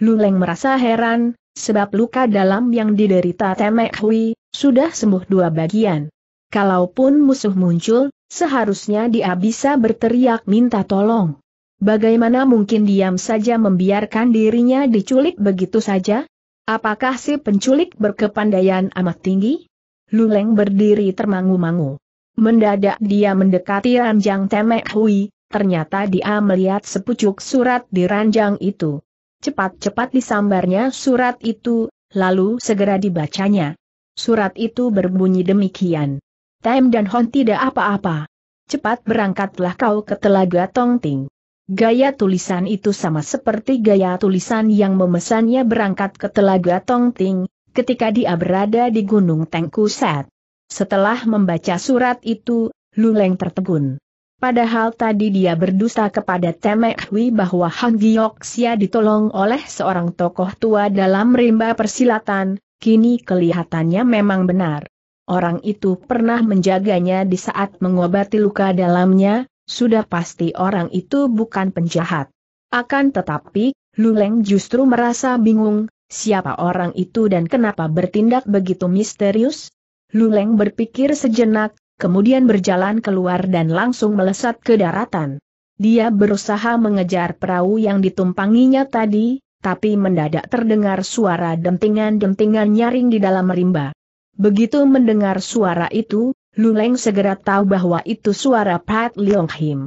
Luleng merasa heran, sebab luka dalam yang diderita Tem Ek Hui, sudah sembuh dua bagian. Kalaupun musuh muncul, seharusnya dia bisa berteriak minta tolong. Bagaimana mungkin diam saja membiarkan dirinya diculik begitu saja? Apakah si penculik berkepandaian amat tinggi? Luleng berdiri termangu-mangu. Mendadak dia mendekati ranjang Temek Hui, ternyata dia melihat sepucuk surat di ranjang itu. Cepat-cepat disambarnya surat itu, lalu segera dibacanya. Surat itu berbunyi demikian. Tem dan Hon tidak apa-apa. Cepat berangkatlah kau ke Telaga Tongting. Gaya tulisan itu sama seperti gaya tulisan yang memesannya berangkat ke Telaga Tongting, ketika dia berada di Gunung Tengkuset. Setelah membaca surat itu, Luleng tertegun. Padahal tadi dia berdusta kepada Temek Hui bahwa Giok sia ditolong oleh seorang tokoh tua dalam rimba persilatan, kini kelihatannya memang benar. Orang itu pernah menjaganya di saat mengobati luka dalamnya, sudah pasti orang itu bukan penjahat. Akan tetapi, Luleng justru merasa bingung, siapa orang itu dan kenapa bertindak begitu misterius? Luleng berpikir sejenak, kemudian berjalan keluar dan langsung melesat ke daratan. Dia berusaha mengejar perahu yang ditumpanginya tadi, tapi mendadak terdengar suara dentingan-dentingan nyaring di dalam rimba. Begitu mendengar suara itu, Luleng segera tahu bahwa itu suara Pat Leong Him.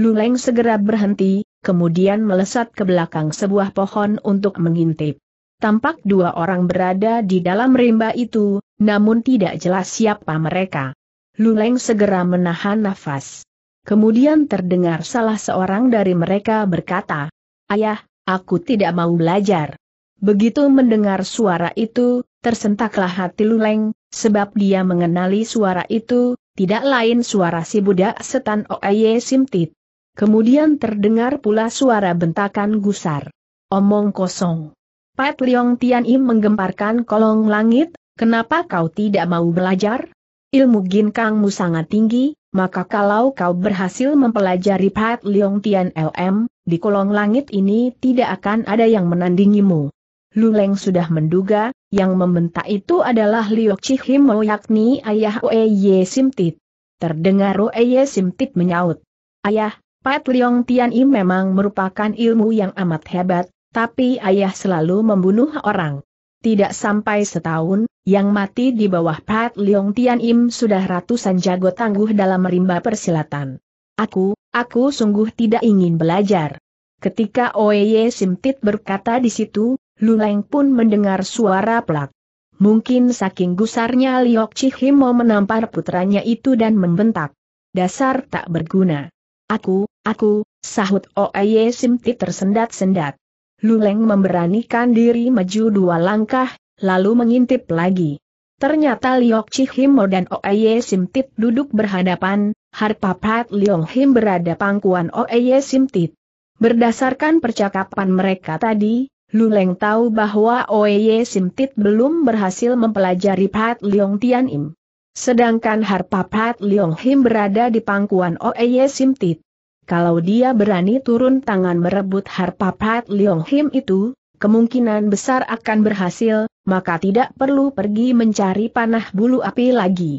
Luleng segera berhenti, kemudian melesat ke belakang sebuah pohon untuk mengintip. Tampak dua orang berada di dalam rimba itu, namun tidak jelas siapa mereka. Luleng segera menahan nafas. Kemudian terdengar salah seorang dari mereka berkata, Ayah, aku tidak mau belajar. Begitu mendengar suara itu, tersentaklah hati Luleng, sebab dia mengenali suara itu, tidak lain suara si budak setan Oaye Simtit. Kemudian terdengar pula suara bentakan gusar. Omong kosong. Pat Leong Tian Im menggemparkan kolong langit, kenapa kau tidak mau belajar? Ilmu ginkangmu sangat tinggi, maka kalau kau berhasil mempelajari Pat Leong Tian LM, di kolong langit ini tidak akan ada yang menandingimu. Luleng sudah menduga, yang membentak itu adalah Liok Chihimo yakni ayah Oeye Simtit. Terdengar Oeye Simtit menyaut. Ayah, Pat Liong Tian I memang merupakan ilmu yang amat hebat, tapi ayah selalu membunuh orang. Tidak sampai setahun, yang mati di bawah Pat Liong Tian Im sudah ratusan jago tangguh dalam rimba persilatan. Aku, aku sungguh tidak ingin belajar. Ketika Oeye Simtit berkata di situ, Luleng pun mendengar suara pelak. Mungkin saking gusarnya Liok Chihimo menampar putranya itu dan membentak. Dasar tak berguna. Aku, aku, sahut Oeye Simti tersendat-sendat. Luleng memberanikan diri maju dua langkah, lalu mengintip lagi. Ternyata Liok Chihimo dan Oeye Simtit duduk berhadapan, Harpapat Liong Him berada pangkuan Oeye Simtit. Berdasarkan percakapan mereka tadi, Luleng tahu bahwa Oye Simtit belum berhasil mempelajari Pat Leong Tian Im. Sedangkan harpa Pat Leong Him berada di pangkuan Oye Simtit. Kalau dia berani turun tangan merebut harpa Pat Leong Him itu, kemungkinan besar akan berhasil, maka tidak perlu pergi mencari panah bulu api lagi.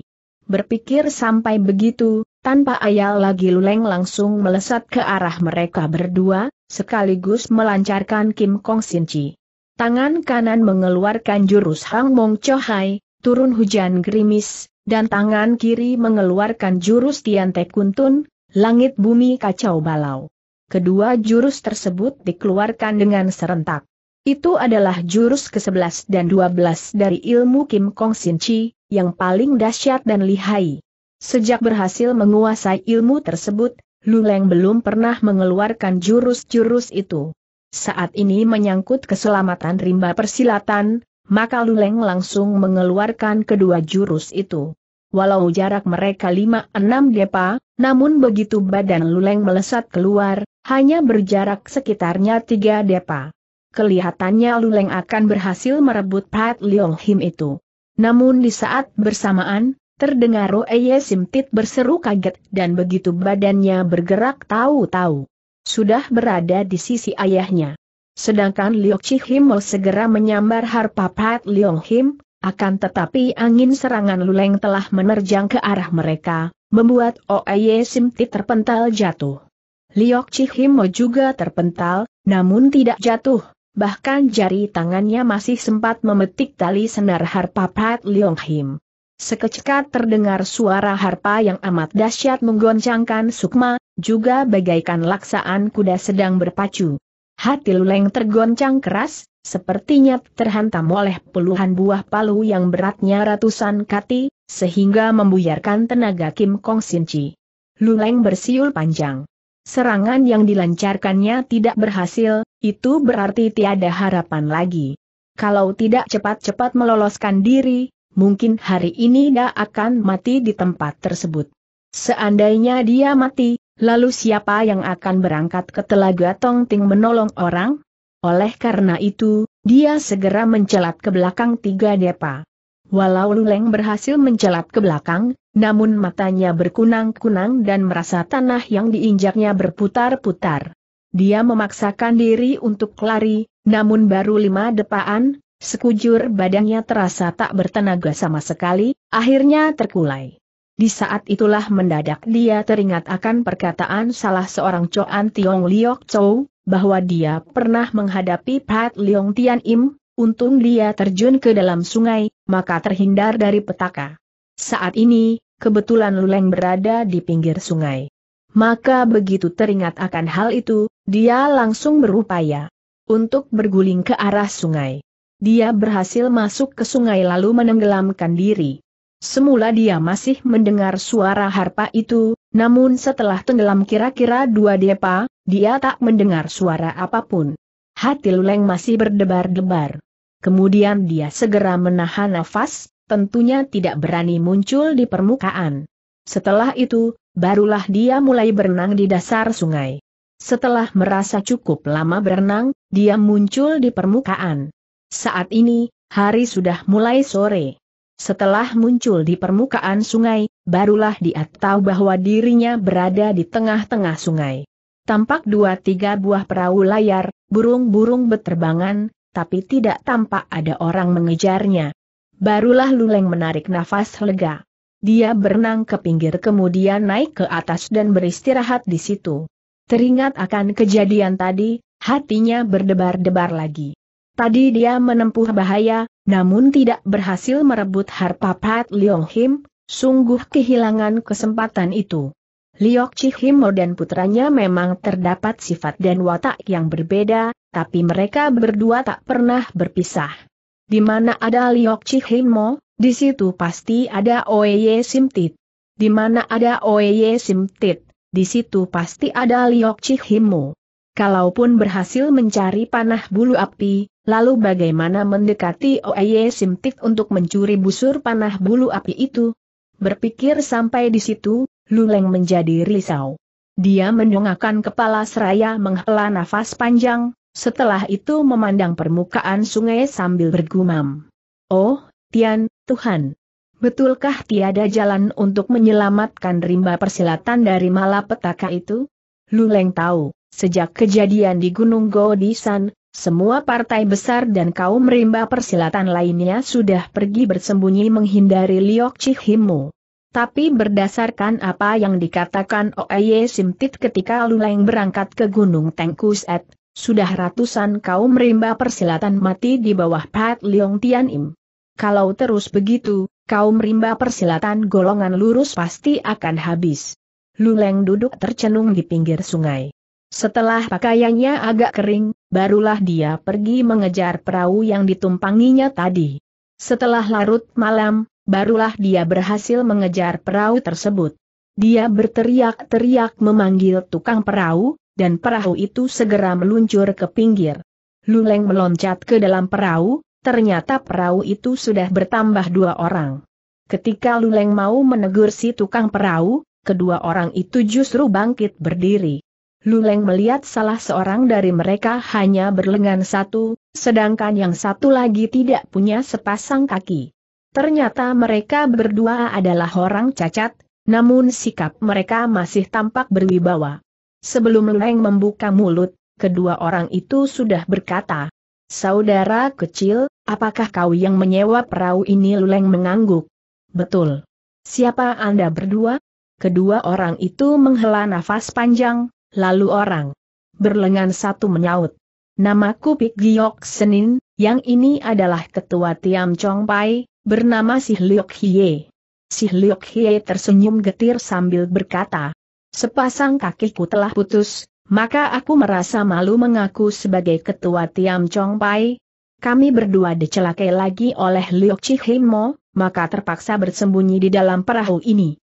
Berpikir sampai begitu, tanpa ayal lagi Luleng langsung melesat ke arah mereka berdua, sekaligus melancarkan Kim Kong Sin Chi. Tangan kanan mengeluarkan jurus Hang Mong Hai, turun hujan gerimis, dan tangan kiri mengeluarkan jurus Tian Te Kuntun, langit bumi kacau balau. Kedua jurus tersebut dikeluarkan dengan serentak. Itu adalah jurus ke-11 dan 12 dari ilmu Kim Kong Sin Chi, yang paling dahsyat dan lihai. Sejak berhasil menguasai ilmu tersebut, Luleng belum pernah mengeluarkan jurus-jurus itu. Saat ini menyangkut keselamatan rimba persilatan, maka Luleng langsung mengeluarkan kedua jurus itu. Walau jarak mereka 5-6 depa, namun begitu badan Luleng melesat keluar, hanya berjarak sekitarnya 3 depa. Kelihatannya Luleng akan berhasil merebut Pat Leong Him itu. Namun di saat bersamaan, Terdengar Ye Simtit berseru kaget dan begitu badannya bergerak tahu-tahu. Sudah berada di sisi ayahnya. Sedangkan Liok mau segera menyambar Harpapat Liong Him, akan tetapi angin serangan luleng telah menerjang ke arah mereka, membuat Ye Simtit terpental jatuh. Liok mau juga terpental, namun tidak jatuh, bahkan jari tangannya masih sempat memetik tali senar Harpapat Liong Him. Sekecekat terdengar suara harpa yang amat dahsyat menggoncangkan sukma, juga bagaikan laksaan kuda sedang berpacu. Hati Luleng tergoncang keras, sepertinya terhantam oleh puluhan buah palu yang beratnya ratusan kati, sehingga membuyarkan tenaga Kim Kong Sin Chi. Luleng bersiul panjang. Serangan yang dilancarkannya tidak berhasil, itu berarti tiada harapan lagi. Kalau tidak cepat-cepat meloloskan diri, mungkin hari ini dia akan mati di tempat tersebut. Seandainya dia mati, lalu siapa yang akan berangkat ke Telaga Tongting menolong orang? Oleh karena itu, dia segera mencelat ke belakang tiga depa. Walau Luleng berhasil mencelat ke belakang, namun matanya berkunang-kunang dan merasa tanah yang diinjaknya berputar-putar. Dia memaksakan diri untuk lari, namun baru lima depaan, Sekujur badannya terasa tak bertenaga sama sekali, akhirnya terkulai. Di saat itulah mendadak dia teringat akan perkataan salah seorang coan Tiong Liok Chou, bahwa dia pernah menghadapi Pat Leong Tian Im, untung dia terjun ke dalam sungai, maka terhindar dari petaka. Saat ini, kebetulan Luleng berada di pinggir sungai. Maka begitu teringat akan hal itu, dia langsung berupaya untuk berguling ke arah sungai. Dia berhasil masuk ke sungai lalu menenggelamkan diri. Semula dia masih mendengar suara harpa itu, namun setelah tenggelam kira-kira dua depa, dia tak mendengar suara apapun. Hati Luleng masih berdebar-debar. Kemudian dia segera menahan nafas, tentunya tidak berani muncul di permukaan. Setelah itu, barulah dia mulai berenang di dasar sungai. Setelah merasa cukup lama berenang, dia muncul di permukaan. Saat ini, hari sudah mulai sore. Setelah muncul di permukaan sungai, barulah dia tahu bahwa dirinya berada di tengah-tengah sungai. Tampak dua tiga buah perahu layar, burung-burung beterbangan, tapi tidak tampak ada orang mengejarnya. Barulah Luleng menarik nafas lega. Dia berenang ke pinggir kemudian naik ke atas dan beristirahat di situ. Teringat akan kejadian tadi, hatinya berdebar-debar lagi. Tadi dia menempuh bahaya, namun tidak berhasil merebut harpa Pat Leong Him, sungguh kehilangan kesempatan itu. Liok Chihimo dan putranya memang terdapat sifat dan watak yang berbeda, tapi mereka berdua tak pernah berpisah. Di mana ada Liok Chihimo, di situ pasti ada Oeye Simtit. Di mana ada Oeye Simtit, di situ pasti ada Liok Chihimo. Kalaupun berhasil mencari panah bulu api, Lalu bagaimana mendekati Oeye Simtik untuk mencuri busur panah bulu api itu? Berpikir sampai di situ, Luleng menjadi risau. Dia mendongakkan kepala seraya menghela nafas panjang, setelah itu memandang permukaan sungai sambil bergumam. Oh, Tian, Tuhan! Betulkah tiada jalan untuk menyelamatkan rimba persilatan dari malapetaka itu? Luleng tahu, sejak kejadian di Gunung Godisan, semua partai besar dan kaum rimba persilatan lainnya sudah pergi bersembunyi menghindari Liok Chihimu. Tapi berdasarkan apa yang dikatakan Oeye Simtit ketika Luleng berangkat ke Gunung Tengkuset, sudah ratusan kaum rimba persilatan mati di bawah Pat Leong Tianim. Kalau terus begitu, kaum rimba persilatan golongan lurus pasti akan habis. Luleng duduk tercenung di pinggir sungai. Setelah pakaiannya agak kering, barulah dia pergi mengejar perahu yang ditumpanginya tadi. Setelah larut malam, barulah dia berhasil mengejar perahu tersebut. Dia berteriak-teriak memanggil tukang perahu, dan perahu itu segera meluncur ke pinggir. Luleng meloncat ke dalam perahu, ternyata perahu itu sudah bertambah dua orang. Ketika Luleng mau menegur si tukang perahu, kedua orang itu justru bangkit berdiri. Luleng melihat salah seorang dari mereka hanya berlengan satu, sedangkan yang satu lagi tidak punya sepasang kaki. Ternyata mereka berdua adalah orang cacat, namun sikap mereka masih tampak berwibawa. Sebelum Luleng membuka mulut, kedua orang itu sudah berkata, Saudara kecil, apakah kau yang menyewa perahu ini Luleng mengangguk? Betul. Siapa Anda berdua? Kedua orang itu menghela nafas panjang, lalu orang berlengan satu menyaut. Namaku Pik Giok Senin, yang ini adalah ketua Tiam Chong Pai, bernama Si Liok Hie. Si Liok Hie tersenyum getir sambil berkata, Sepasang kakiku telah putus, maka aku merasa malu mengaku sebagai ketua Tiam Chong Pai. Kami berdua dicelakai lagi oleh Liok Mo, maka terpaksa bersembunyi di dalam perahu ini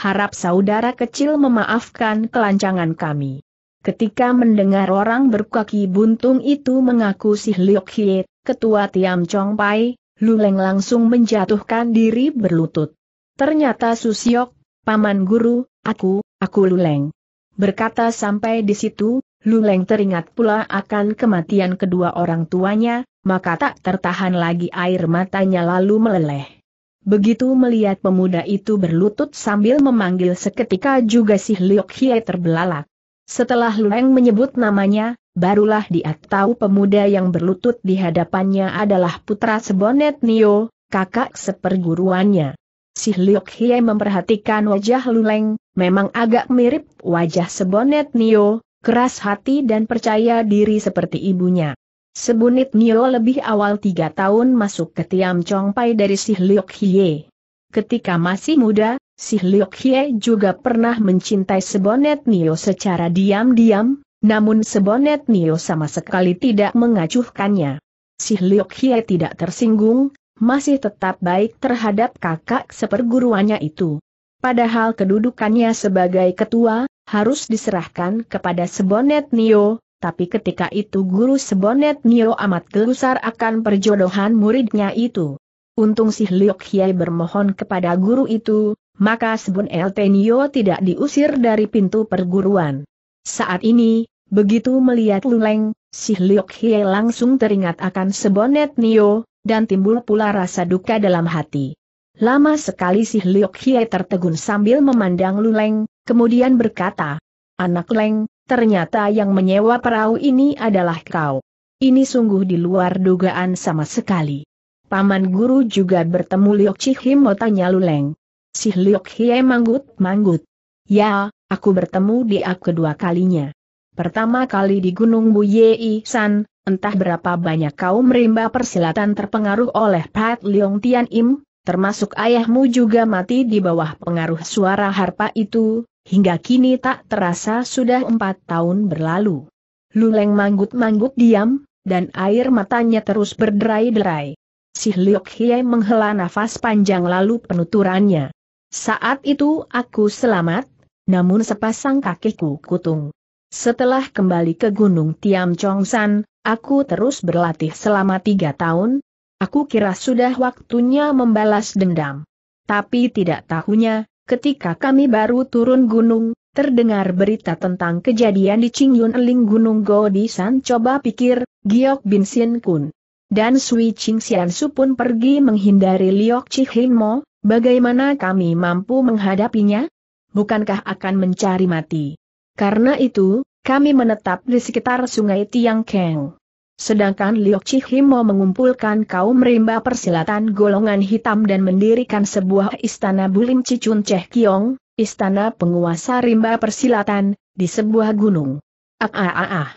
harap saudara kecil memaafkan kelancangan kami. Ketika mendengar orang berkaki buntung itu mengaku si Liok Hie, ketua Tiam Chong Pai, Luleng langsung menjatuhkan diri berlutut. Ternyata Susiok, paman guru, aku, aku Luleng. Berkata sampai di situ, Luleng teringat pula akan kematian kedua orang tuanya, maka tak tertahan lagi air matanya lalu meleleh. Begitu melihat pemuda itu berlutut sambil memanggil seketika juga si Liok Hie terbelalak. Setelah Lueng menyebut namanya, barulah dia tahu pemuda yang berlutut di hadapannya adalah putra Sebonet Nio, kakak seperguruannya. Si Liok Hie memperhatikan wajah Luleng, memang agak mirip wajah Sebonet Nio, keras hati dan percaya diri seperti ibunya. Sebunit Nio lebih awal tiga tahun masuk ke Tiam Chong Pai dari Si Liok Hie. Ketika masih muda, Si Liok Hie juga pernah mencintai Sebonet Nio secara diam-diam, namun Sebonet Nio sama sekali tidak mengacuhkannya. Si Liok Hie tidak tersinggung, masih tetap baik terhadap kakak seperguruannya itu. Padahal kedudukannya sebagai ketua, harus diserahkan kepada Sebonet Nio, tapi ketika itu guru sebonet Nio amat gelusar akan perjodohan muridnya itu. Untung si Liok Hye bermohon kepada guru itu, maka sebun LT Nio tidak diusir dari pintu perguruan. Saat ini, begitu melihat Luleng, si Liok Hye langsung teringat akan sebonet Nio, dan timbul pula rasa duka dalam hati. Lama sekali si Liok Hye tertegun sambil memandang Luleng, kemudian berkata, Anak Leng, ternyata yang menyewa perahu ini adalah kau. Ini sungguh di luar dugaan sama sekali. Paman guru juga bertemu Liok Chihimo tanya Luleng. Si Liok Hie manggut-manggut. Ya, aku bertemu dia kedua kalinya. Pertama kali di Gunung Buye San, entah berapa banyak kau merimba persilatan terpengaruh oleh Pat Leong Tian Im, termasuk ayahmu juga mati di bawah pengaruh suara harpa itu, Hingga kini tak terasa sudah empat tahun berlalu. Luleng manggut-manggut diam, dan air matanya terus berderai-derai. Si Liok Hie menghela nafas panjang lalu penuturannya. Saat itu aku selamat, namun sepasang kakiku kutung. Setelah kembali ke Gunung Tiam Chongsan, aku terus berlatih selama tiga tahun. Aku kira sudah waktunya membalas dendam. Tapi tidak tahunya, Ketika kami baru turun gunung, terdengar berita tentang kejadian di Qingyun Eling Gunung Godisan coba pikir, Giok Bin Sin Kun. Dan Sui Ching Sian Su pun pergi menghindari Liok Mo. bagaimana kami mampu menghadapinya? Bukankah akan mencari mati? Karena itu, kami menetap di sekitar sungai Tiang Keng. Sedangkan Liok Chihimo mengumpulkan kaum rimba persilatan golongan hitam dan mendirikan sebuah istana Bulim Cicun Cheh Kiong, istana penguasa rimba persilatan, di sebuah gunung. Ah, ah, ah, ah.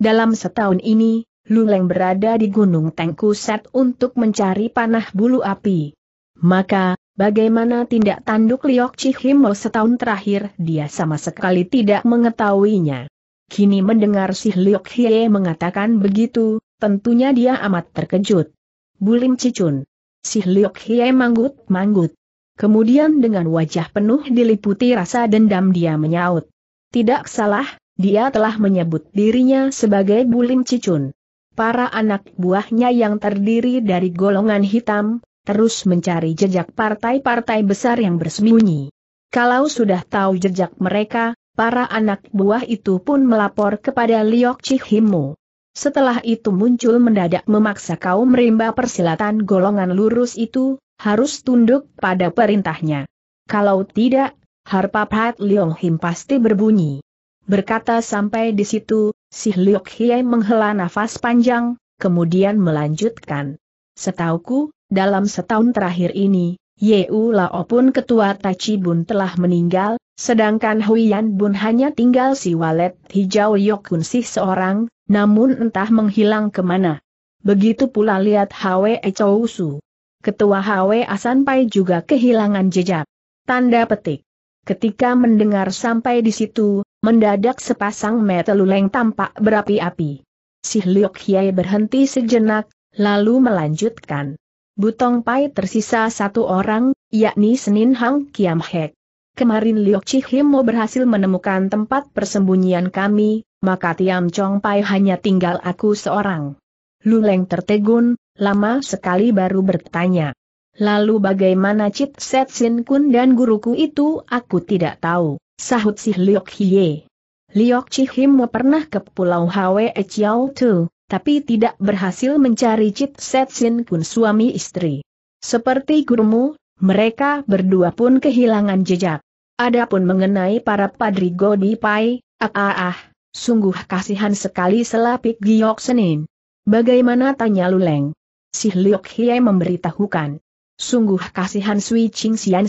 Dalam setahun ini, Luleng berada di Gunung Tengkuset untuk mencari panah bulu api. Maka, bagaimana tindak tanduk Liok Chihimo setahun terakhir dia sama sekali tidak mengetahuinya. Kini mendengar si Liok Hie mengatakan begitu, tentunya dia amat terkejut. Bulim Cicun. Si Liok Hie manggut-manggut. Kemudian dengan wajah penuh diliputi rasa dendam dia menyaut. Tidak salah, dia telah menyebut dirinya sebagai Bulim Cicun. Para anak buahnya yang terdiri dari golongan hitam, terus mencari jejak partai-partai besar yang bersembunyi. Kalau sudah tahu jejak mereka, para anak buah itu pun melapor kepada Liok Cihimu. Setelah itu muncul mendadak memaksa kaum rimba persilatan golongan lurus itu, harus tunduk pada perintahnya. Kalau tidak, harpa Pat Liong Him pasti berbunyi. Berkata sampai di situ, si Liok Hiei menghela nafas panjang, kemudian melanjutkan. Setauku, dalam setahun terakhir ini, Yeu Lao pun ketua Tachibun telah meninggal, Sedangkan Huian Bun hanya tinggal si walet hijau Yokun Sih seorang, namun entah menghilang kemana. Begitu pula lihat Hwe Chou Ketua Hwe Asanpai juga kehilangan jejak. Tanda petik. Ketika mendengar sampai di situ, mendadak sepasang mata tampak berapi-api. Si Liok Hiai berhenti sejenak, lalu melanjutkan. Butong Pai tersisa satu orang, yakni Senin Hang Kiam Hek kemarin Liok Chihimo berhasil menemukan tempat persembunyian kami, maka Tiam Chong Pai hanya tinggal aku seorang. Luleng tertegun, lama sekali baru bertanya. Lalu bagaimana Cit Set Sin Kun dan guruku itu aku tidak tahu, sahut si Liok Hie. Liok Chihimo pernah ke Pulau Hwe Chiao Tu, tapi tidak berhasil mencari Cit Set Sin Kun suami istri. Seperti gurumu, mereka berdua pun kehilangan jejak. Adapun mengenai para Padri Godi Pai, ah ah ah, sungguh kasihan sekali selapik giok Senin. Bagaimana tanya Luleng? Si Liok Hie memberitahukan. Sungguh kasihan Sui Ching Sian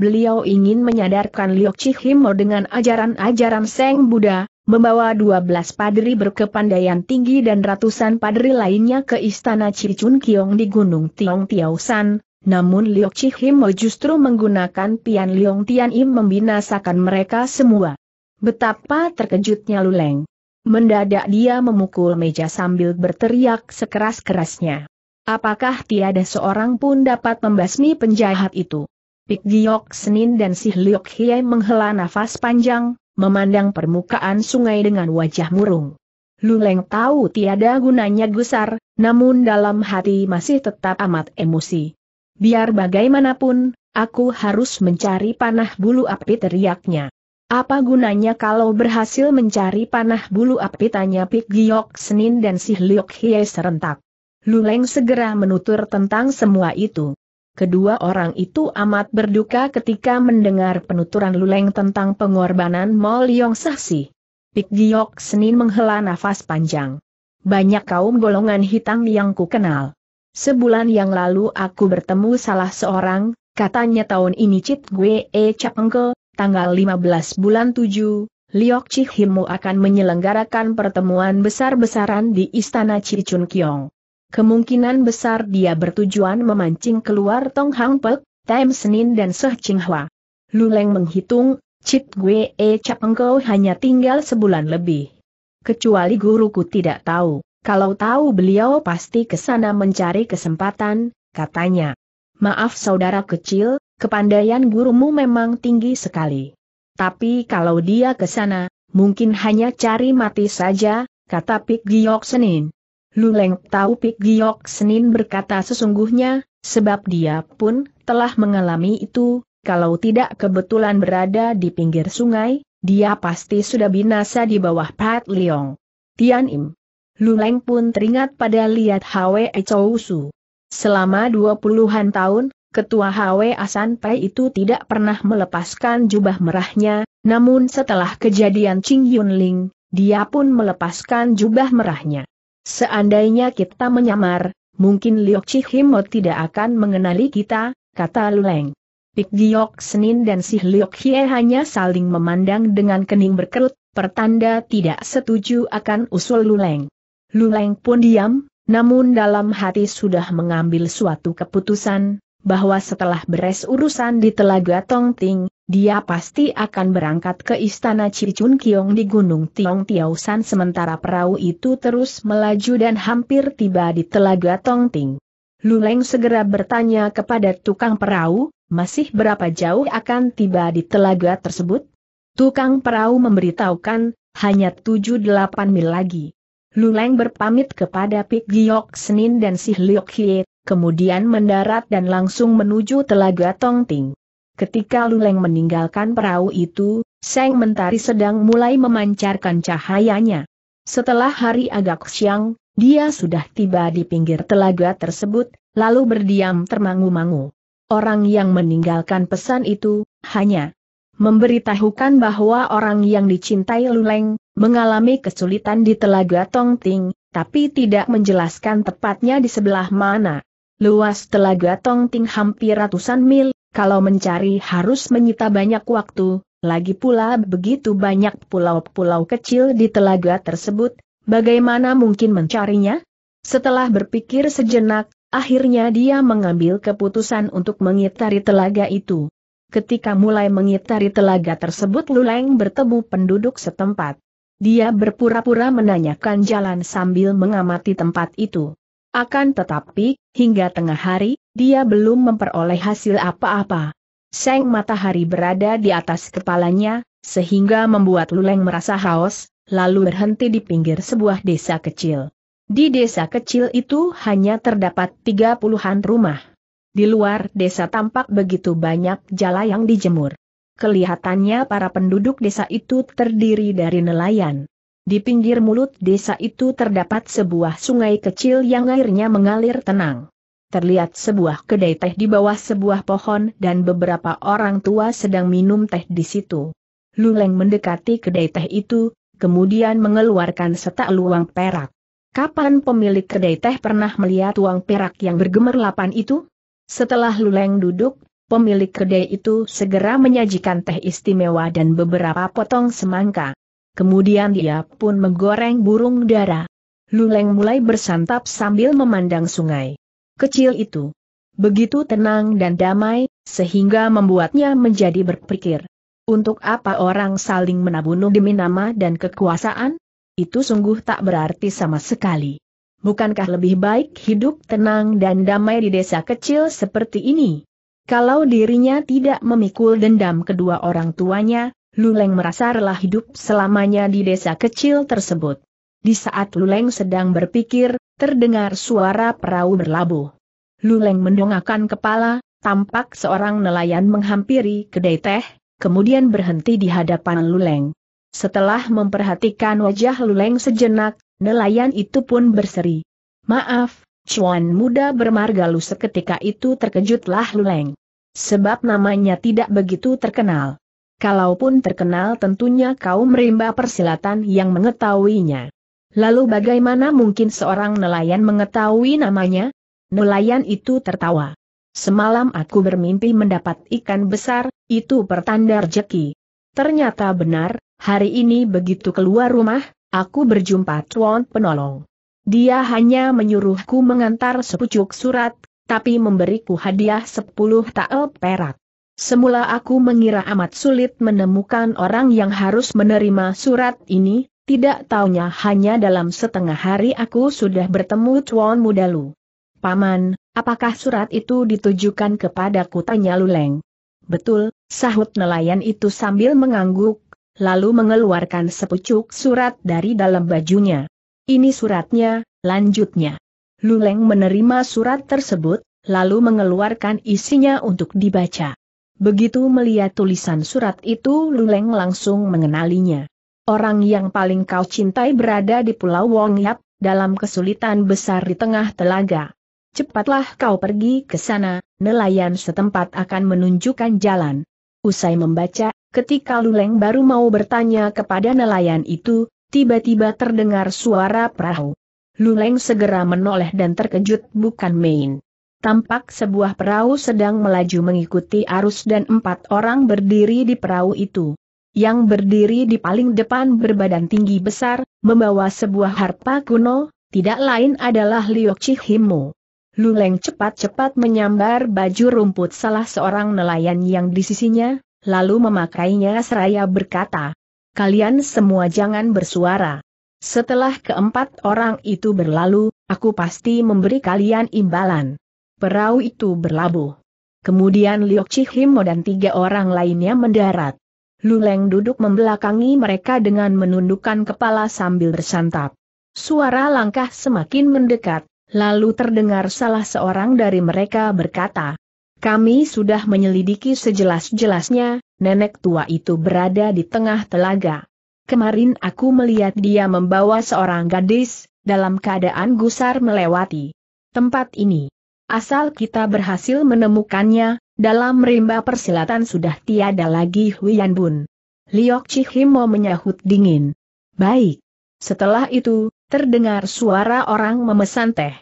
Beliau ingin menyadarkan Liok Chihimo dengan ajaran-ajaran Seng Buddha, membawa 12 padri berkepandaian tinggi dan ratusan padri lainnya ke istana Cicun Kiong di Gunung Tiong Tiausan, namun Liu Chihimo justru menggunakan Pian Liong Tian Im membinasakan mereka semua. Betapa terkejutnya Luleng. Mendadak dia memukul meja sambil berteriak sekeras-kerasnya. Apakah tiada seorang pun dapat membasmi penjahat itu? Pik Giok Senin dan Si Liok Hie menghela nafas panjang, memandang permukaan sungai dengan wajah murung. Luleng tahu tiada gunanya gusar, namun dalam hati masih tetap amat emosi. Biar bagaimanapun, aku harus mencari panah bulu api teriaknya. Apa gunanya kalau berhasil mencari panah bulu api tanya Pik Giok Senin dan Si Liok Hie serentak. Luleng segera menutur tentang semua itu. Kedua orang itu amat berduka ketika mendengar penuturan Luleng tentang pengorbanan Mol Yong Sahsi. Pik Giok Senin menghela nafas panjang. Banyak kaum golongan hitam yang kukenal. Sebulan yang lalu aku bertemu salah seorang, katanya tahun ini Cit Gue E Chapengke, tanggal 15 bulan 7, Liok Chihimu akan menyelenggarakan pertemuan besar-besaran di Istana Cicun Kiong. Kemungkinan besar dia bertujuan memancing keluar Tong Hang Pek, Tem Senin dan Seh Ching Hwa. Luleng menghitung, Cit Gue E Chapengke hanya tinggal sebulan lebih. Kecuali guruku tidak tahu. Kalau tahu beliau pasti ke sana mencari kesempatan, katanya. Maaf saudara kecil, kepandaian gurumu memang tinggi sekali. Tapi kalau dia ke sana, mungkin hanya cari mati saja, kata Pik Giok Senin. Luleng tahu Pik Giok Senin berkata sesungguhnya, sebab dia pun telah mengalami itu, kalau tidak kebetulan berada di pinggir sungai, dia pasti sudah binasa di bawah Pat Leong. Tian Im. Luleng pun teringat pada lihat Hwe Chou Su. Selama dua puluhan tahun, ketua Hwe Asan Pai itu tidak pernah melepaskan jubah merahnya, namun setelah kejadian Ching Yun Ling, dia pun melepaskan jubah merahnya. Seandainya kita menyamar, mungkin Liok Chihimo tidak akan mengenali kita, kata Luleng. Pik Giok Senin dan Sih Liok Hie hanya saling memandang dengan kening berkerut, pertanda tidak setuju akan usul Luleng. Luleng pun diam, namun dalam hati sudah mengambil suatu keputusan, bahwa setelah beres urusan di Telaga Tongting, dia pasti akan berangkat ke istana Cicun Kiong di Gunung Tiong Tiausan sementara perahu itu terus melaju dan hampir tiba di Telaga Tongting. Luleng segera bertanya kepada tukang perahu, masih berapa jauh akan tiba di telaga tersebut? Tukang perahu memberitahukan, hanya 7-8 mil lagi. Luleng berpamit kepada Pik Giok Senin dan Si Liok Hie, kemudian mendarat dan langsung menuju Telaga Tongting. Ketika Luleng meninggalkan perahu itu, Seng Mentari sedang mulai memancarkan cahayanya. Setelah hari agak siang, dia sudah tiba di pinggir telaga tersebut, lalu berdiam termangu-mangu. Orang yang meninggalkan pesan itu, hanya memberitahukan bahwa orang yang dicintai Luleng, mengalami kesulitan di Telaga Tongting, tapi tidak menjelaskan tepatnya di sebelah mana. Luas Telaga Tongting hampir ratusan mil, kalau mencari harus menyita banyak waktu, lagi pula begitu banyak pulau-pulau kecil di telaga tersebut, bagaimana mungkin mencarinya? Setelah berpikir sejenak, akhirnya dia mengambil keputusan untuk mengitari telaga itu. Ketika mulai mengitari telaga tersebut Luleng bertemu penduduk setempat. Dia berpura-pura menanyakan jalan sambil mengamati tempat itu. Akan tetapi, hingga tengah hari, dia belum memperoleh hasil apa-apa. Seng matahari berada di atas kepalanya, sehingga membuat Luleng merasa haus, lalu berhenti di pinggir sebuah desa kecil. Di desa kecil itu hanya terdapat tiga puluhan rumah. Di luar desa tampak begitu banyak jala yang dijemur. Kelihatannya para penduduk desa itu terdiri dari nelayan. Di pinggir mulut desa itu terdapat sebuah sungai kecil yang airnya mengalir tenang. Terlihat sebuah kedai teh di bawah sebuah pohon dan beberapa orang tua sedang minum teh di situ. Luleng mendekati kedai teh itu, kemudian mengeluarkan setak luang perak. Kapan pemilik kedai teh pernah melihat uang perak yang bergemerlapan itu? Setelah Luleng duduk pemilik kedai itu segera menyajikan teh istimewa dan beberapa potong semangka. Kemudian dia pun menggoreng burung dara. Luleng mulai bersantap sambil memandang sungai. Kecil itu. Begitu tenang dan damai, sehingga membuatnya menjadi berpikir. Untuk apa orang saling menabunuh demi nama dan kekuasaan? Itu sungguh tak berarti sama sekali. Bukankah lebih baik hidup tenang dan damai di desa kecil seperti ini? Kalau dirinya tidak memikul dendam kedua orang tuanya, Luleng merasa rela hidup selamanya di desa kecil tersebut. Di saat Luleng sedang berpikir, terdengar suara perahu berlabuh. Luleng mendongakkan kepala, tampak seorang nelayan menghampiri kedai teh, kemudian berhenti di hadapan Luleng. Setelah memperhatikan wajah Luleng sejenak, nelayan itu pun berseri. Maaf, Cuan muda bermargalu seketika itu terkejutlah Luleng. Sebab namanya tidak begitu terkenal. Kalaupun terkenal tentunya kaum rimba persilatan yang mengetahuinya. Lalu bagaimana mungkin seorang nelayan mengetahui namanya? Nelayan itu tertawa. Semalam aku bermimpi mendapat ikan besar, itu pertanda rejeki. Ternyata benar, hari ini begitu keluar rumah, aku berjumpa Tuan Penolong. Dia hanya menyuruhku mengantar sepucuk surat, tapi memberiku hadiah sepuluh tael perak. Semula aku mengira amat sulit menemukan orang yang harus menerima surat ini, tidak taunya hanya dalam setengah hari aku sudah bertemu Tuan Mudalu. Paman, apakah surat itu ditujukan kepadaku tanya Luleng. Betul, sahut nelayan itu sambil mengangguk, lalu mengeluarkan sepucuk surat dari dalam bajunya. Ini suratnya, lanjutnya. Luleng menerima surat tersebut, lalu mengeluarkan isinya untuk dibaca. Begitu melihat tulisan surat itu Luleng langsung mengenalinya. Orang yang paling kau cintai berada di Pulau Wong Yap, dalam kesulitan besar di tengah telaga. Cepatlah kau pergi ke sana, nelayan setempat akan menunjukkan jalan. Usai membaca, ketika Luleng baru mau bertanya kepada nelayan itu, tiba-tiba terdengar suara perahu. Luleng segera menoleh dan terkejut bukan main. Tampak sebuah perahu sedang melaju mengikuti arus dan empat orang berdiri di perahu itu. Yang berdiri di paling depan berbadan tinggi besar, membawa sebuah harpa kuno, tidak lain adalah Liok Chihimo. Luleng cepat-cepat menyambar baju rumput salah seorang nelayan yang di sisinya, lalu memakainya seraya berkata, kalian semua jangan bersuara. Setelah keempat orang itu berlalu, aku pasti memberi kalian imbalan. Perahu itu berlabuh. Kemudian Liok Chihimo dan tiga orang lainnya mendarat. Luleng duduk membelakangi mereka dengan menundukkan kepala sambil bersantap. Suara langkah semakin mendekat, lalu terdengar salah seorang dari mereka berkata, kami sudah menyelidiki sejelas-jelasnya, nenek tua itu berada di tengah telaga. Kemarin aku melihat dia membawa seorang gadis, dalam keadaan gusar melewati tempat ini. Asal kita berhasil menemukannya, dalam rimba persilatan sudah tiada lagi Huyan Bun. Liok Chihimo menyahut dingin. Baik. Setelah itu, terdengar suara orang memesan teh.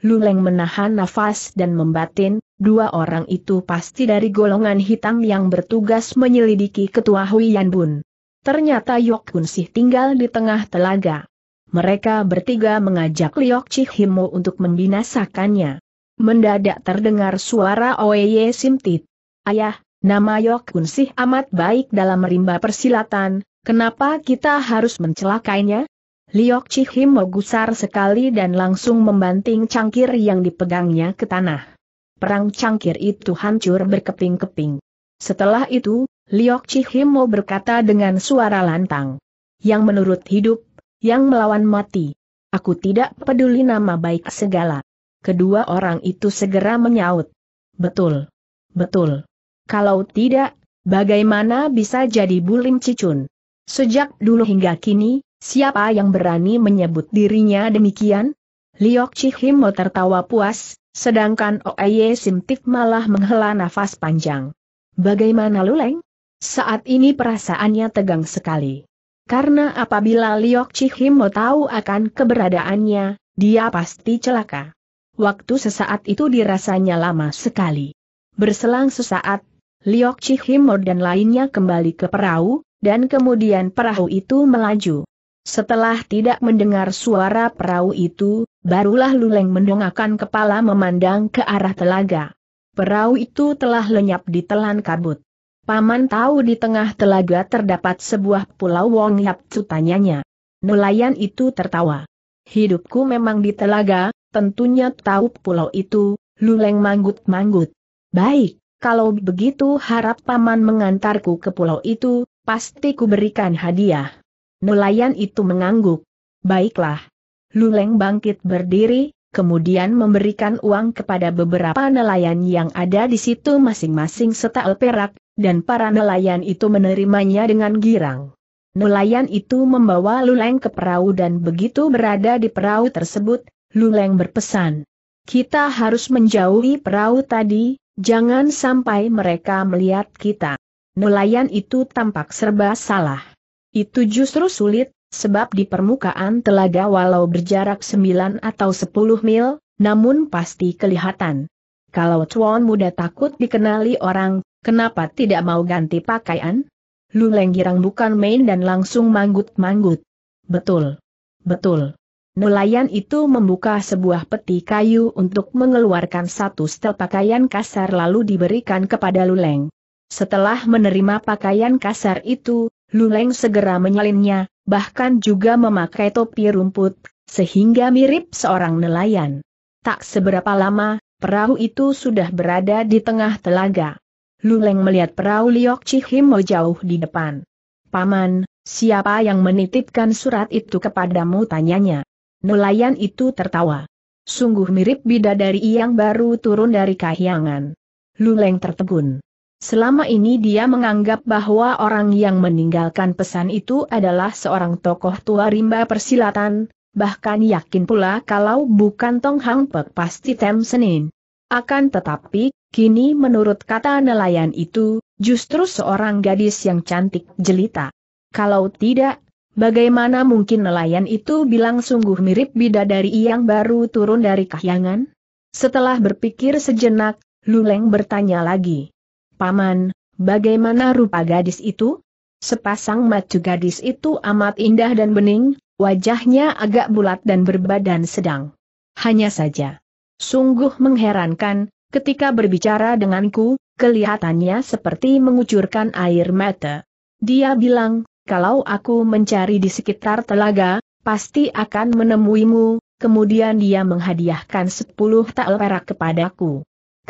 Luleng menahan nafas dan membatin, dua orang itu pasti dari golongan hitam yang bertugas menyelidiki ketua Huiyan Bun. Ternyata Yok Kun Sih tinggal di tengah telaga. Mereka bertiga mengajak Liok Himo untuk membinasakannya. Mendadak terdengar suara Oeye Simtit. Ayah, nama Yok Kun Sih amat baik dalam rimba persilatan, kenapa kita harus mencelakainya? Liok Himo gusar sekali dan langsung membanting cangkir yang dipegangnya ke tanah perang cangkir itu hancur berkeping-keping. Setelah itu, Liok Chihimo berkata dengan suara lantang. Yang menurut hidup, yang melawan mati. Aku tidak peduli nama baik segala. Kedua orang itu segera menyaut. Betul. Betul. Kalau tidak, bagaimana bisa jadi bulim cicun? Sejak dulu hingga kini, siapa yang berani menyebut dirinya demikian? Liok Chihimo tertawa puas, sedangkan Oeye Simtik malah menghela nafas panjang. Bagaimana Luleng? Saat ini perasaannya tegang sekali. Karena apabila Liok Chihimo tahu akan keberadaannya, dia pasti celaka. Waktu sesaat itu dirasanya lama sekali. Berselang sesaat, Liok Chihimo dan lainnya kembali ke perahu, dan kemudian perahu itu melaju. Setelah tidak mendengar suara perahu itu, Barulah Luleng mendongakkan kepala memandang ke arah telaga. Perahu itu telah lenyap di telan kabut. Paman tahu di tengah telaga terdapat sebuah pulau Wong Yap tanyanya. Nelayan itu tertawa. Hidupku memang di telaga, tentunya tahu pulau itu, Luleng manggut-manggut. Baik, kalau begitu harap paman mengantarku ke pulau itu, pasti kuberikan hadiah. Nelayan itu mengangguk. Baiklah, Luleng bangkit berdiri, kemudian memberikan uang kepada beberapa nelayan yang ada di situ masing-masing setel perak, dan para nelayan itu menerimanya dengan girang. Nelayan itu membawa Luleng ke perahu dan begitu berada di perahu tersebut, Luleng berpesan. Kita harus menjauhi perahu tadi, jangan sampai mereka melihat kita. Nelayan itu tampak serba salah. Itu justru sulit, sebab di permukaan telaga walau berjarak 9 atau 10 mil, namun pasti kelihatan. Kalau Chuan muda takut dikenali orang, kenapa tidak mau ganti pakaian? Lu Lenggirang bukan main dan langsung manggut-manggut. Betul. Betul. Nelayan itu membuka sebuah peti kayu untuk mengeluarkan satu setel pakaian kasar lalu diberikan kepada Luleng. Setelah menerima pakaian kasar itu, Luleng segera menyalinnya bahkan juga memakai topi rumput, sehingga mirip seorang nelayan. Tak seberapa lama, perahu itu sudah berada di tengah telaga. Luleng melihat perahu Liok mau jauh di depan. Paman, siapa yang menitipkan surat itu kepadamu tanyanya. Nelayan itu tertawa. Sungguh mirip bidadari yang baru turun dari kahyangan. Luleng tertegun. Selama ini dia menganggap bahwa orang yang meninggalkan pesan itu adalah seorang tokoh tua rimba persilatan, bahkan yakin pula kalau bukan Tong Hang Pek pasti Tem Senin. Akan tetapi, kini menurut kata nelayan itu, justru seorang gadis yang cantik jelita. Kalau tidak, bagaimana mungkin nelayan itu bilang sungguh mirip bidadari yang baru turun dari kahyangan? Setelah berpikir sejenak, Luleng bertanya lagi. Paman, bagaimana rupa gadis itu? Sepasang mata gadis itu amat indah dan bening, wajahnya agak bulat dan berbadan sedang. Hanya saja, sungguh mengherankan, ketika berbicara denganku, kelihatannya seperti mengucurkan air mata. Dia bilang, kalau aku mencari di sekitar telaga, pasti akan menemuimu, kemudian dia menghadiahkan sepuluh tal perak kepadaku.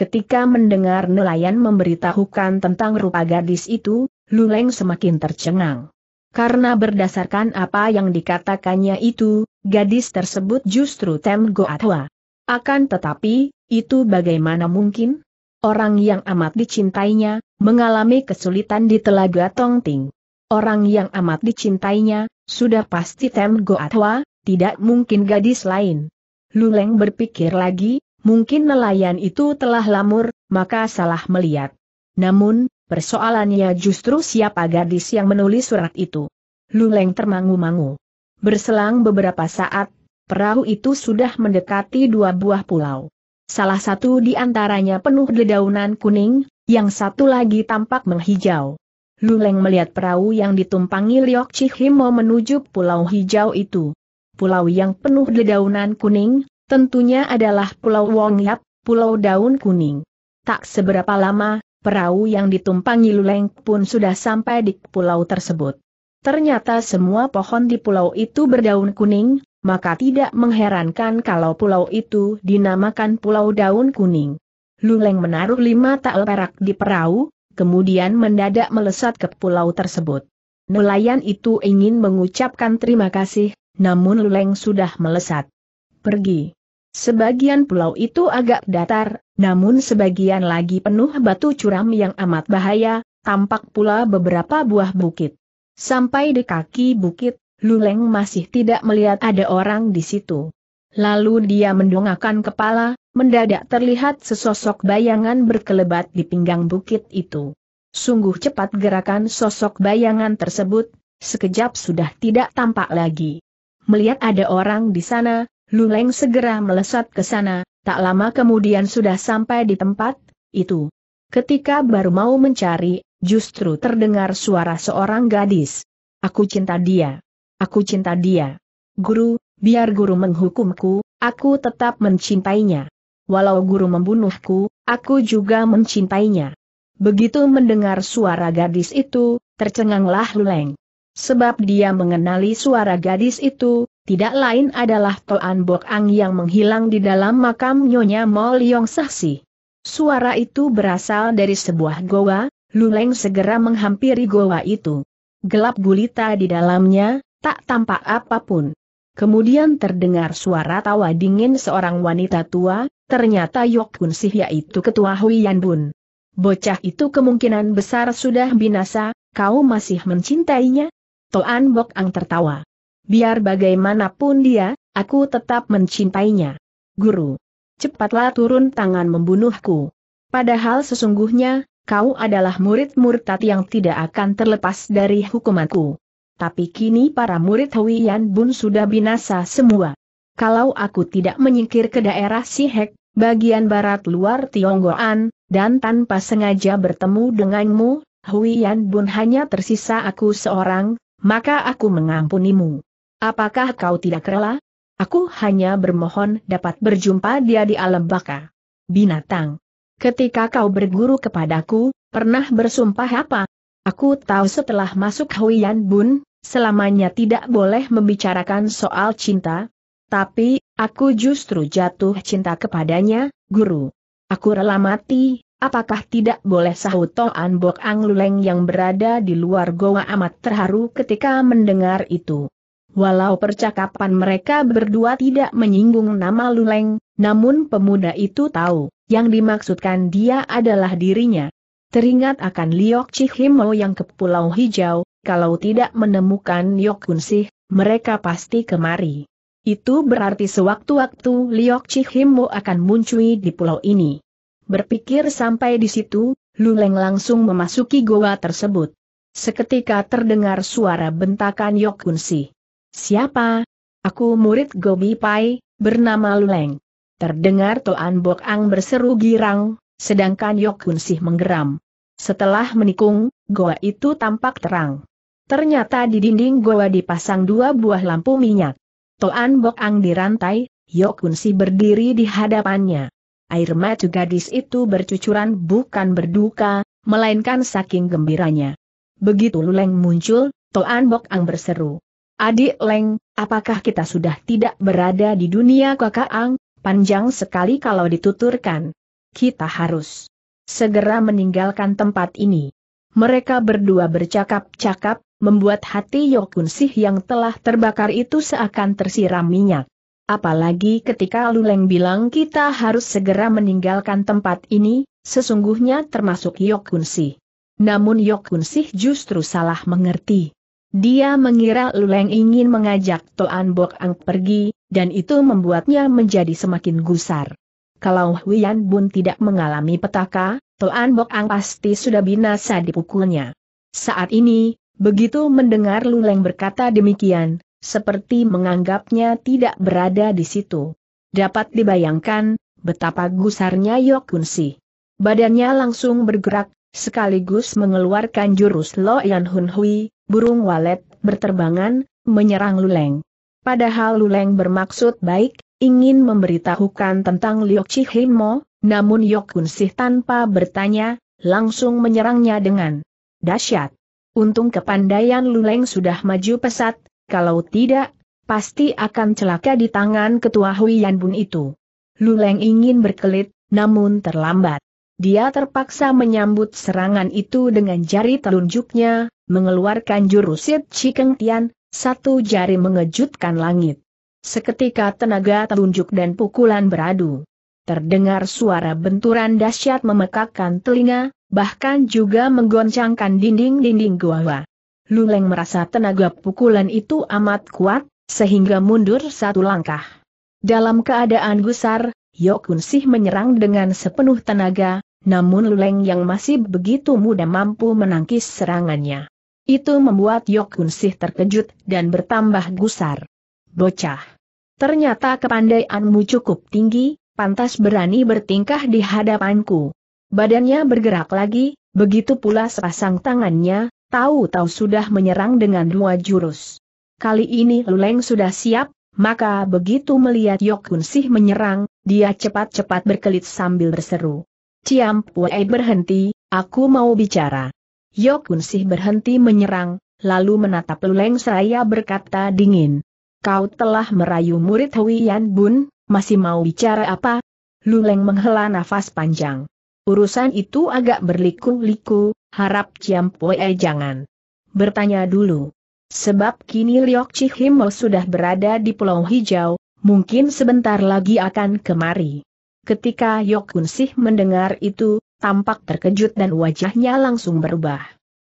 Ketika mendengar nelayan memberitahukan tentang rupa gadis itu, Luleng semakin tercengang. Karena berdasarkan apa yang dikatakannya itu, gadis tersebut justru Tem Goatwa. Akan tetapi, itu bagaimana mungkin? Orang yang amat dicintainya, mengalami kesulitan di Telaga Tongting. Orang yang amat dicintainya, sudah pasti Tem Goatwa, tidak mungkin gadis lain. Luleng berpikir lagi, Mungkin nelayan itu telah lamur, maka salah melihat. Namun, persoalannya justru siapa gadis yang menulis surat itu. Luleng termangu-mangu. Berselang beberapa saat, perahu itu sudah mendekati dua buah pulau. Salah satu di antaranya penuh dedaunan kuning, yang satu lagi tampak menghijau. Luleng melihat perahu yang ditumpangi Liok Cihimo menuju pulau hijau itu. Pulau yang penuh dedaunan kuning, Tentunya adalah Pulau Wong Yap, Pulau Daun Kuning. Tak seberapa lama, perahu yang ditumpangi Luleng pun sudah sampai di pulau tersebut. Ternyata semua pohon di pulau itu berdaun kuning, maka tidak mengherankan kalau pulau itu dinamakan Pulau Daun Kuning. Luleng menaruh lima tael perak di perahu, kemudian mendadak melesat ke pulau tersebut. Nelayan itu ingin mengucapkan terima kasih, namun Luleng sudah melesat. Pergi. Sebagian pulau itu agak datar, namun sebagian lagi penuh batu curam yang amat bahaya, tampak pula beberapa buah bukit. Sampai di kaki bukit, Luleng masih tidak melihat ada orang di situ. Lalu dia mendongakkan kepala, mendadak terlihat sesosok bayangan berkelebat di pinggang bukit itu. Sungguh cepat gerakan sosok bayangan tersebut, sekejap sudah tidak tampak lagi. Melihat ada orang di sana, Luleng segera melesat ke sana, tak lama kemudian sudah sampai di tempat itu. Ketika baru mau mencari, justru terdengar suara seorang gadis. Aku cinta dia. Aku cinta dia. Guru, biar guru menghukumku, aku tetap mencintainya. Walau guru membunuhku, aku juga mencintainya. Begitu mendengar suara gadis itu, tercenganglah Luleng. Sebab dia mengenali suara gadis itu, tidak lain adalah Toan Bok Ang yang menghilang di dalam makam Nyonya Mol Yong Saksi. Suara itu berasal dari sebuah goa, Luleng segera menghampiri goa itu. Gelap gulita di dalamnya, tak tampak apapun. Kemudian terdengar suara tawa dingin seorang wanita tua, ternyata Yok Kun Sih yaitu ketua Hui Yan Bun. Bocah itu kemungkinan besar sudah binasa, kau masih mencintainya? Toan Bok Ang tertawa. Biar bagaimanapun dia, aku tetap mencintainya. Guru, cepatlah turun tangan membunuhku. Padahal sesungguhnya, kau adalah murid murtad yang tidak akan terlepas dari hukumanku. Tapi kini para murid Huiyan Bun sudah binasa semua. Kalau aku tidak menyingkir ke daerah Sihek, bagian barat luar Tionggoan, dan tanpa sengaja bertemu denganmu, Huiyan Bun hanya tersisa aku seorang, maka aku mengampunimu. Apakah kau tidak rela? Aku hanya bermohon dapat berjumpa dia di alam baka. Binatang. Ketika kau berguru kepadaku, pernah bersumpah apa? Aku tahu setelah masuk Huiyan Bun, selamanya tidak boleh membicarakan soal cinta. Tapi, aku justru jatuh cinta kepadanya, guru. Aku rela mati, apakah tidak boleh sahut Toan Bok Ang Luleng yang berada di luar goa amat terharu ketika mendengar itu. Walau percakapan mereka berdua tidak menyinggung nama Luleng, namun pemuda itu tahu, yang dimaksudkan dia adalah dirinya. Teringat akan Liok Chihimo yang ke Pulau Hijau, kalau tidak menemukan Liok Kunsih, mereka pasti kemari. Itu berarti sewaktu-waktu Liok Chihimo akan muncul di pulau ini. Berpikir sampai di situ, Luleng langsung memasuki goa tersebut. Seketika terdengar suara bentakan Yok Kunsih. Siapa? Aku murid Gobi Pai, bernama Luleng. Terdengar Toan Bok Ang berseru girang, sedangkan Yok Sih menggeram. Setelah menikung, goa itu tampak terang. Ternyata di dinding goa dipasang dua buah lampu minyak. Toan Bok Ang dirantai, Yok Sih berdiri di hadapannya. Air mata gadis itu bercucuran bukan berduka, melainkan saking gembiranya. Begitu Luleng muncul, Toan Bok Ang berseru. Adik Leng, apakah kita sudah tidak berada di dunia kakak Ang? Panjang sekali kalau dituturkan. Kita harus segera meninggalkan tempat ini. Mereka berdua bercakap-cakap, membuat hati Yokun Sih yang telah terbakar itu seakan tersiram minyak. Apalagi ketika Luleng bilang kita harus segera meninggalkan tempat ini, sesungguhnya termasuk Yokun Sih. Namun Yokun Sih justru salah mengerti. Dia mengira Luleng ingin mengajak Toan Bok Ang pergi, dan itu membuatnya menjadi semakin gusar. Kalau Huyan Bun tidak mengalami petaka, Toan Bok Ang pasti sudah binasa dipukulnya. Saat ini, begitu mendengar Luleng berkata demikian, seperti menganggapnya tidak berada di situ. Dapat dibayangkan, betapa gusarnya Yok Kun Badannya langsung bergerak, sekaligus mengeluarkan jurus Lo Yan Hun Hui, burung walet, berterbangan, menyerang Luleng. Padahal Luleng bermaksud baik, ingin memberitahukan tentang Liok Chihimo, namun Yok Kun Sih tanpa bertanya, langsung menyerangnya dengan dahsyat. Untung kepandaian Luleng sudah maju pesat, kalau tidak, pasti akan celaka di tangan ketua Hui Yan Bun itu. Luleng ingin berkelit, namun terlambat. Dia terpaksa menyambut serangan itu dengan jari telunjuknya, mengeluarkan jurusit Cikeng Tian, satu jari mengejutkan langit. Seketika tenaga telunjuk dan pukulan beradu. Terdengar suara benturan dahsyat memekakkan telinga, bahkan juga menggoncangkan dinding-dinding gua. Luleng merasa tenaga pukulan itu amat kuat, sehingga mundur satu langkah. Dalam keadaan gusar, Yokun Sih menyerang dengan sepenuh tenaga, namun Luleng yang masih begitu muda mampu menangkis serangannya. Itu membuat Yokun Sih terkejut dan bertambah gusar. Bocah. Ternyata kepandaianmu cukup tinggi, pantas berani bertingkah di hadapanku. Badannya bergerak lagi, begitu pula sepasang tangannya, tahu-tahu sudah menyerang dengan dua jurus. Kali ini Luleng sudah siap, maka begitu melihat Yok Sih menyerang, dia cepat-cepat berkelit sambil berseru. Ciam Puei berhenti, aku mau bicara. Yokun Sih berhenti menyerang, lalu menatap Luleng saya berkata dingin. Kau telah merayu murid Hui Yan Bun, masih mau bicara apa? Luleng menghela nafas panjang. Urusan itu agak berliku-liku, harap Ciam Puei jangan bertanya dulu. Sebab kini Liok Chihimo sudah berada di Pulau Hijau, mungkin sebentar lagi akan kemari. Ketika Yok Sih mendengar itu, tampak terkejut dan wajahnya langsung berubah.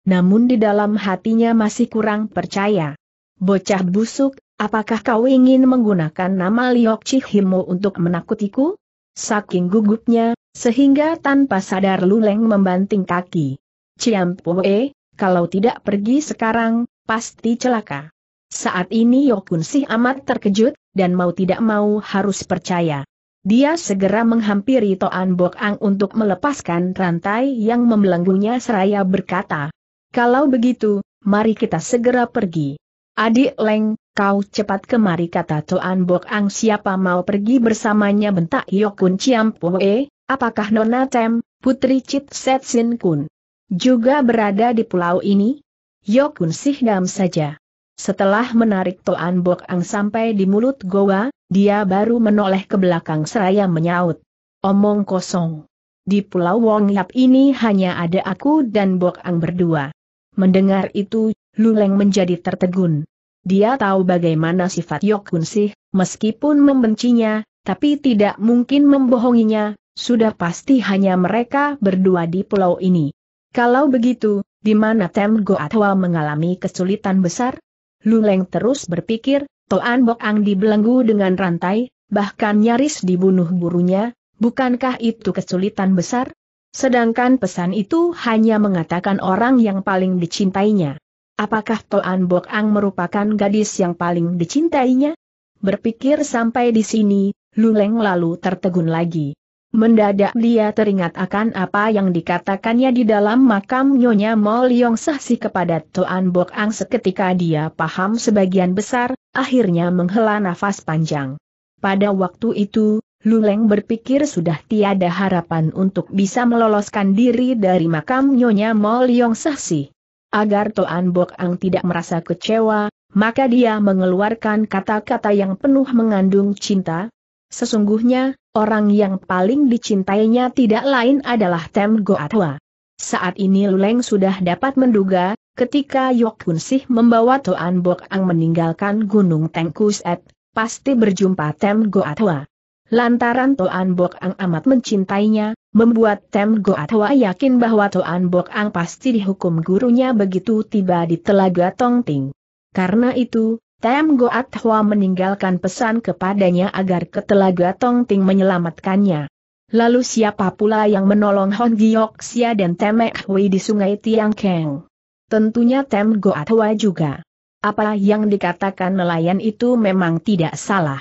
Namun di dalam hatinya masih kurang percaya. Bocah busuk, apakah kau ingin menggunakan nama Liok Chihimo untuk menakutiku? Saking gugupnya, sehingga tanpa sadar Luleng membanting kaki. Ciampoe, kalau tidak pergi sekarang, pasti celaka. Saat ini Sih amat terkejut, dan mau tidak mau harus percaya. Dia segera menghampiri Toan Bok Ang untuk melepaskan rantai yang membelenggunya seraya berkata, Kalau begitu, mari kita segera pergi. Adik Leng, kau cepat kemari kata Toan Bok Ang siapa mau pergi bersamanya bentak Yokun Chiam Poe, apakah Nona Tem, Putri Chit Set Sin Kun, juga berada di pulau ini? Yokun Sihdam saja. Setelah menarik Toan Bok Ang sampai di mulut goa, dia baru menoleh ke belakang seraya menyaut. Omong kosong. Di Pulau Wong Yap ini hanya ada aku dan Bok Ang berdua. Mendengar itu, Luleng menjadi tertegun. Dia tahu bagaimana sifat Yok Sih, meskipun membencinya, tapi tidak mungkin membohonginya, sudah pasti hanya mereka berdua di pulau ini. Kalau begitu, di mana Tem Goatwa mengalami kesulitan besar? Luleng terus berpikir, Toan Bok Ang dibelenggu dengan rantai, bahkan nyaris dibunuh burunya, bukankah itu kesulitan besar? Sedangkan pesan itu hanya mengatakan orang yang paling dicintainya. Apakah Toan Bok Ang merupakan gadis yang paling dicintainya? Berpikir sampai di sini, Luleng lalu tertegun lagi. Mendadak dia teringat akan apa yang dikatakannya di dalam makam Nyonya Mo Sahsi kepada Toan Bok Ang seketika dia paham sebagian besar, akhirnya menghela nafas panjang. Pada waktu itu, Luleng berpikir sudah tiada harapan untuk bisa meloloskan diri dari makam Nyonya Mo Sahsi. Agar Toan Bok Ang tidak merasa kecewa, maka dia mengeluarkan kata-kata yang penuh mengandung cinta, Sesungguhnya, orang yang paling dicintainya tidak lain adalah Tem Goatwa. Saat ini Luleng sudah dapat menduga, ketika Yok Hun Sih membawa Toan Bok Ang meninggalkan Gunung Tengkuset, pasti berjumpa Tem Goatwa. Lantaran Toan Bok Ang amat mencintainya, membuat Tem Goatwa yakin bahwa Toan Bok Ang pasti dihukum gurunya begitu tiba di Telaga Tongting. Karena itu, Tem Goat Hua meninggalkan pesan kepadanya agar ke Telaga Ting menyelamatkannya. Lalu siapa pula yang menolong Hon Sia dan Temek Hui di sungai Tiang Keng? Tentunya Tem Goat Hua juga. Apa yang dikatakan nelayan itu memang tidak salah.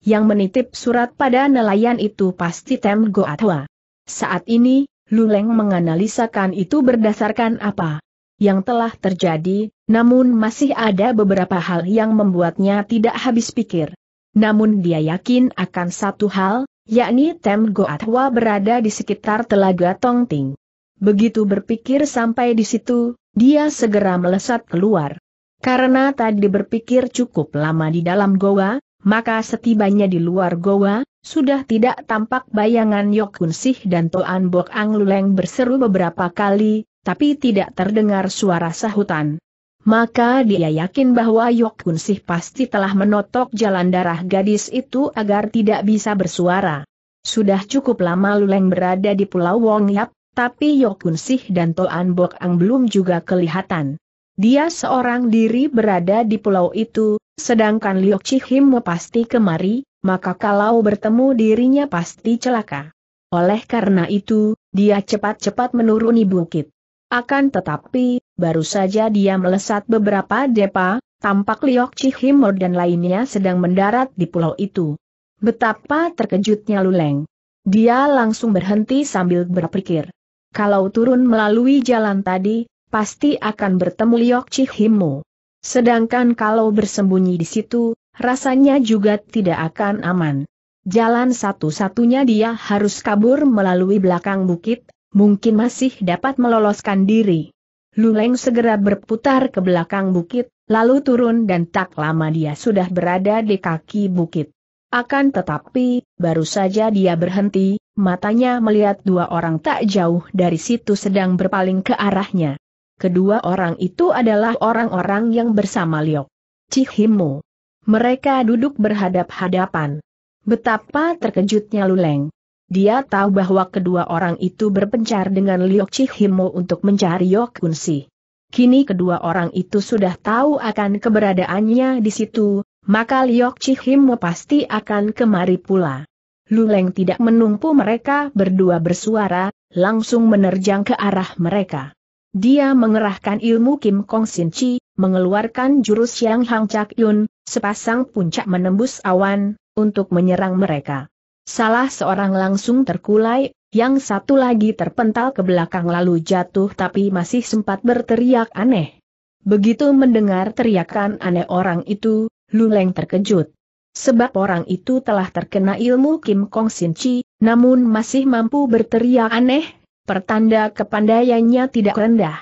Yang menitip surat pada nelayan itu pasti Tem Goat Hua. Saat ini, Luleng menganalisakan itu berdasarkan apa yang telah terjadi namun masih ada beberapa hal yang membuatnya tidak habis pikir. Namun dia yakin akan satu hal, yakni Tem Goatwa berada di sekitar Telaga Tongting. Begitu berpikir sampai di situ, dia segera melesat keluar. Karena tadi berpikir cukup lama di dalam goa, maka setibanya di luar goa, sudah tidak tampak bayangan Yok Sih dan Toan Bok Ang Luleng berseru beberapa kali, tapi tidak terdengar suara sahutan maka dia yakin bahwa Yok Kun Sih pasti telah menotok jalan darah gadis itu agar tidak bisa bersuara. Sudah cukup lama Luleng berada di Pulau Wong Yap, tapi Yok Kun Sih dan Toan Bok Ang belum juga kelihatan. Dia seorang diri berada di pulau itu, sedangkan Liok Chihim pasti kemari, maka kalau bertemu dirinya pasti celaka. Oleh karena itu, dia cepat-cepat menuruni bukit. Akan tetapi, baru saja dia melesat beberapa depa, tampak Liok Cihimor dan lainnya sedang mendarat di pulau itu. Betapa terkejutnya Luleng. Dia langsung berhenti sambil berpikir. Kalau turun melalui jalan tadi, pasti akan bertemu Liok Chihimu. Sedangkan kalau bersembunyi di situ, rasanya juga tidak akan aman. Jalan satu-satunya dia harus kabur melalui belakang bukit, mungkin masih dapat meloloskan diri. Luleng segera berputar ke belakang bukit, lalu turun dan tak lama dia sudah berada di kaki bukit. Akan tetapi, baru saja dia berhenti, matanya melihat dua orang tak jauh dari situ sedang berpaling ke arahnya. Kedua orang itu adalah orang-orang yang bersama Liok. Cihimu. Mereka duduk berhadap-hadapan. Betapa terkejutnya Luleng. Dia tahu bahwa kedua orang itu berpencar dengan Liok Chihimo untuk mencari Yok Kunsi. Kini kedua orang itu sudah tahu akan keberadaannya di situ, maka Liok Chihimo pasti akan kemari pula. Luleng tidak menumpu mereka berdua bersuara, langsung menerjang ke arah mereka. Dia mengerahkan ilmu Kim Kong Sin Chi, mengeluarkan jurus Yang Hang Chak Yun, sepasang puncak menembus awan, untuk menyerang mereka. Salah seorang langsung terkulai, yang satu lagi terpental ke belakang lalu jatuh tapi masih sempat berteriak aneh. Begitu mendengar teriakan aneh orang itu, Luleng terkejut. Sebab orang itu telah terkena ilmu Kim Kong Sin Chi, namun masih mampu berteriak aneh, pertanda kepandaiannya tidak rendah.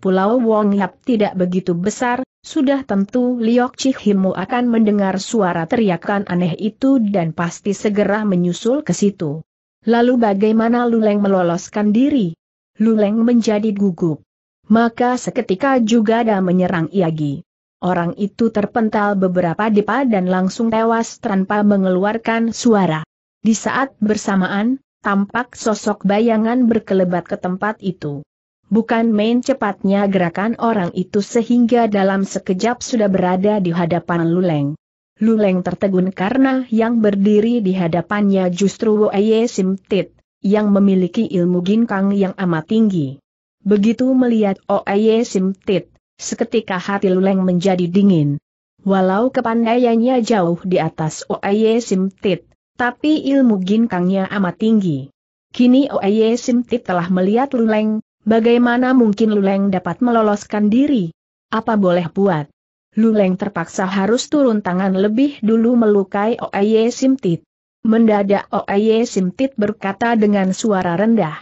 Pulau Wong Yap tidak begitu besar, sudah tentu Liok Cihimu akan mendengar suara teriakan aneh itu dan pasti segera menyusul ke situ. Lalu bagaimana Luleng meloloskan diri? Luleng menjadi gugup. Maka seketika juga ada menyerang Iagi. Orang itu terpental beberapa depa dan langsung tewas tanpa mengeluarkan suara. Di saat bersamaan, tampak sosok bayangan berkelebat ke tempat itu. Bukan main cepatnya gerakan orang itu sehingga dalam sekejap sudah berada di hadapan Luleng. Luleng tertegun karena yang berdiri di hadapannya justru Weye Simtit, yang memiliki ilmu ginkang yang amat tinggi. Begitu melihat Oeye Simtit, seketika hati Luleng menjadi dingin. Walau kepandaiannya jauh di atas Oeye Simtit, tapi ilmu ginkangnya amat tinggi. Kini Oeye Simtit telah melihat Luleng, Bagaimana mungkin Luleng dapat meloloskan diri? Apa boleh buat? Luleng terpaksa harus turun tangan lebih dulu melukai Oeye Simtit. Mendadak Oeye Simtit berkata dengan suara rendah.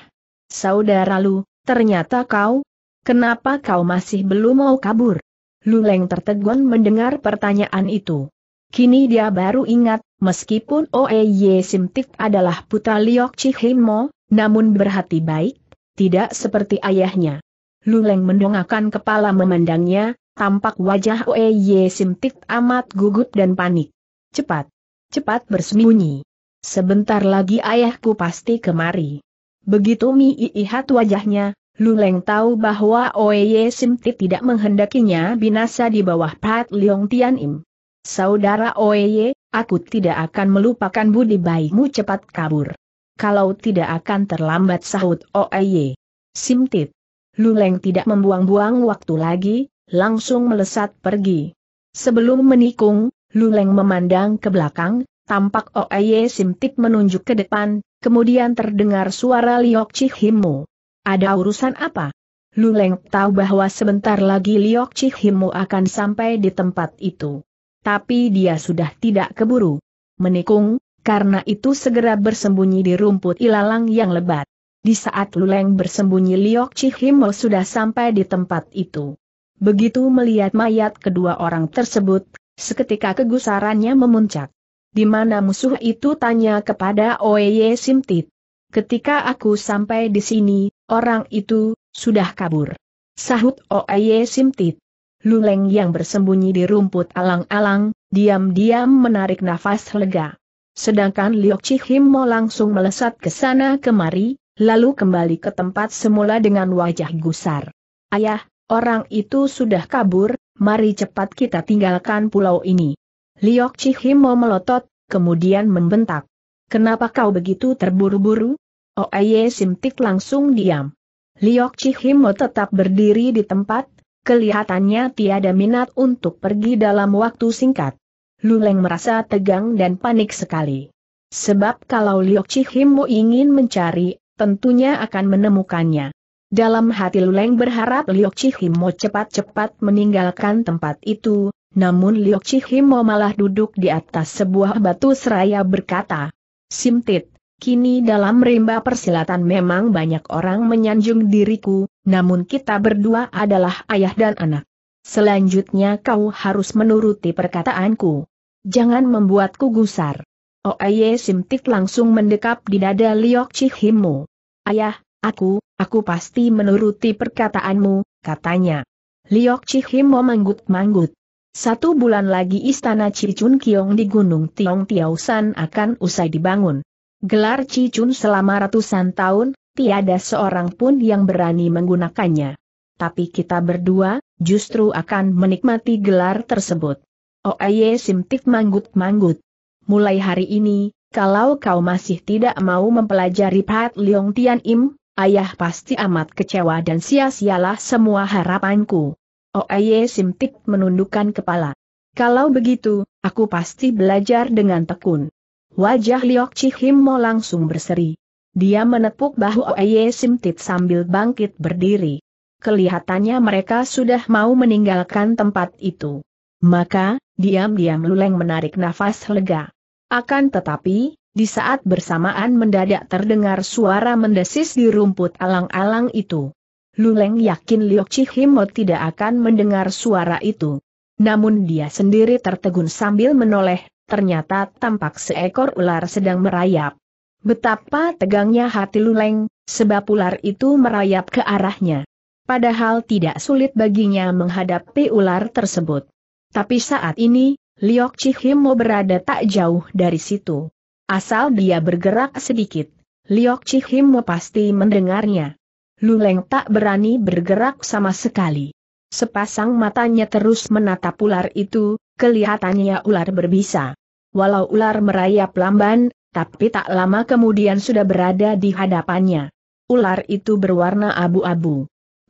Saudara Lu, ternyata kau? Kenapa kau masih belum mau kabur? Luleng tertegun mendengar pertanyaan itu. Kini dia baru ingat, meskipun Oeye Simtik adalah putra Liok Chihimo, namun berhati baik, tidak seperti ayahnya. Luleng mendongakkan kepala memandangnya, tampak wajah Ye Simtik amat gugup dan panik. Cepat, cepat bersembunyi. Sebentar lagi ayahku pasti kemari. Begitu mi Iihat wajahnya, Luleng tahu bahwa Ye Simtik tidak menghendakinya binasa di bawah Pat Leong Tianim. Saudara Ye, aku tidak akan melupakan budi baikmu cepat kabur kalau tidak akan terlambat sahut Oeye. Simtit. Luleng tidak membuang-buang waktu lagi, langsung melesat pergi. Sebelum menikung, Luleng memandang ke belakang, tampak Oeye Simtit menunjuk ke depan, kemudian terdengar suara Liok Cihimu. Ada urusan apa? Luleng tahu bahwa sebentar lagi Liok Cihimu akan sampai di tempat itu. Tapi dia sudah tidak keburu. Menikung, karena itu segera bersembunyi di rumput ilalang yang lebat. Di saat Luleng bersembunyi Liok Cihimol sudah sampai di tempat itu. Begitu melihat mayat kedua orang tersebut, seketika kegusarannya memuncak. Di mana musuh itu tanya kepada Oye Simtit. Ketika aku sampai di sini, orang itu, sudah kabur. Sahut Oye Simtit. Luleng yang bersembunyi di rumput alang-alang, diam-diam menarik nafas lega. Sedangkan Liok mau langsung melesat ke sana kemari, lalu kembali ke tempat semula dengan wajah gusar. Ayah, orang itu sudah kabur, mari cepat kita tinggalkan pulau ini. Liok mau melotot, kemudian membentak. Kenapa kau begitu terburu-buru? Oaye Simtik langsung diam. Liok Chihimo tetap berdiri di tempat, kelihatannya tiada minat untuk pergi dalam waktu singkat. Luleng merasa tegang dan panik sekali. Sebab kalau Liok mau ingin mencari, tentunya akan menemukannya. Dalam hati Luleng berharap Liok mau cepat-cepat meninggalkan tempat itu, namun Liok mau malah duduk di atas sebuah batu seraya berkata, Simtit, kini dalam rimba persilatan memang banyak orang menyanjung diriku, namun kita berdua adalah ayah dan anak. Selanjutnya kau harus menuruti perkataanku jangan membuatku gusar. Oye Simtik langsung mendekap di dada Liok Chihimu. Ayah, aku, aku pasti menuruti perkataanmu, katanya. Liok Chihimu manggut-manggut. Satu bulan lagi istana Cicun Kiong di Gunung Tiong Tiausan akan usai dibangun. Gelar Cicun selama ratusan tahun, tiada seorang pun yang berani menggunakannya. Tapi kita berdua, justru akan menikmati gelar tersebut. Oye oh, Simtik manggut-manggut. Mulai hari ini, kalau kau masih tidak mau mempelajari Pat Leong Tian Im, ayah pasti amat kecewa dan sia-sialah semua harapanku. Oye oh, Simtik menundukkan kepala. Kalau begitu, aku pasti belajar dengan tekun. Wajah Liok mau langsung berseri. Dia menepuk bahu Oye Simtik sambil bangkit berdiri kelihatannya mereka sudah mau meninggalkan tempat itu. Maka, diam-diam Luleng menarik nafas lega. Akan tetapi, di saat bersamaan mendadak terdengar suara mendesis di rumput alang-alang itu. Luleng yakin Liok Chihimo tidak akan mendengar suara itu. Namun dia sendiri tertegun sambil menoleh, ternyata tampak seekor ular sedang merayap. Betapa tegangnya hati Luleng, sebab ular itu merayap ke arahnya. Padahal tidak sulit baginya menghadapi ular tersebut. Tapi saat ini, Liok Chihimo berada tak jauh dari situ. Asal dia bergerak sedikit, Liok Chihimo pasti mendengarnya. Luleng tak berani bergerak sama sekali. Sepasang matanya terus menatap ular itu, kelihatannya ular berbisa. Walau ular merayap lamban, tapi tak lama kemudian sudah berada di hadapannya. Ular itu berwarna abu-abu.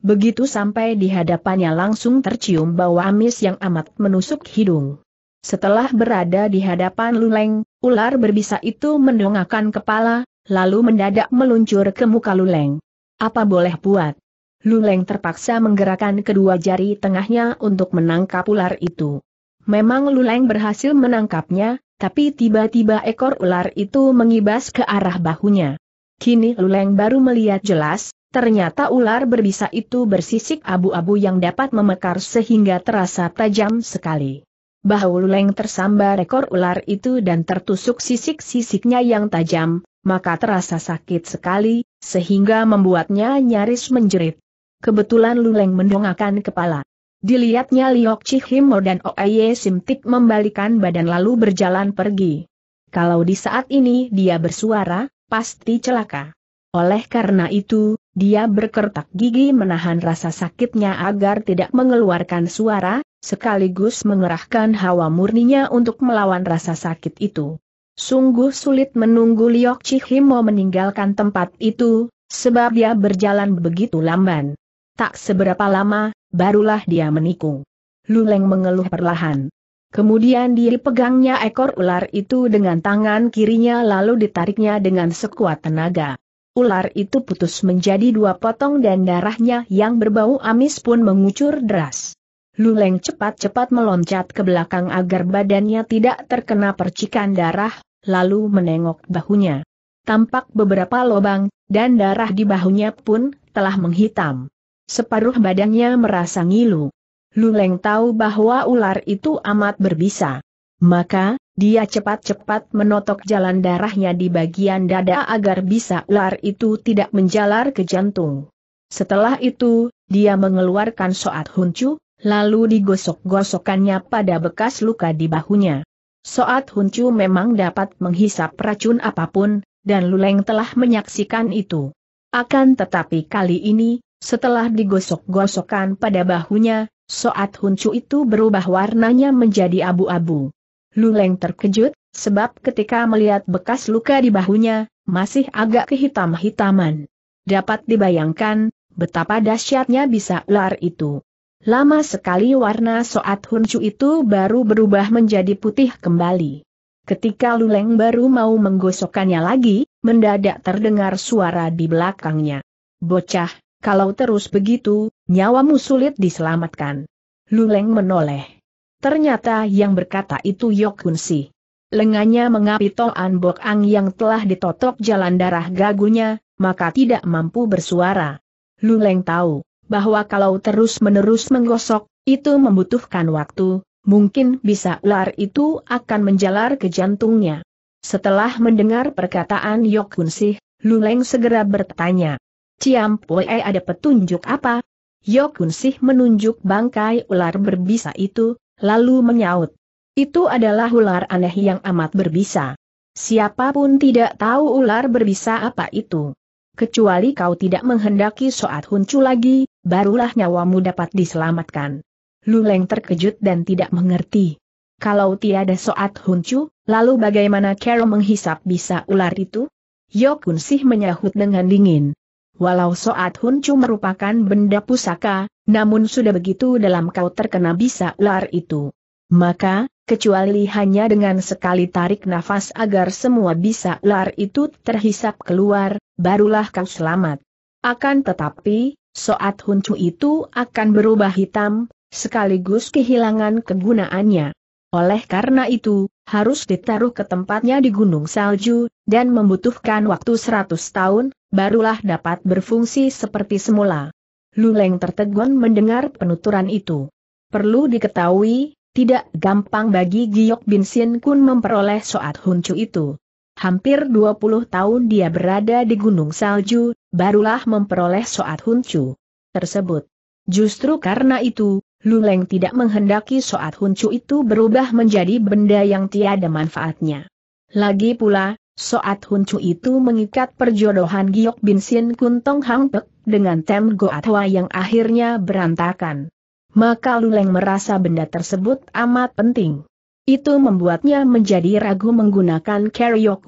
Begitu sampai di hadapannya langsung tercium bau amis yang amat menusuk hidung. Setelah berada di hadapan Luleng, ular berbisa itu mendongakkan kepala, lalu mendadak meluncur ke muka Luleng. Apa boleh buat? Luleng terpaksa menggerakkan kedua jari tengahnya untuk menangkap ular itu. Memang Luleng berhasil menangkapnya, tapi tiba-tiba ekor ular itu mengibas ke arah bahunya. Kini Luleng baru melihat jelas, Ternyata ular berbisa itu bersisik abu-abu yang dapat memekar sehingga terasa tajam sekali. Bahu Luleng tersambar ekor ular itu dan tertusuk sisik-sisiknya yang tajam, maka terasa sakit sekali, sehingga membuatnya nyaris menjerit. Kebetulan Luleng mendongakkan kepala. Dilihatnya Liok Chihimo dan Oye Simtik membalikan badan lalu berjalan pergi. Kalau di saat ini dia bersuara, pasti celaka. Oleh karena itu, dia berkertak gigi menahan rasa sakitnya agar tidak mengeluarkan suara, sekaligus mengerahkan hawa murninya untuk melawan rasa sakit itu. Sungguh sulit menunggu Liok Chihimo meninggalkan tempat itu, sebab dia berjalan begitu lamban. Tak seberapa lama, barulah dia menikung. Luleng mengeluh perlahan. Kemudian dia pegangnya ekor ular itu dengan tangan kirinya lalu ditariknya dengan sekuat tenaga ular itu putus menjadi dua potong dan darahnya yang berbau amis pun mengucur deras. Luleng cepat-cepat meloncat ke belakang agar badannya tidak terkena percikan darah, lalu menengok bahunya. Tampak beberapa lubang, dan darah di bahunya pun telah menghitam. Separuh badannya merasa ngilu. Luleng tahu bahwa ular itu amat berbisa. Maka, dia cepat-cepat menotok jalan darahnya di bagian dada agar bisa ular itu tidak menjalar ke jantung. Setelah itu, dia mengeluarkan soat huncu, lalu digosok-gosokannya pada bekas luka di bahunya. Soat huncu memang dapat menghisap racun apapun, dan Luleng telah menyaksikan itu. Akan tetapi kali ini, setelah digosok-gosokkan pada bahunya, soat huncu itu berubah warnanya menjadi abu-abu. Luleng terkejut, sebab ketika melihat bekas luka di bahunya, masih agak kehitam-hitaman. Dapat dibayangkan, betapa dahsyatnya bisa ular itu. Lama sekali warna soat huncu itu baru berubah menjadi putih kembali. Ketika Luleng baru mau menggosokkannya lagi, mendadak terdengar suara di belakangnya. Bocah, kalau terus begitu, nyawamu sulit diselamatkan. Luleng menoleh. Ternyata yang berkata itu Yokun Si. Lengannya mengapi Toan Bok Ang yang telah ditotok jalan darah gagunya, maka tidak mampu bersuara. Luleng tahu bahwa kalau terus-menerus menggosok, itu membutuhkan waktu, mungkin bisa ular itu akan menjalar ke jantungnya. Setelah mendengar perkataan Yokun Lu Luleng segera bertanya. Ciampue ada petunjuk apa? Yokun Si menunjuk bangkai ular berbisa itu, lalu menyaut. Itu adalah ular aneh yang amat berbisa. Siapapun tidak tahu ular berbisa apa itu. Kecuali kau tidak menghendaki soat huncu lagi, barulah nyawamu dapat diselamatkan. Luleng terkejut dan tidak mengerti. Kalau tiada soat huncu, lalu bagaimana Carol menghisap bisa ular itu? Yokun sih menyahut dengan dingin. Walau Soat Huncu merupakan benda pusaka, namun sudah begitu dalam kau terkena bisa ular itu. Maka, kecuali hanya dengan sekali tarik nafas agar semua bisa ular itu terhisap keluar, barulah kau selamat. Akan tetapi, Soat Huncu itu akan berubah hitam, sekaligus kehilangan kegunaannya. Oleh karena itu, harus ditaruh ke tempatnya di Gunung Salju, dan membutuhkan waktu 100 tahun, barulah dapat berfungsi seperti semula. Luleng tertegun mendengar penuturan itu. Perlu diketahui, tidak gampang bagi Giok Bin Sien Kun memperoleh soat huncu itu. Hampir 20 tahun dia berada di Gunung Salju, barulah memperoleh soat huncu tersebut. Justru karena itu, Luleng tidak menghendaki soat huncu itu berubah menjadi benda yang tiada manfaatnya. Lagi pula, Soat Huncu itu mengikat perjodohan Giok Bin Sin Kun Tong Hang Pek dengan Tem Go Atwa yang akhirnya berantakan. Maka Luleng merasa benda tersebut amat penting. Itu membuatnya menjadi ragu menggunakan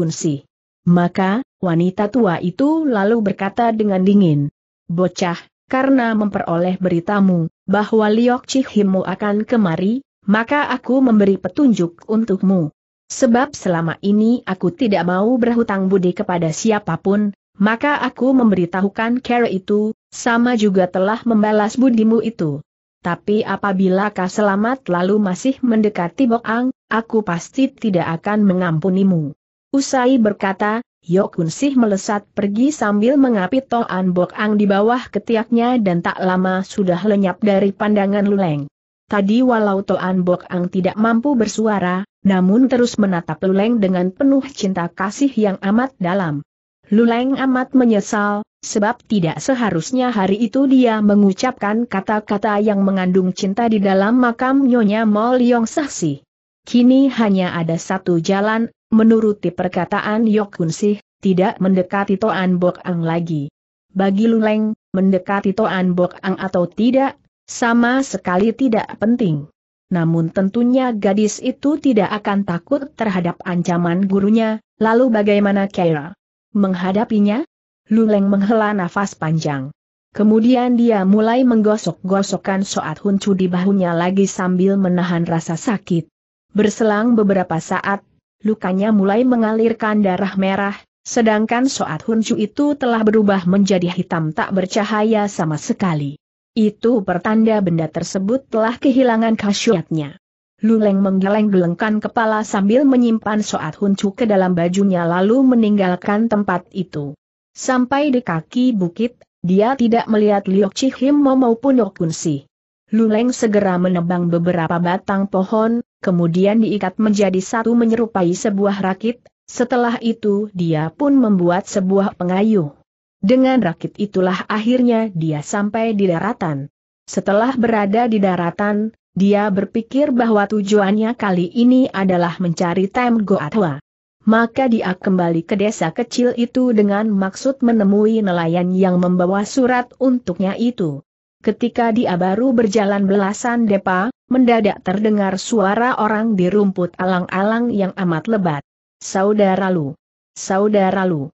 Si. Maka, wanita tua itu lalu berkata dengan dingin. Bocah, karena memperoleh beritamu, bahwa Liok Chihimu akan kemari, maka aku memberi petunjuk untukmu. Sebab selama ini aku tidak mau berhutang budi kepada siapapun, maka aku memberitahukan kera itu, sama juga telah membalas budimu itu. Tapi apabila kau selamat lalu masih mendekati Ang, aku pasti tidak akan mengampunimu. Usai berkata, Yokun Sih melesat pergi sambil mengapit Toan Ang di bawah ketiaknya dan tak lama sudah lenyap dari pandangan Luleng. Tadi walau Toan Bok Ang tidak mampu bersuara, namun terus menatap Luleng dengan penuh cinta kasih yang amat dalam. Luleng amat menyesal, sebab tidak seharusnya hari itu dia mengucapkan kata-kata yang mengandung cinta di dalam makam Nyonya Mol Yong Saksi. Kini hanya ada satu jalan, menuruti perkataan Yok Kun Sih, tidak mendekati Toan Bok Ang lagi. Bagi Luleng, mendekati Toan Bok Ang atau tidak, sama sekali tidak penting. Namun tentunya gadis itu tidak akan takut terhadap ancaman gurunya, lalu bagaimana Kaira Menghadapinya? Luleng menghela nafas panjang. Kemudian dia mulai menggosok-gosokkan Soat Huncu di bahunya lagi sambil menahan rasa sakit. Berselang beberapa saat, lukanya mulai mengalirkan darah merah, sedangkan Soat Huncu itu telah berubah menjadi hitam tak bercahaya sama sekali. Itu pertanda benda tersebut telah kehilangan khasiatnya. Luleng menggeleng-gelengkan kepala sambil menyimpan soat huncu ke dalam bajunya lalu meninggalkan tempat itu. Sampai di kaki bukit, dia tidak melihat Liok Cihim maupun Yok Kunsi. Luleng segera menebang beberapa batang pohon, kemudian diikat menjadi satu menyerupai sebuah rakit, setelah itu dia pun membuat sebuah pengayuh. Dengan rakit itulah akhirnya dia sampai di daratan. Setelah berada di daratan, dia berpikir bahwa tujuannya kali ini adalah mencari Tem Goatwa. Maka dia kembali ke desa kecil itu dengan maksud menemui nelayan yang membawa surat untuknya itu. Ketika dia baru berjalan belasan depa, mendadak terdengar suara orang di rumput alang-alang yang amat lebat. Saudara Lu! Saudara Lu!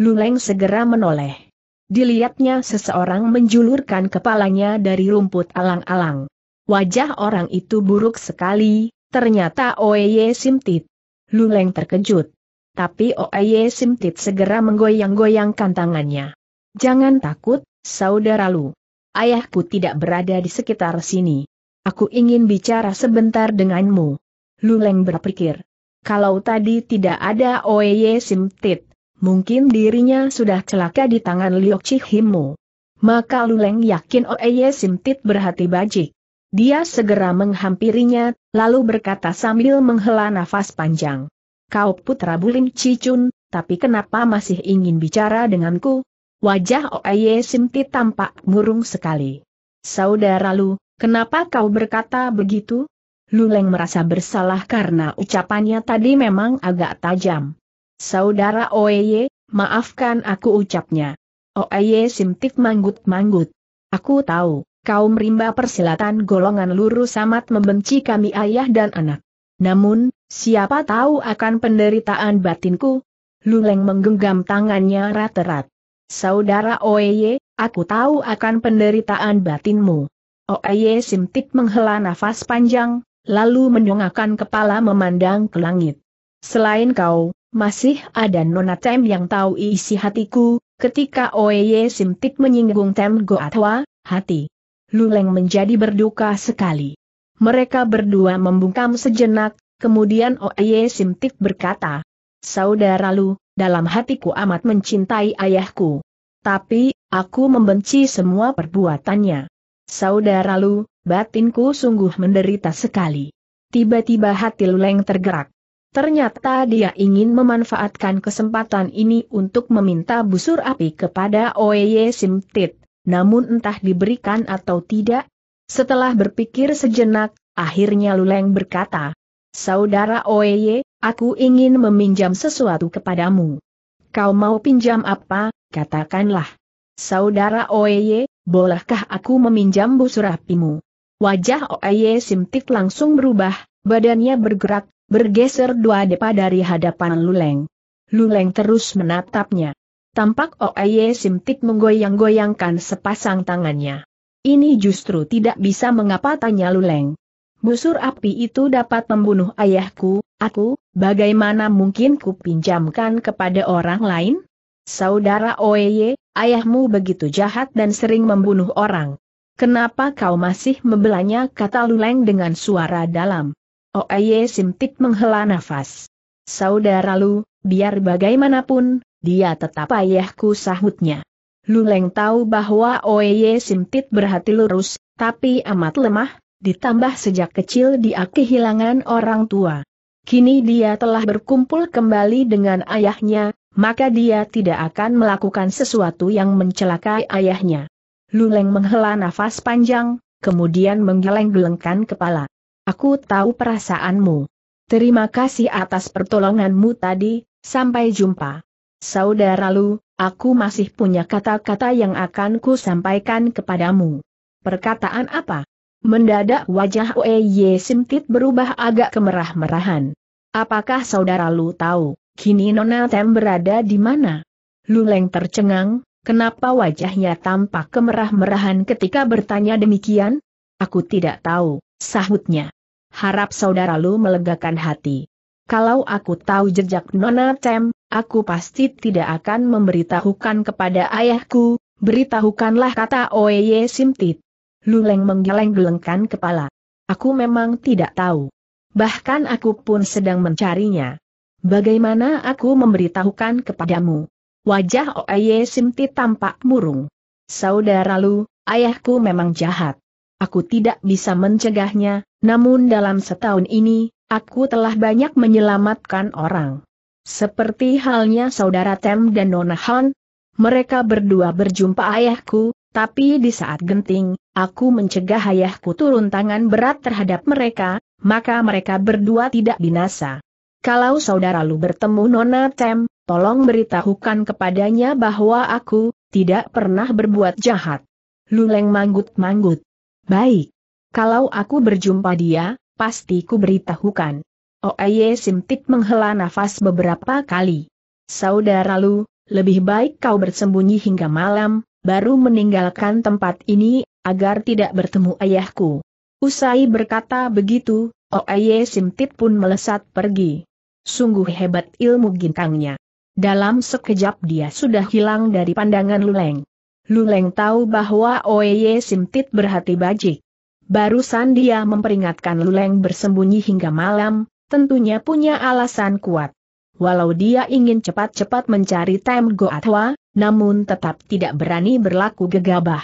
Luleng segera menoleh. Dilihatnya seseorang menjulurkan kepalanya dari rumput alang-alang. Wajah orang itu buruk sekali, ternyata Oeye Simtit. Luleng terkejut. Tapi Oeye Simtit segera menggoyang-goyangkan tangannya. Jangan takut, saudara Lu. Ayahku tidak berada di sekitar sini. Aku ingin bicara sebentar denganmu. Luleng berpikir. Kalau tadi tidak ada Oeye Simtit, mungkin dirinya sudah celaka di tangan Liok Chihimu. Maka Luleng yakin Oeye Simtit berhati bajik. Dia segera menghampirinya, lalu berkata sambil menghela nafas panjang. Kau putra Bulim Cicun, tapi kenapa masih ingin bicara denganku? Wajah Oeye Simtit tampak murung sekali. Saudara Lu, kenapa kau berkata begitu? Luleng merasa bersalah karena ucapannya tadi memang agak tajam. Saudara Oeye, maafkan aku ucapnya. Oeye simtik manggut-manggut. Aku tahu, kaum rimba persilatan golongan lurus amat membenci kami ayah dan anak. Namun, siapa tahu akan penderitaan batinku? Luleng menggenggam tangannya rat-rat. Saudara Oeye, aku tahu akan penderitaan batinmu. Oeye simtik menghela nafas panjang, lalu menyongakkan kepala memandang ke langit. Selain kau, masih ada Nona Tem yang tahu isi hatiku, ketika Oeye Simtik menyinggung Tem Goatwa, hati. Luleng menjadi berduka sekali. Mereka berdua membungkam sejenak, kemudian Oeye Simtik berkata, Saudara Lu, dalam hatiku amat mencintai ayahku. Tapi, aku membenci semua perbuatannya. Saudara Lu, batinku sungguh menderita sekali. Tiba-tiba hati Luleng tergerak. Ternyata dia ingin memanfaatkan kesempatan ini untuk meminta busur api kepada Oye Simtit, namun entah diberikan atau tidak. Setelah berpikir sejenak, akhirnya Luleng berkata, Saudara Oye, aku ingin meminjam sesuatu kepadamu. Kau mau pinjam apa, katakanlah. Saudara Oye, bolehkah aku meminjam busur apimu? Wajah Oye Simtik langsung berubah, badannya bergerak, bergeser dua depa dari hadapan Luleng. Luleng terus menatapnya. Tampak Oaye Simtik menggoyang-goyangkan sepasang tangannya. Ini justru tidak bisa mengapa tanya Luleng. Busur api itu dapat membunuh ayahku, aku, bagaimana mungkin kupinjamkan kepada orang lain? Saudara Oeye, ayahmu begitu jahat dan sering membunuh orang. Kenapa kau masih membelanya kata Luleng dengan suara dalam. Oye Simtik menghela nafas. Saudara Lu, biar bagaimanapun, dia tetap ayahku sahutnya. Luleng tahu bahwa Oye Simtik berhati lurus, tapi amat lemah, ditambah sejak kecil dia kehilangan orang tua. Kini dia telah berkumpul kembali dengan ayahnya, maka dia tidak akan melakukan sesuatu yang mencelakai ayahnya. Luleng menghela nafas panjang, kemudian menggeleng-gelengkan kepala. Aku tahu perasaanmu. Terima kasih atas pertolonganmu tadi, sampai jumpa. Saudara Lu, aku masih punya kata-kata yang akan ku sampaikan kepadamu. Perkataan apa? Mendadak wajah Ye Simtit berubah agak kemerah-merahan. Apakah saudara Lu tahu, kini Nona Tem berada di mana? Lu leng tercengang, kenapa wajahnya tampak kemerah-merahan ketika bertanya demikian? Aku tidak tahu, sahutnya harap saudara lu melegakan hati. Kalau aku tahu jejak Nona Tem, aku pasti tidak akan memberitahukan kepada ayahku, beritahukanlah kata Oeye Simtit. Luleng menggeleng-gelengkan kepala. Aku memang tidak tahu. Bahkan aku pun sedang mencarinya. Bagaimana aku memberitahukan kepadamu? Wajah Oye Simtit tampak murung. Saudara lu, ayahku memang jahat aku tidak bisa mencegahnya, namun dalam setahun ini, aku telah banyak menyelamatkan orang. Seperti halnya saudara Tem dan Nona Han, mereka berdua berjumpa ayahku, tapi di saat genting, aku mencegah ayahku turun tangan berat terhadap mereka, maka mereka berdua tidak binasa. Kalau saudara lu bertemu Nona Tem, tolong beritahukan kepadanya bahwa aku, tidak pernah berbuat jahat. Luleng manggut-manggut. Baik. Kalau aku berjumpa dia, pasti ku beritahukan. Oeye oh, Simtik menghela nafas beberapa kali. Saudara lu, lebih baik kau bersembunyi hingga malam, baru meninggalkan tempat ini, agar tidak bertemu ayahku. Usai berkata begitu, Oeye oh, Simtik pun melesat pergi. Sungguh hebat ilmu gintangnya. Dalam sekejap dia sudah hilang dari pandangan Luleng. Luleng tahu bahwa Oye Simtit berhati bajik. Barusan dia memperingatkan Luleng bersembunyi hingga malam, tentunya punya alasan kuat. Walau dia ingin cepat-cepat mencari Tem Goatwa, namun tetap tidak berani berlaku gegabah.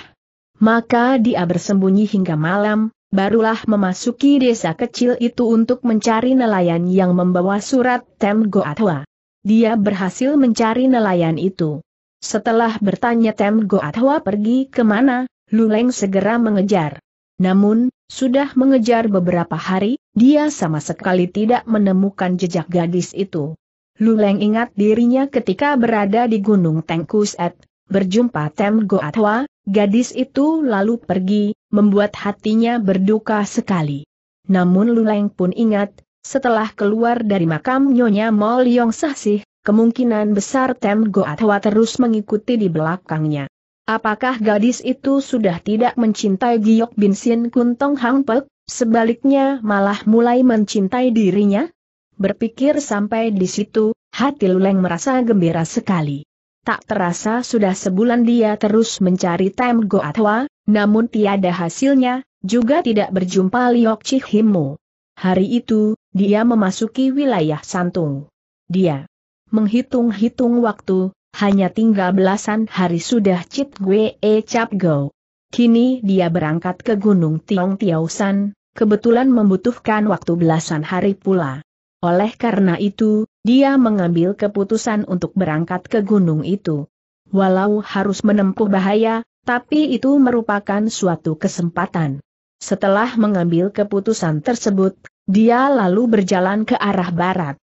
Maka dia bersembunyi hingga malam, barulah memasuki desa kecil itu untuk mencari nelayan yang membawa surat Tem Goatwa. Dia berhasil mencari nelayan itu. Setelah bertanya Tem Hua pergi kemana, Luleng segera mengejar. Namun, sudah mengejar beberapa hari, dia sama sekali tidak menemukan jejak gadis itu. Luleng ingat dirinya ketika berada di Gunung Tengkuset, berjumpa Tem Hua, gadis itu lalu pergi, membuat hatinya berduka sekali. Namun Luleng pun ingat, setelah keluar dari makam Nyonya Mol Yong Sahsih, kemungkinan besar Tem Goatwa terus mengikuti di belakangnya. Apakah gadis itu sudah tidak mencintai Giok Bin Sin Kuntong Hang Pek, sebaliknya malah mulai mencintai dirinya? Berpikir sampai di situ, hati Luleng merasa gembira sekali. Tak terasa sudah sebulan dia terus mencari Tem Goatwa, namun tiada hasilnya, juga tidak berjumpa Liok Himu. Hari itu, dia memasuki wilayah Santung. Dia Menghitung-hitung waktu, hanya tinggal belasan hari sudah Cit Gue e Cap Go. Kini dia berangkat ke Gunung Tiong Tiausan, kebetulan membutuhkan waktu belasan hari pula. Oleh karena itu, dia mengambil keputusan untuk berangkat ke gunung itu. Walau harus menempuh bahaya, tapi itu merupakan suatu kesempatan. Setelah mengambil keputusan tersebut, dia lalu berjalan ke arah barat.